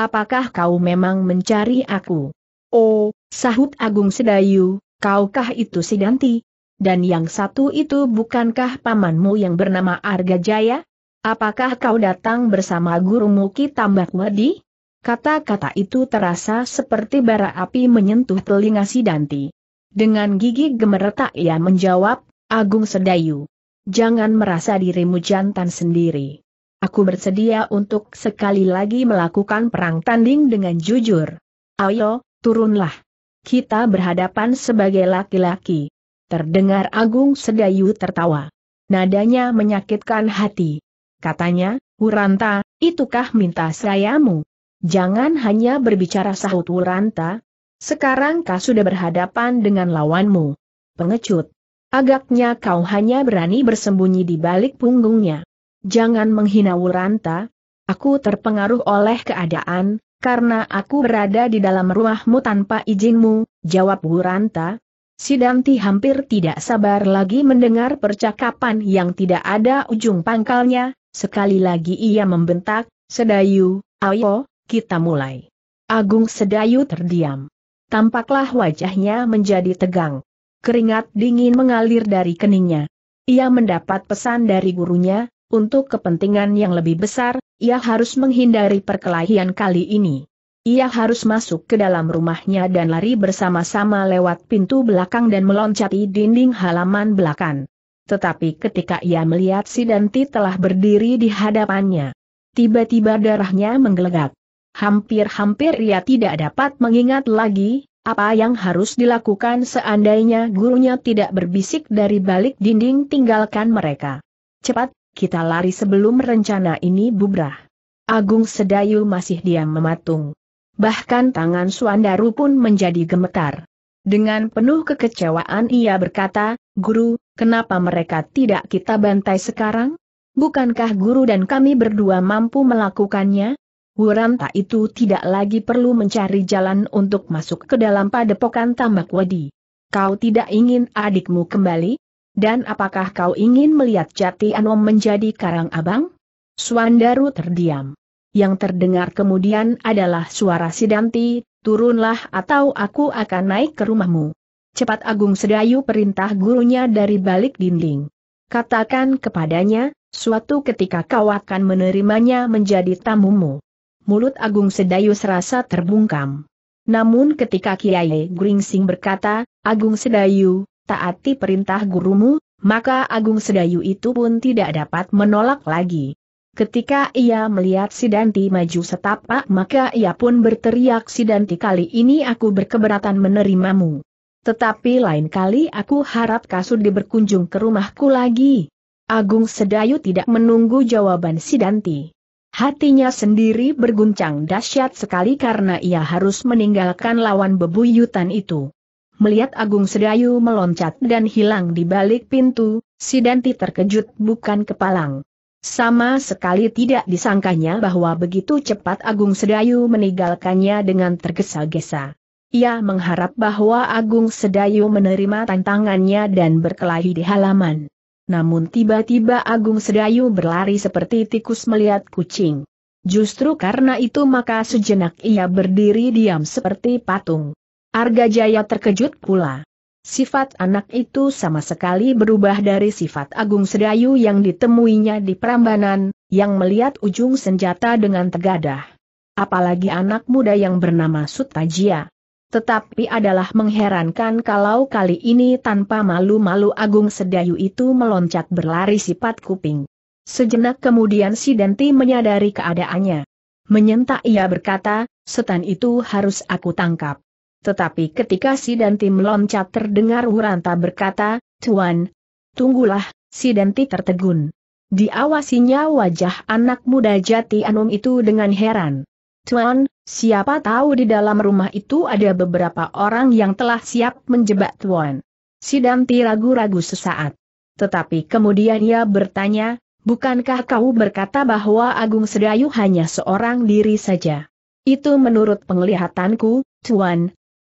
Apakah kau memang mencari aku? Oh, sahut Agung Sedayu, kaukah itu Sidanti? Dan yang satu itu bukankah pamanmu yang bernama Arga Jaya? Apakah kau datang bersama gurumu Ki Tambak Wedi? Kata-kata itu terasa seperti bara api menyentuh telinga Sidanti. Dengan gigi gemeretak ia menjawab, Agung Sedayu. Jangan merasa dirimu jantan sendiri. Aku bersedia untuk sekali lagi melakukan perang tanding dengan jujur. Ayo, turunlah. Kita berhadapan sebagai laki-laki. Terdengar Agung Sedayu tertawa. Nadanya menyakitkan hati. Katanya, Wuranta, itukah minta sayamu? Jangan hanya berbicara sahut Wuranta. Sekarang kau sudah berhadapan dengan lawanmu. Pengecut. Agaknya kau hanya berani bersembunyi di balik punggungnya. Jangan menghina Wuranta. Aku terpengaruh oleh keadaan, karena aku berada di dalam rumahmu tanpa izinmu, jawab Wuranta, Sidanti hampir tidak sabar lagi mendengar percakapan yang tidak ada ujung pangkalnya, sekali lagi ia membentak, Sedayu, ayo, kita mulai. Agung Sedayu terdiam. Tampaklah wajahnya menjadi tegang. Keringat dingin mengalir dari keningnya. Ia mendapat pesan dari gurunya, untuk kepentingan yang lebih besar, ia harus menghindari perkelahian kali ini. Ia harus masuk ke dalam rumahnya dan lari bersama-sama lewat pintu belakang dan meloncati dinding halaman belakang. Tetapi ketika ia melihat si Danti telah berdiri di hadapannya, tiba-tiba darahnya menggelegak. Hampir-hampir ia tidak dapat mengingat lagi, apa yang harus dilakukan seandainya gurunya tidak berbisik dari balik dinding tinggalkan mereka. Cepat, kita lari sebelum rencana ini bubrah. Agung Sedayu masih diam mematung bahkan tangan Suandaru pun menjadi gemetar. Dengan penuh kekecewaan ia berkata, Guru, kenapa mereka tidak kita bantai sekarang? Bukankah guru dan kami berdua mampu melakukannya? Wuranta itu tidak lagi perlu mencari jalan untuk masuk ke dalam padepokan tambak wadi. Kau tidak ingin adikmu kembali? Dan apakah kau ingin melihat Jati Anom menjadi karang abang? Suandaru terdiam yang terdengar kemudian adalah suara Sidanti, turunlah atau aku akan naik ke rumahmu. Cepat Agung Sedayu perintah gurunya dari balik dinding. Katakan kepadanya, suatu ketika kau akan menerimanya menjadi tamumu. Mulut Agung Sedayu serasa terbungkam. Namun ketika Kiai Gringsing berkata, Agung Sedayu, taati perintah gurumu, maka Agung Sedayu itu pun tidak dapat menolak lagi. Ketika ia melihat Sidanti maju setapak maka ia pun berteriak Sidanti kali ini aku berkeberatan menerimamu. Tetapi lain kali aku harap Kasudi berkunjung ke rumahku lagi. Agung Sedayu tidak menunggu jawaban Sidanti. Hatinya sendiri berguncang dahsyat sekali karena ia harus meninggalkan lawan bebuyutan itu. Melihat Agung Sedayu meloncat dan hilang di balik pintu, Sidanti terkejut bukan kepalang. Sama sekali tidak disangkanya bahwa begitu cepat Agung Sedayu meninggalkannya dengan tergesa-gesa. Ia mengharap bahwa Agung Sedayu menerima tantangannya dan berkelahi di halaman. Namun tiba-tiba Agung Sedayu berlari seperti tikus melihat kucing. Justru karena itu maka sejenak ia berdiri diam seperti patung. Arga Jaya terkejut pula. Sifat anak itu sama sekali berubah dari sifat Agung Sedayu yang ditemuinya di Prambanan, yang melihat ujung senjata dengan tegadah. Apalagi anak muda yang bernama Sutajia. Tetapi adalah mengherankan kalau kali ini tanpa malu-malu Agung Sedayu itu meloncat berlari sifat kuping. Sejenak kemudian si Denti menyadari keadaannya. Menyentak ia berkata, setan itu harus aku tangkap. Tetapi ketika si Danti meloncat terdengar Huranta berkata, Tuan, tunggulah, si Danti tertegun. Diawasinya wajah anak muda jati Anum itu dengan heran. Tuan, siapa tahu di dalam rumah itu ada beberapa orang yang telah siap menjebak Tuan. Si Danti ragu-ragu sesaat. Tetapi kemudian ia bertanya, bukankah kau berkata bahwa Agung Sedayu hanya seorang diri saja? Itu menurut penglihatanku, Tuan,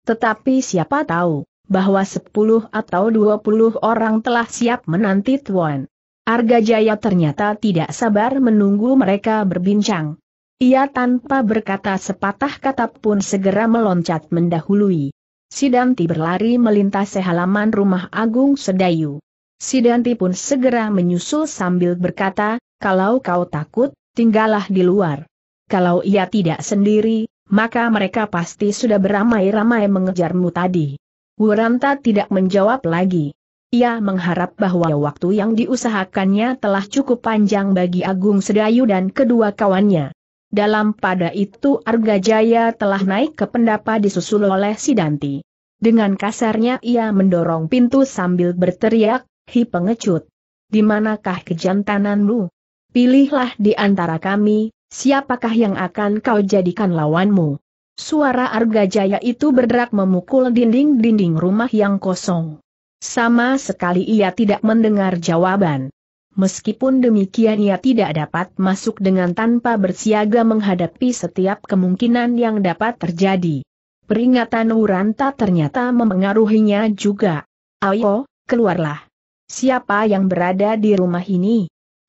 tetapi siapa tahu, bahwa 10 atau 20 orang telah siap menanti Tuan. Arga Jaya ternyata tidak sabar menunggu mereka berbincang. Ia tanpa berkata sepatah kata pun segera meloncat mendahului. Sidanti berlari melintasi halaman rumah Agung Sedayu. Sidanti pun segera menyusul sambil berkata, kalau kau takut, tinggallah di luar. Kalau ia tidak sendiri, maka mereka pasti sudah beramai-ramai mengejarmu tadi. Wuranta tidak menjawab lagi. Ia mengharap bahwa waktu yang diusahakannya telah cukup panjang bagi Agung Sedayu dan kedua kawannya. Dalam pada itu Arga Jaya telah naik ke pendapa disusul oleh Sidanti. Dengan kasarnya ia mendorong pintu sambil berteriak, Hi pengecut! Di manakah kejantananmu? Pilihlah di antara kami, Siapakah yang akan kau jadikan lawanmu? Suara Arga Jaya itu berderak memukul dinding-dinding rumah yang kosong. Sama sekali ia tidak mendengar jawaban. Meskipun demikian ia tidak dapat masuk dengan tanpa bersiaga menghadapi setiap kemungkinan yang dapat terjadi. Peringatan Uranta ternyata memengaruhinya juga. Ayo, keluarlah. Siapa yang berada di rumah ini?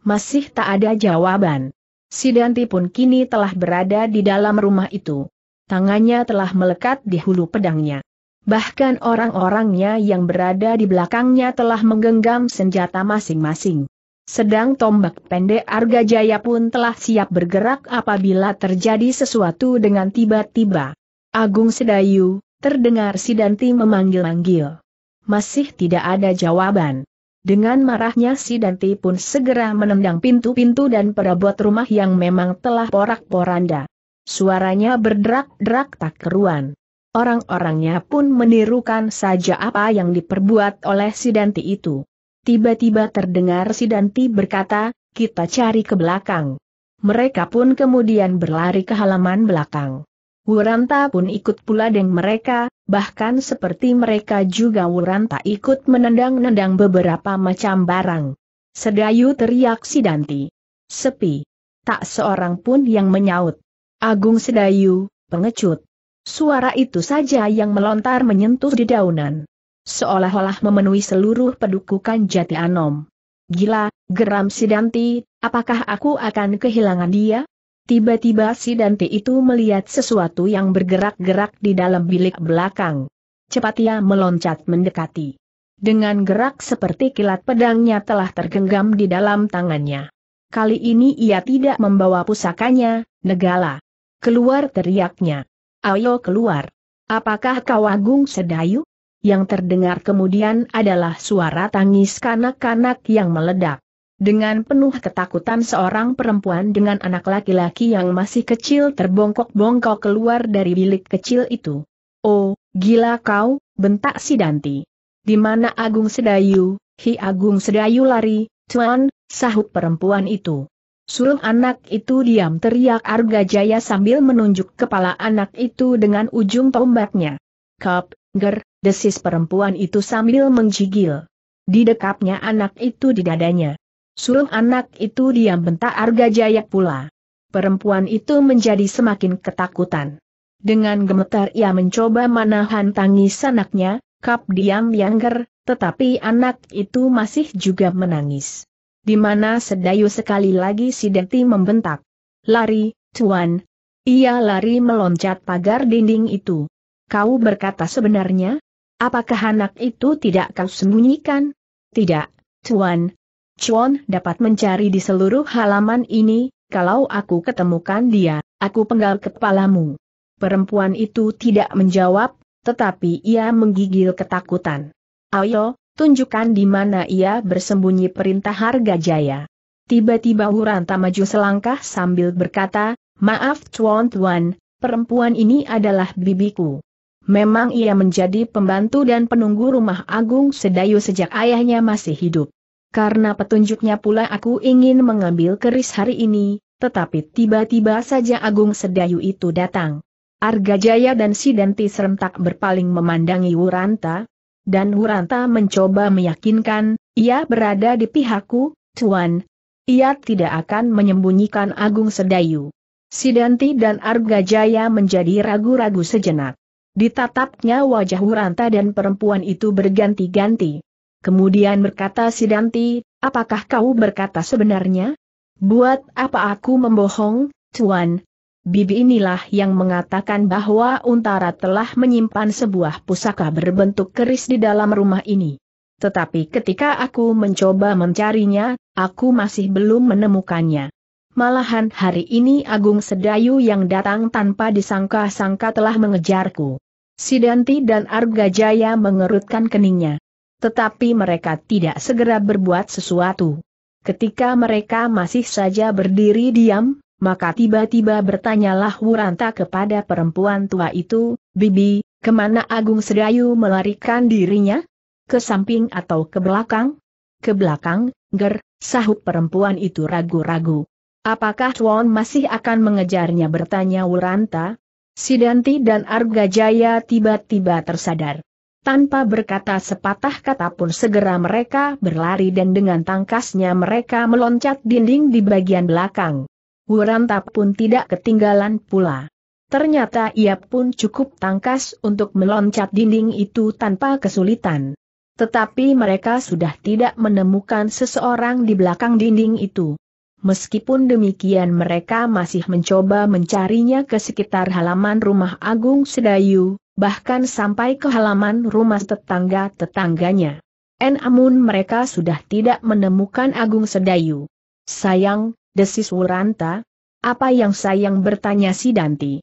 Masih tak ada jawaban. Sidanti pun kini telah berada di dalam rumah itu. Tangannya telah melekat di hulu pedangnya. Bahkan orang-orangnya yang berada di belakangnya telah menggenggam senjata masing-masing. Sedang tombak pendek Arga Jaya pun telah siap bergerak apabila terjadi sesuatu dengan tiba-tiba. Agung Sedayu, terdengar Sidanti memanggil-manggil. Masih tidak ada jawaban. Dengan marahnya si Danti pun segera menendang pintu-pintu dan perabot rumah yang memang telah porak-poranda. Suaranya berderak-derak tak keruan. Orang-orangnya pun menirukan saja apa yang diperbuat oleh si Danti itu. Tiba-tiba terdengar si Danti berkata, kita cari ke belakang. Mereka pun kemudian berlari ke halaman belakang. Wuranta pun ikut pula dengan mereka, bahkan seperti mereka juga Wuranta ikut menendang-nendang beberapa macam barang. Sedayu teriak Sidanti. Sepi. Tak seorang pun yang menyaut. Agung Sedayu, pengecut. Suara itu saja yang melontar menyentuh di daunan. Seolah-olah memenuhi seluruh pedukukan jati anom. Gila, geram Sidanti, apakah aku akan kehilangan dia? Tiba-tiba si Dante itu melihat sesuatu yang bergerak-gerak di dalam bilik belakang. Cepat ia meloncat mendekati. Dengan gerak seperti kilat pedangnya telah tergenggam di dalam tangannya. Kali ini ia tidak membawa pusakanya, negala. Keluar teriaknya. Ayo keluar. Apakah kau Agung Sedayu? Yang terdengar kemudian adalah suara tangis kanak-kanak yang meledak. Dengan penuh ketakutan seorang perempuan dengan anak laki-laki yang masih kecil terbongkok-bongkok keluar dari bilik kecil itu. Oh, gila kau, bentak si Danti. Di mana Agung Sedayu, Hi Agung Sedayu lari, Tuan, sahut perempuan itu. Suruh anak itu diam teriak Arga Jaya sambil menunjuk kepala anak itu dengan ujung tombaknya. Kap, ger, desis perempuan itu sambil menjigil. Didekapnya anak itu di dadanya. Suruh anak itu diam bentak Arga Jayak pula. Perempuan itu menjadi semakin ketakutan. Dengan gemetar ia mencoba menahan tangis anaknya, kap diam Yangger, tetapi anak itu masih juga menangis. Di mana sedayu sekali lagi si Deti membentak. Lari, Tuan. Ia lari meloncat pagar dinding itu. Kau berkata sebenarnya? Apakah anak itu tidak kau sembunyikan? Tidak, Tuan, Chuan dapat mencari di seluruh halaman ini, kalau aku ketemukan dia, aku penggal kepalamu. Perempuan itu tidak menjawab, tetapi ia menggigil ketakutan. Ayo, tunjukkan di mana ia bersembunyi perintah harga jaya. Tiba-tiba Huranta maju selangkah sambil berkata, maaf Chuan Tuan, perempuan ini adalah bibiku. Memang ia menjadi pembantu dan penunggu rumah agung Sedayu sejak ayahnya masih hidup karena petunjuknya pula aku ingin mengambil keris hari ini, tetapi tiba-tiba saja Agung Sedayu itu datang. Arga Jaya dan Sidanti serentak berpaling memandangi Wuranta, dan Wuranta mencoba meyakinkan, ia berada di pihakku, Tuan. Ia tidak akan menyembunyikan Agung Sedayu. Sidanti dan Arga Jaya menjadi ragu-ragu sejenak. Ditatapnya wajah Wuranta dan perempuan itu berganti-ganti. Kemudian berkata Sidanti, apakah kau berkata sebenarnya? Buat apa aku membohong, Tuan? Bibi inilah yang mengatakan bahwa Untara telah menyimpan sebuah pusaka berbentuk keris di dalam rumah ini. Tetapi ketika aku mencoba mencarinya, aku masih belum menemukannya. Malahan hari ini Agung Sedayu yang datang tanpa disangka-sangka telah mengejarku. Sidanti dan Arga Jaya mengerutkan keningnya. Tetapi mereka tidak segera berbuat sesuatu. Ketika mereka masih saja berdiri diam, maka tiba-tiba bertanyalah Wuranta kepada perempuan tua itu, Bibi, kemana Agung Sedayu melarikan dirinya? Ke samping atau ke belakang? Ke belakang, ger, sahut perempuan itu ragu-ragu. Apakah Tuan masih akan mengejarnya bertanya Wuranta? Sidanti dan Arga Jaya tiba-tiba tersadar. Tanpa berkata sepatah kata pun segera mereka berlari dan dengan tangkasnya mereka meloncat dinding di bagian belakang. Wuranta pun tidak ketinggalan pula. Ternyata ia pun cukup tangkas untuk meloncat dinding itu tanpa kesulitan. Tetapi mereka sudah tidak menemukan seseorang di belakang dinding itu. Meskipun demikian mereka masih mencoba mencarinya ke sekitar halaman rumah Agung Sedayu, bahkan sampai ke halaman rumah tetangga-tetangganya. Namun mereka sudah tidak menemukan Agung Sedayu. Sayang, desis Wuranta, apa yang sayang bertanya si Danti.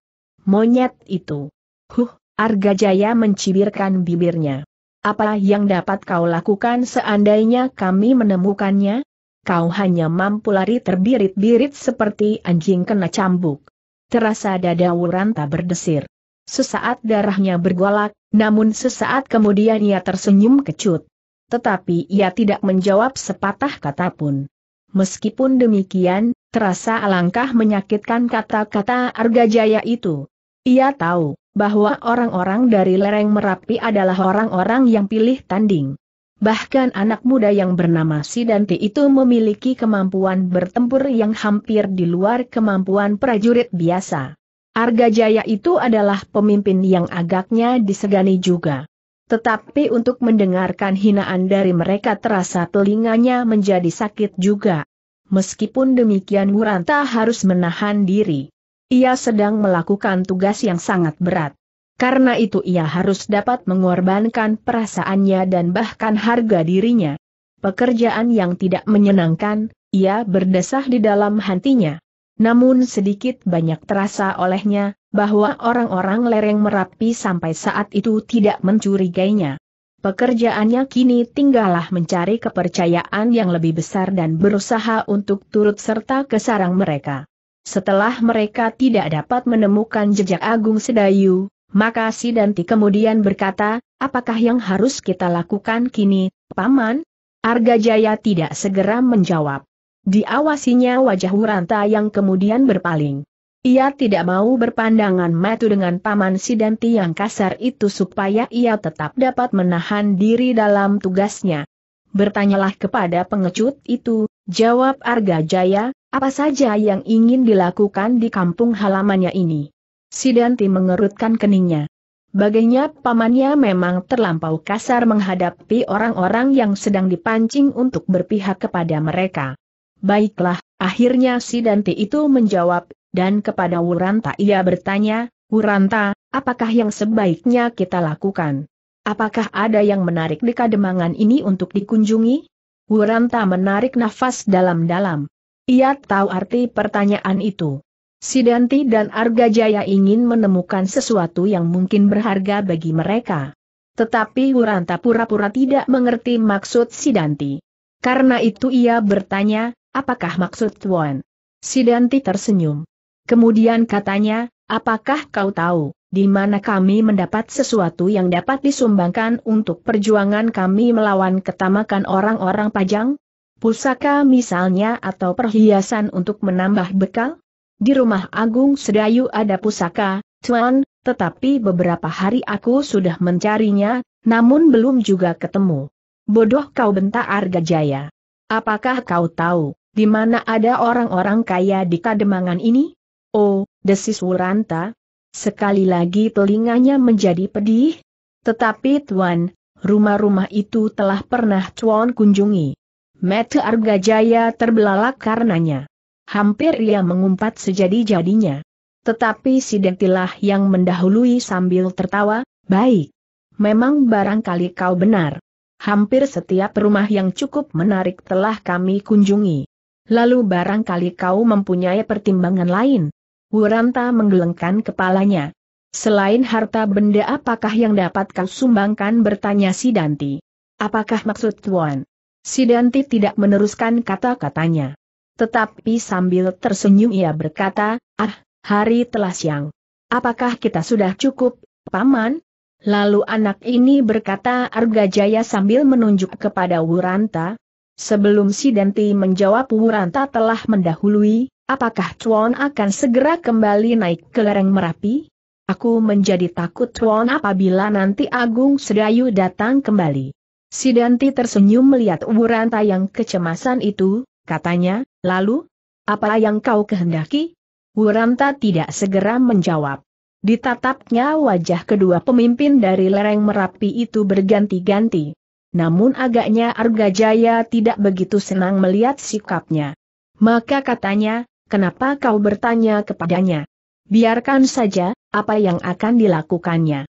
Monyet itu. Huh, Jaya mencibirkan bibirnya. Apa yang dapat kau lakukan seandainya kami menemukannya? Kau hanya mampu lari terbirit-birit seperti anjing kena cambuk. Terasa dada Wuranta berdesir. Sesaat darahnya bergolak, namun sesaat kemudian ia tersenyum kecut. Tetapi ia tidak menjawab sepatah kata pun. Meskipun demikian, terasa alangkah menyakitkan kata-kata Arga Jaya itu. Ia tahu bahwa orang-orang dari lereng Merapi adalah orang-orang yang pilih tanding. Bahkan anak muda yang bernama Sidanti itu memiliki kemampuan bertempur yang hampir di luar kemampuan prajurit biasa. Jaya itu adalah pemimpin yang agaknya disegani juga. Tetapi untuk mendengarkan hinaan dari mereka terasa telinganya menjadi sakit juga. Meskipun demikian Muranta harus menahan diri. Ia sedang melakukan tugas yang sangat berat. Karena itu ia harus dapat mengorbankan perasaannya dan bahkan harga dirinya. Pekerjaan yang tidak menyenangkan, ia berdesah di dalam hatinya. Namun sedikit banyak terasa olehnya, bahwa orang-orang lereng Merapi sampai saat itu tidak mencurigainya. Pekerjaannya kini tinggallah mencari kepercayaan yang lebih besar dan berusaha untuk turut serta ke sarang mereka. Setelah mereka tidak dapat menemukan jejak Agung Sedayu, maka si Danti kemudian berkata, apakah yang harus kita lakukan kini, Paman? Arga Jaya tidak segera menjawab. Diawasinya wajah Wuranta yang kemudian berpaling. Ia tidak mau berpandangan matu dengan paman Sidanti yang kasar itu supaya ia tetap dapat menahan diri dalam tugasnya. Bertanyalah kepada pengecut itu, jawab Arga Jaya, apa saja yang ingin dilakukan di kampung halamannya ini. Sidanti mengerutkan keningnya. Baginya pamannya memang terlampau kasar menghadapi orang-orang yang sedang dipancing untuk berpihak kepada mereka. Baiklah, akhirnya si Dante itu menjawab, dan kepada Wuranta ia bertanya, Wuranta, apakah yang sebaiknya kita lakukan? Apakah ada yang menarik di kademangan ini untuk dikunjungi? Wuranta menarik nafas dalam-dalam. Ia tahu arti pertanyaan itu. Sidanti dan Arga Jaya ingin menemukan sesuatu yang mungkin berharga bagi mereka. Tetapi Wuranta pura-pura tidak mengerti maksud Sidanti. Karena itu ia bertanya, Apakah maksud Tuan? Sidanti tersenyum. Kemudian katanya, apakah kau tahu, di mana kami mendapat sesuatu yang dapat disumbangkan untuk perjuangan kami melawan ketamakan orang-orang pajang? Pusaka misalnya atau perhiasan untuk menambah bekal? Di rumah Agung Sedayu ada pusaka, Tuan, tetapi beberapa hari aku sudah mencarinya, namun belum juga ketemu. Bodoh kau bentak Arga Jaya. Apakah kau tahu, di mana ada orang-orang kaya di kademangan ini? Oh, desis Wuranta. Sekali lagi telinganya menjadi pedih. Tetapi Tuan, rumah-rumah itu telah pernah Tuan kunjungi. Mata Jaya terbelalak karenanya. Hampir ia mengumpat sejadi-jadinya. Tetapi si Dentilah yang mendahului sambil tertawa, baik. Memang barangkali kau benar. Hampir setiap rumah yang cukup menarik telah kami kunjungi. Lalu barangkali kau mempunyai pertimbangan lain. Wuranta menggelengkan kepalanya. Selain harta benda apakah yang dapat kau sumbangkan bertanya Sidanti. Apakah maksud Tuan? Sidanti tidak meneruskan kata-katanya. Tetapi sambil tersenyum ia berkata, ah, hari telah siang. Apakah kita sudah cukup, Paman? Lalu anak ini berkata Argajaya sambil menunjuk kepada Wuranta, Sebelum si Denti menjawab Wuranta telah mendahului, apakah Chuan akan segera kembali naik ke lereng Merapi? Aku menjadi takut Chuan apabila nanti Agung Sedayu datang kembali. Si Denti tersenyum melihat Wuranta yang kecemasan itu, katanya, lalu, apa yang kau kehendaki? Wuranta tidak segera menjawab. Ditatapnya wajah kedua pemimpin dari lereng Merapi itu berganti-ganti. Namun agaknya Arga Jaya tidak begitu senang melihat sikapnya. Maka katanya, kenapa kau bertanya kepadanya? Biarkan saja, apa yang akan dilakukannya.